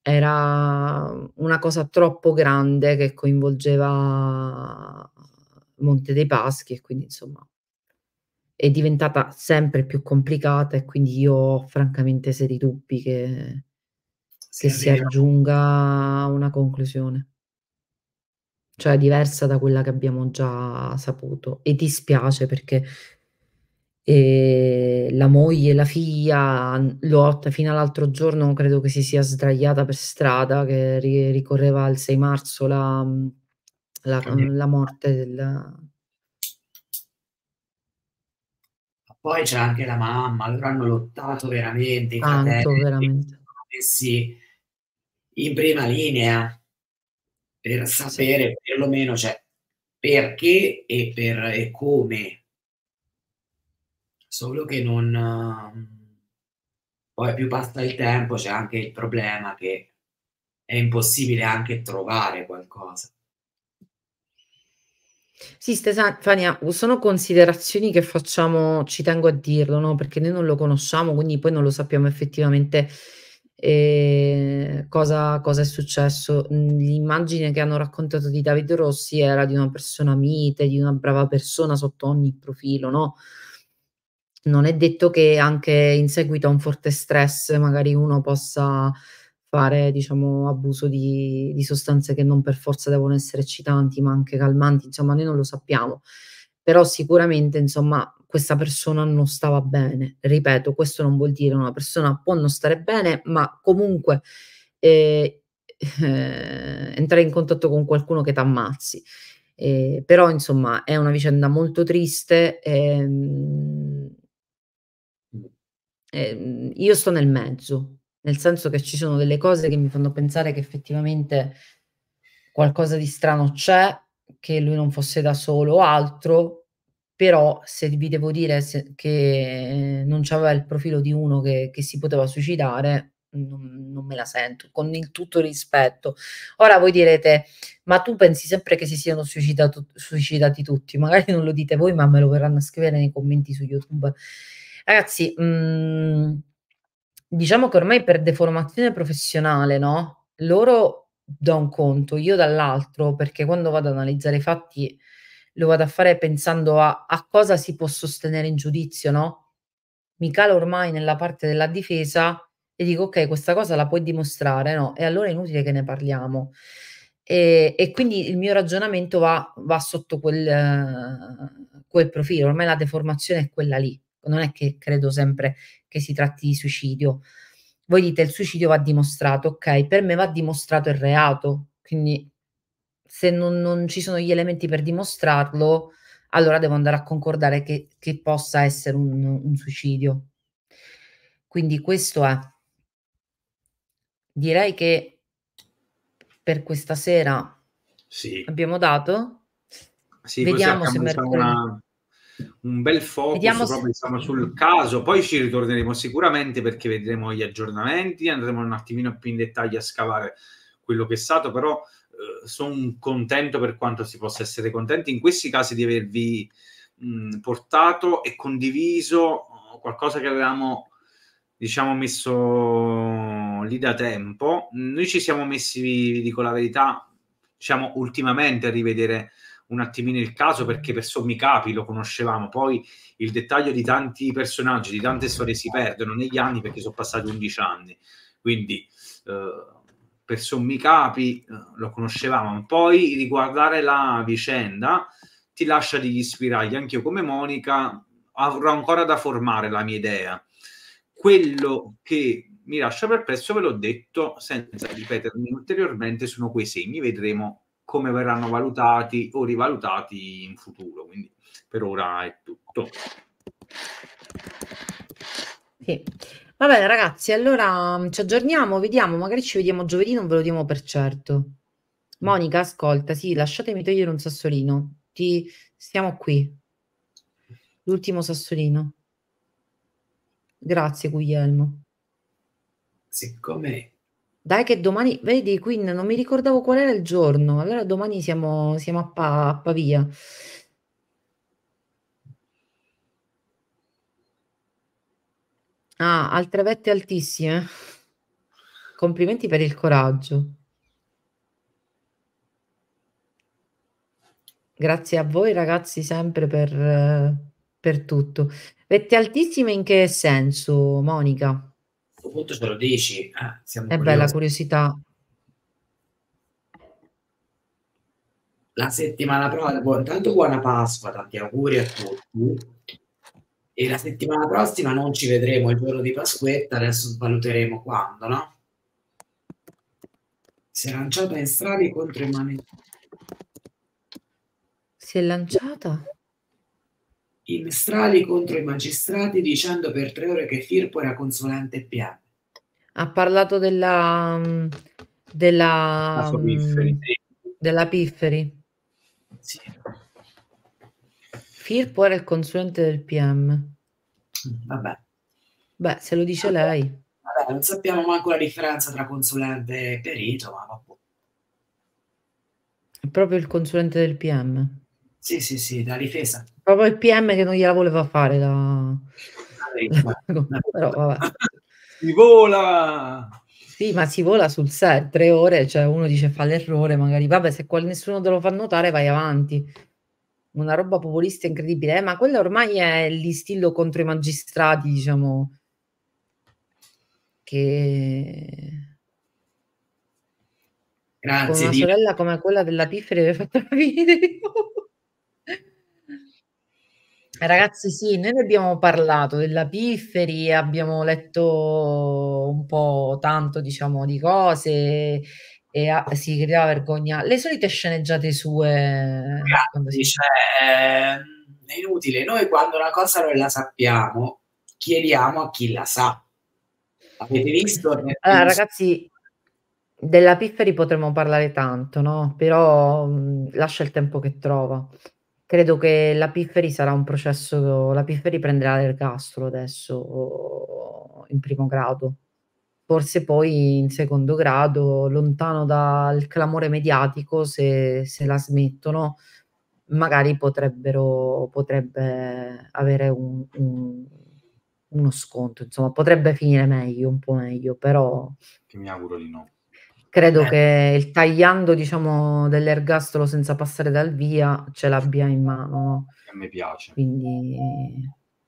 [SPEAKER 2] era una cosa troppo grande che coinvolgeva Monte dei Paschi e quindi insomma è diventata sempre più complicata e quindi io ho francamente seri dubbi che se si aggiunga una conclusione, cioè diversa da quella che abbiamo già saputo. E dispiace perché eh, la moglie e la figlia, Lotta, fino all'altro giorno credo che si sia sdraiata per strada, che ri- ricorreva al 6 marzo la, mhmm, la, la morte del...
[SPEAKER 3] Poi c'è anche la mamma, loro hanno lottato veramente, i Tanto,
[SPEAKER 2] veramente.
[SPEAKER 3] messi in prima linea per sapere sì. perlomeno cioè, perché e, per, e come. Solo che non... Poi più passa il tempo c'è anche il problema che è impossibile anche trovare qualcosa.
[SPEAKER 2] Sì, Stefania, sono considerazioni che facciamo, ci tengo a dirlo, no? perché noi non lo conosciamo, quindi poi non lo sappiamo effettivamente e cosa, cosa è successo? L'immagine che hanno raccontato di Davide Rossi era di una persona mite, di una brava persona sotto ogni profilo, no? Non è detto che anche in seguito a un forte stress magari uno possa fare diciamo, abuso di, di, sostanze che non per forza devono essere eccitanti ma anche calmanti, insomma noi non lo sappiamo, però sicuramente insomma questa persona non stava bene. Ripeto, questo non vuol dire una persona può non stare bene, ma comunque eh, eh, entrare in contatto con qualcuno che ti ammazzi. Eh, però insomma è una vicenda molto triste. Ehm, ehm, io sto nel mezzo, nel senso che ci sono delle cose che mi fanno pensare che effettivamente qualcosa di strano c'è, che lui non fosse da solo o altro, però se vi devo dire se, che non c'aveva il profilo di uno che, che si poteva suicidare, non, non, me la sento, con il tutto rispetto. Ora voi direte, ma tu pensi sempre che si siano suicidati tutti? Magari non lo dite voi, ma me lo verranno a scrivere nei commenti su YouTube. Ragazzi, mh, mhmm, diciamo che ormai per deformazione professionale, no? Loro da un conto, io dall'altro, perché quando vado ad analizzare i fatti lo vado a fare pensando a, a cosa si può sostenere in giudizio, no? Mi calo ormai nella parte della difesa e dico ok, questa cosa la puoi dimostrare, no? E allora è inutile che ne parliamo. E, e quindi il mio ragionamento va, va sotto quel, eh, quel profilo, ormai la deformazione è quella lì, non è che credo sempre che si tratti di suicidio. Voi dite il suicidio va dimostrato, ok, per me va dimostrato il reato, quindi se non, non ci sono gli elementi per dimostrarlo, allora devo andare a concordare che, che possa essere un, un suicidio. Quindi questo è. Direi che per questa sera sì. abbiamo dato.
[SPEAKER 1] Sì, vediamo se mercoledì... Una, un bel focus vediamo proprio, se... diciamo, sul caso, poi ci ritorneremo sicuramente perché vedremo gli aggiornamenti, andremo un attimino più in dettaglio a scavare quello che è stato, però sono contento per quanto si possa essere contenti in questi casi di avervi mh, portato e condiviso uh, qualcosa che avevamo diciamo messo lì da tempo noi ci siamo messi vi dico la verità diciamo ultimamente a rivedere un attimino il caso perché per sommi capi lo conoscevamo poi il dettaglio di tanti personaggi di tante storie si perdono negli anni perché sono passati 11 anni quindi eh, per sommi capi eh, lo conoscevamo, poi riguardare la vicenda ti lascia degli spiragli. Anch'io come Monica avrò ancora da formare la mia idea. Quello che mi lascia perplesso, ve l'ho detto, senza ripetermi ulteriormente, sono quei segni. Vedremo come verranno valutati o rivalutati in futuro. Quindi per ora è tutto.
[SPEAKER 2] Sì. Va bene, ragazzi, allora mm, ci aggiorniamo, vediamo, magari ci vediamo giovedì, non ve lo diamo per certo. Monica, ascolta, sì, lasciatemi togliere un sassolino. Ti... Stiamo qui. L'ultimo sassolino. Grazie, Guglielmo.
[SPEAKER 3] Siccome...
[SPEAKER 2] Dai che domani, vedi, Queen, non mi ricordavo qual era il giorno, allora domani siamo, siamo a, pa- a Pavia. Ah, altre vette altissime. Complimenti per il coraggio. Grazie a voi ragazzi sempre per, per tutto. Vette altissime in che senso, Monica? A
[SPEAKER 3] questo punto ce lo dici. Ah, è bella
[SPEAKER 2] curiosità.
[SPEAKER 3] La settimana prossima, intanto buona Pasqua, tanti auguri a tutti e la settimana prossima non ci vedremo il giorno di Pasquetta, adesso valuteremo quando, no? Si è lanciata in strade contro i mani.
[SPEAKER 2] Si è lanciata?
[SPEAKER 3] In strali contro i magistrati dicendo per tre ore che Firpo era consulente piano.
[SPEAKER 2] Ha parlato della... della... della Pifferi. Della Pifferi. Sì. Firpo era il consulente del PM. Vabbè. Beh, se lo dice vabbè. lei.
[SPEAKER 3] Vabbè, non sappiamo manco la differenza tra consulente e perito, ma vabbè.
[SPEAKER 2] È proprio il consulente del PM.
[SPEAKER 3] Sì, sì, sì, da difesa.
[SPEAKER 2] Proprio il PM che non gliela voleva fare la... Però vabbè. Si vola! Sì, ma si vola sul set, tre ore, cioè uno dice fa l'errore, magari vabbè se qual- nessuno te lo fa notare vai avanti, una roba populista incredibile, eh, ma quello ormai è l'istillo contro i magistrati, diciamo, che... Grazie. Con una di... sorella come quella della Pifferi aveva fatto la capire. Eh, ragazzi, sì, noi ne abbiamo parlato della Pifferi, abbiamo letto un po' tanto, diciamo, di cose e a, si crea vergogna. Le solite sceneggiate sue...
[SPEAKER 3] Ragazzi, si... cioè, è inutile, noi quando una cosa non la sappiamo, chiediamo a chi la sa. Avete visto?
[SPEAKER 2] Allora, ragazzi, della Pifferi potremmo parlare tanto, no? Però mh, lascia il tempo che trova. Credo che la Pifferi sarà un processo, la Pifferi prenderà l'ergastolo adesso in primo grado forse poi in secondo grado, lontano dal clamore mediatico, se, se la smettono, magari potrebbero potrebbe avere un, un, uno sconto, insomma, potrebbe finire meglio, un po' meglio, però... Che mi auguro di no. Credo eh. che il tagliando, diciamo, dell'ergastolo senza passare dal via ce l'abbia in mano.
[SPEAKER 3] A me piace. Quindi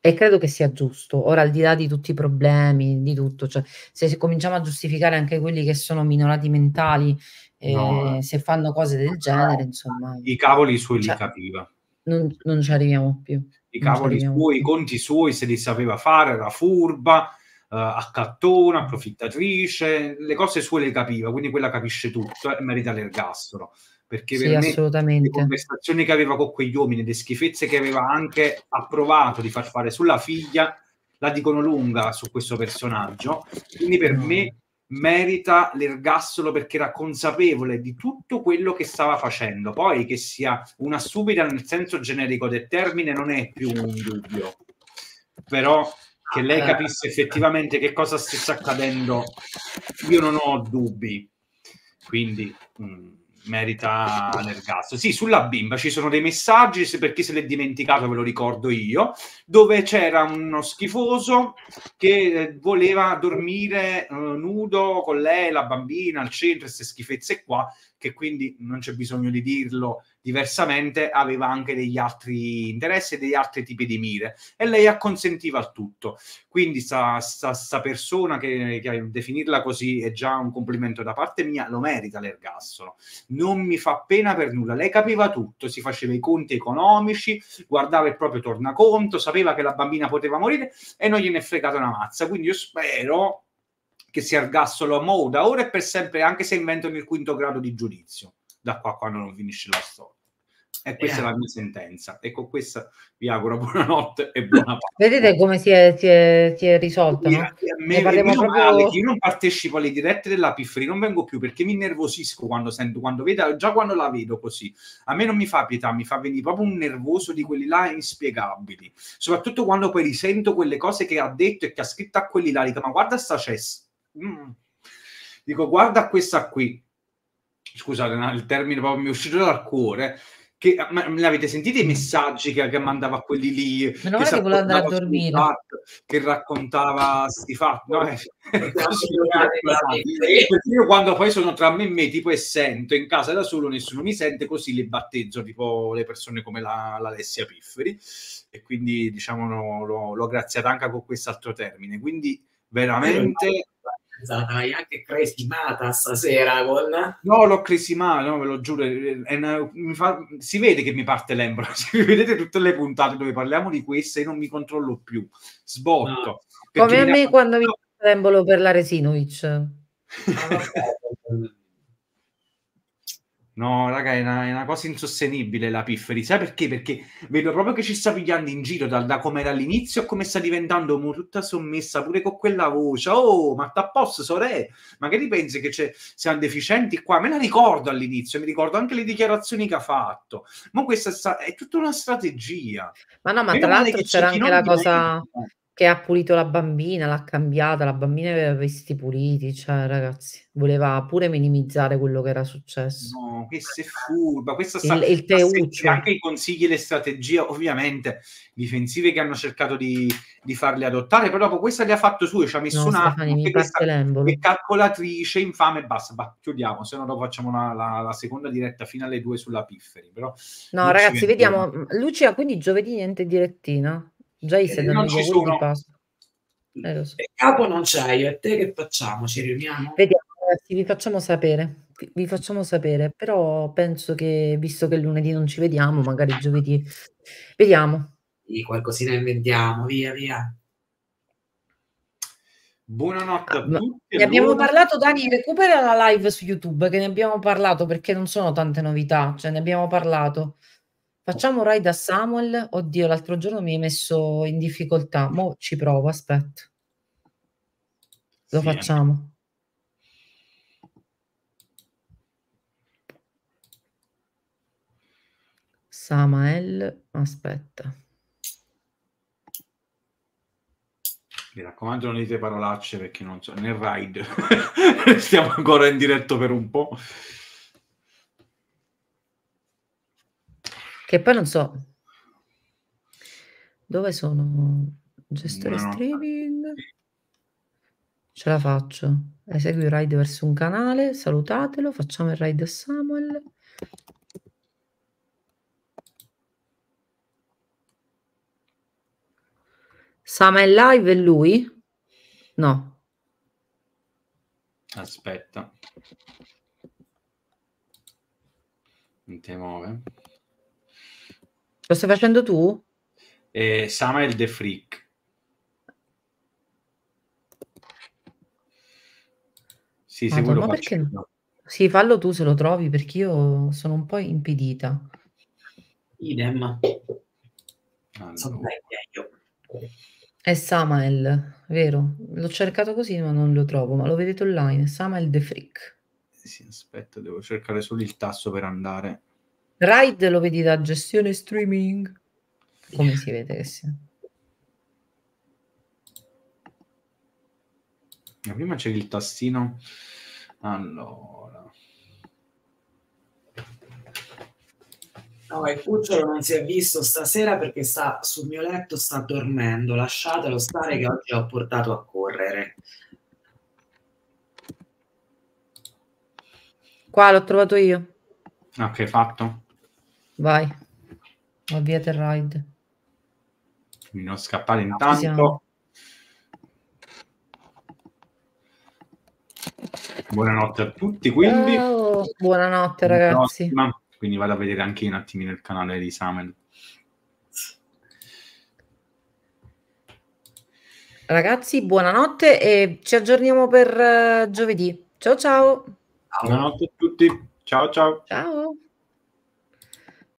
[SPEAKER 2] e credo che sia giusto. Ora, al di là di tutti i problemi, di tutto, cioè, se, se cominciamo a giustificare anche quelli che sono minorati mentali, eh, no. Eh. se fanno cose del ah, genere,
[SPEAKER 1] insomma. I cavoli suoi cioè, li capiva.
[SPEAKER 2] Non, non, ci arriviamo più. I cavoli suoi,
[SPEAKER 1] più. i conti suoi, se li sapeva fare, era furba, eh, accattona, approfittatrice, le cose sue le capiva, quindi quella capisce tutto e eh, merita l'ergastolo perché sì, per
[SPEAKER 2] assolutamente. le
[SPEAKER 1] conversazioni che aveva con quegli uomini, le schifezze che aveva anche approvato di far fare sulla figlia, la dicono lunga su questo personaggio. Quindi per me merita l'ergassolo perché era consapevole di tutto quello che stava facendo. Poi che sia una stupida nel senso generico del termine non è più un dubbio. Però che lei ah, eh. capisse effettivamente che cosa stesse accadendo, io non ho dubbi. Quindi... Mh mm, merita l'ergastolo. Sì, sulla bimba ci sono dei messaggi, se per chi se l'è dimenticato ve lo ricordo io, dove c'era uno schifoso che eh, voleva dormire eh, nudo con lei, la bambina, al centro, queste schifezze qua, che quindi non c'è bisogno di dirlo diversamente, aveva anche degli altri interessi e degli altri tipi di mire e lei acconsentiva al tutto. Quindi sta, sta, sta persona che, che, definirla così è già un complimento da parte mia, lo merita l'ergastolo. Non mi fa pena per nulla, lei capiva tutto, si faceva i conti economici, guardava il proprio tornaconto, sapeva che la bambina poteva morire e non gliene è fregata una mazza. Quindi io spero che si ergassero a Mo da ora e per sempre, anche se inventano il quinto grado di giudizio, da qua quando non finisce la storia. E questa eh. è la mia sentenza. E con questa vi auguro buonanotte e buona parte.
[SPEAKER 2] Vedete come si è, si è, si è risolto? No? Me, proprio... che
[SPEAKER 1] io non partecipo alle dirette della Piffri, non vengo più perché mi nervosisco quando sento, quando vedo, già quando la vedo così. A me non mi fa pietà, mi fa venire proprio un nervoso di quelli là inspiegabili. Soprattutto quando poi risento quelle cose che ha detto e che ha scritto a quelli là, dico, ma guarda sta cesta mm. dico guarda questa qui, scusate il termine proprio mi è uscito dal cuore, che ma, me l'avete sentito i mm. messaggi che, che mandava quelli lì meno male che voleva andare a dormire fatto, che raccontava sti fatti no, io quando poi sono tra me e me tipo e sento in casa da solo nessuno mi sente così li battezzo tipo le persone come la, l'Alessia Pifferi e quindi diciamo no, l'ho, l'ho graziata anche con quest'altro termine quindi veramente eh, organizzata, esatto,
[SPEAKER 3] hai anche cresimata stasera con...
[SPEAKER 1] No, l'ho cresimata, no, ve lo giuro, una, fa, si vede che mi parte l'embra, vedete tutte le puntate dove parliamo di queste, io non mi controllo più, sbotto. No. Come a me
[SPEAKER 2] quando mi parte l'embolo per la Resinovic. Ah,
[SPEAKER 1] No, raga, è una, è una cosa insostenibile la Pifferi. Sai perché? Perché vedo proprio che ci sta pigliando in giro da, da come era all'inizio, come sta diventando mo, tutta sommessa pure con quella voce. Oh, ma t'ha posto, sore. Magari pensi che siamo deficienti qua? Me la ricordo all'inizio, mi ricordo anche le dichiarazioni che ha fatto. Ma questa sta, è tutta una strategia. Ma no, ma Meno tra l'altro c'era anche la cosa... Diventa
[SPEAKER 2] che ha pulito la bambina, l'ha cambiata, la bambina aveva vesti puliti, cioè ragazzi, voleva pure minimizzare quello che era successo.
[SPEAKER 1] No, questa è furba, questa sta, il, il anche i consigli e le strategie, ovviamente, difensive che hanno cercato di, di farle adottare, però dopo questa le ha fatto su, ci ha messo no, una questa, calcolatrice infame basta, bah, chiudiamo, se no dopo facciamo una, la, la, seconda diretta fino alle due sulla Pifferi. Però no ragazzi, vediamo,
[SPEAKER 2] mm, Lucia, quindi giovedì niente direttina? Già i sedi non ci sono. Passo. Eh, so. E capo non c'hai,
[SPEAKER 3] e te che facciamo? Ci riuniamo?
[SPEAKER 2] Vediamo, ragazzi, vi facciamo sapere. Vi facciamo sapere, però penso che visto che lunedì non ci vediamo, magari giovedì, vediamo.
[SPEAKER 3] Sì, qualcosina inventiamo, via, via. Buonanotte a ah, tutti. Ne abbiamo buona...
[SPEAKER 2] parlato, Dani, recupera la live su YouTube, che ne abbiamo parlato perché non sono tante novità, cioè ne abbiamo parlato. Facciamo Rai da Samuel. Oddio, l'altro giorno mi hai messo in difficoltà. Mo ci provo, aspetta. Lo sì. facciamo. Samael, aspetta.
[SPEAKER 1] Mi raccomando, non dite parolacce perché non so, nel ride. Stiamo ancora in diretto per un po'.
[SPEAKER 2] Che poi non so dove sono gestore no.
[SPEAKER 3] streaming.
[SPEAKER 2] Ce la faccio. Esegui il raid verso un canale, salutatelo, facciamo il raid a Samuel. Samuel live e lui? No.
[SPEAKER 1] Aspetta. Non ti muove.
[SPEAKER 2] Lo stai facendo tu?
[SPEAKER 1] Eh, Samuel The Freak. Sì, se Madonna,
[SPEAKER 2] vuoi lo Sì, fallo tu se lo trovi, perché io sono un po' impedita.
[SPEAKER 3] Idem. Allora.
[SPEAKER 2] È Samael, vero? L'ho cercato così ma non lo trovo, ma lo vedete online, Samael The Freak.
[SPEAKER 1] Eh sì, aspetta, devo cercare solo il tasto per andare.
[SPEAKER 2] Ride lo vedi da gestione streaming? Come si vede che sia?
[SPEAKER 1] Ma prima c'è il tastino. Allora.
[SPEAKER 3] No, il cucciolo non si è visto stasera perché sta sul mio letto, sta dormendo. Lasciatelo stare che oggi ho portato a correre.
[SPEAKER 2] Qua l'ho trovato io.
[SPEAKER 1] Ah, ok, fatto.
[SPEAKER 2] Vai, avviate il ride.
[SPEAKER 1] Quindi non scappare intanto. Buonanotte a tutti, quindi.
[SPEAKER 2] Oh, buonanotte ragazzi.
[SPEAKER 1] Quindi vado a vedere anche un attimino il canale di Samen.
[SPEAKER 2] Ragazzi, buonanotte e ci aggiorniamo per uh, giovedì. Ciao ciao. Buonanotte a tutti. Ciao ciao. Ciao.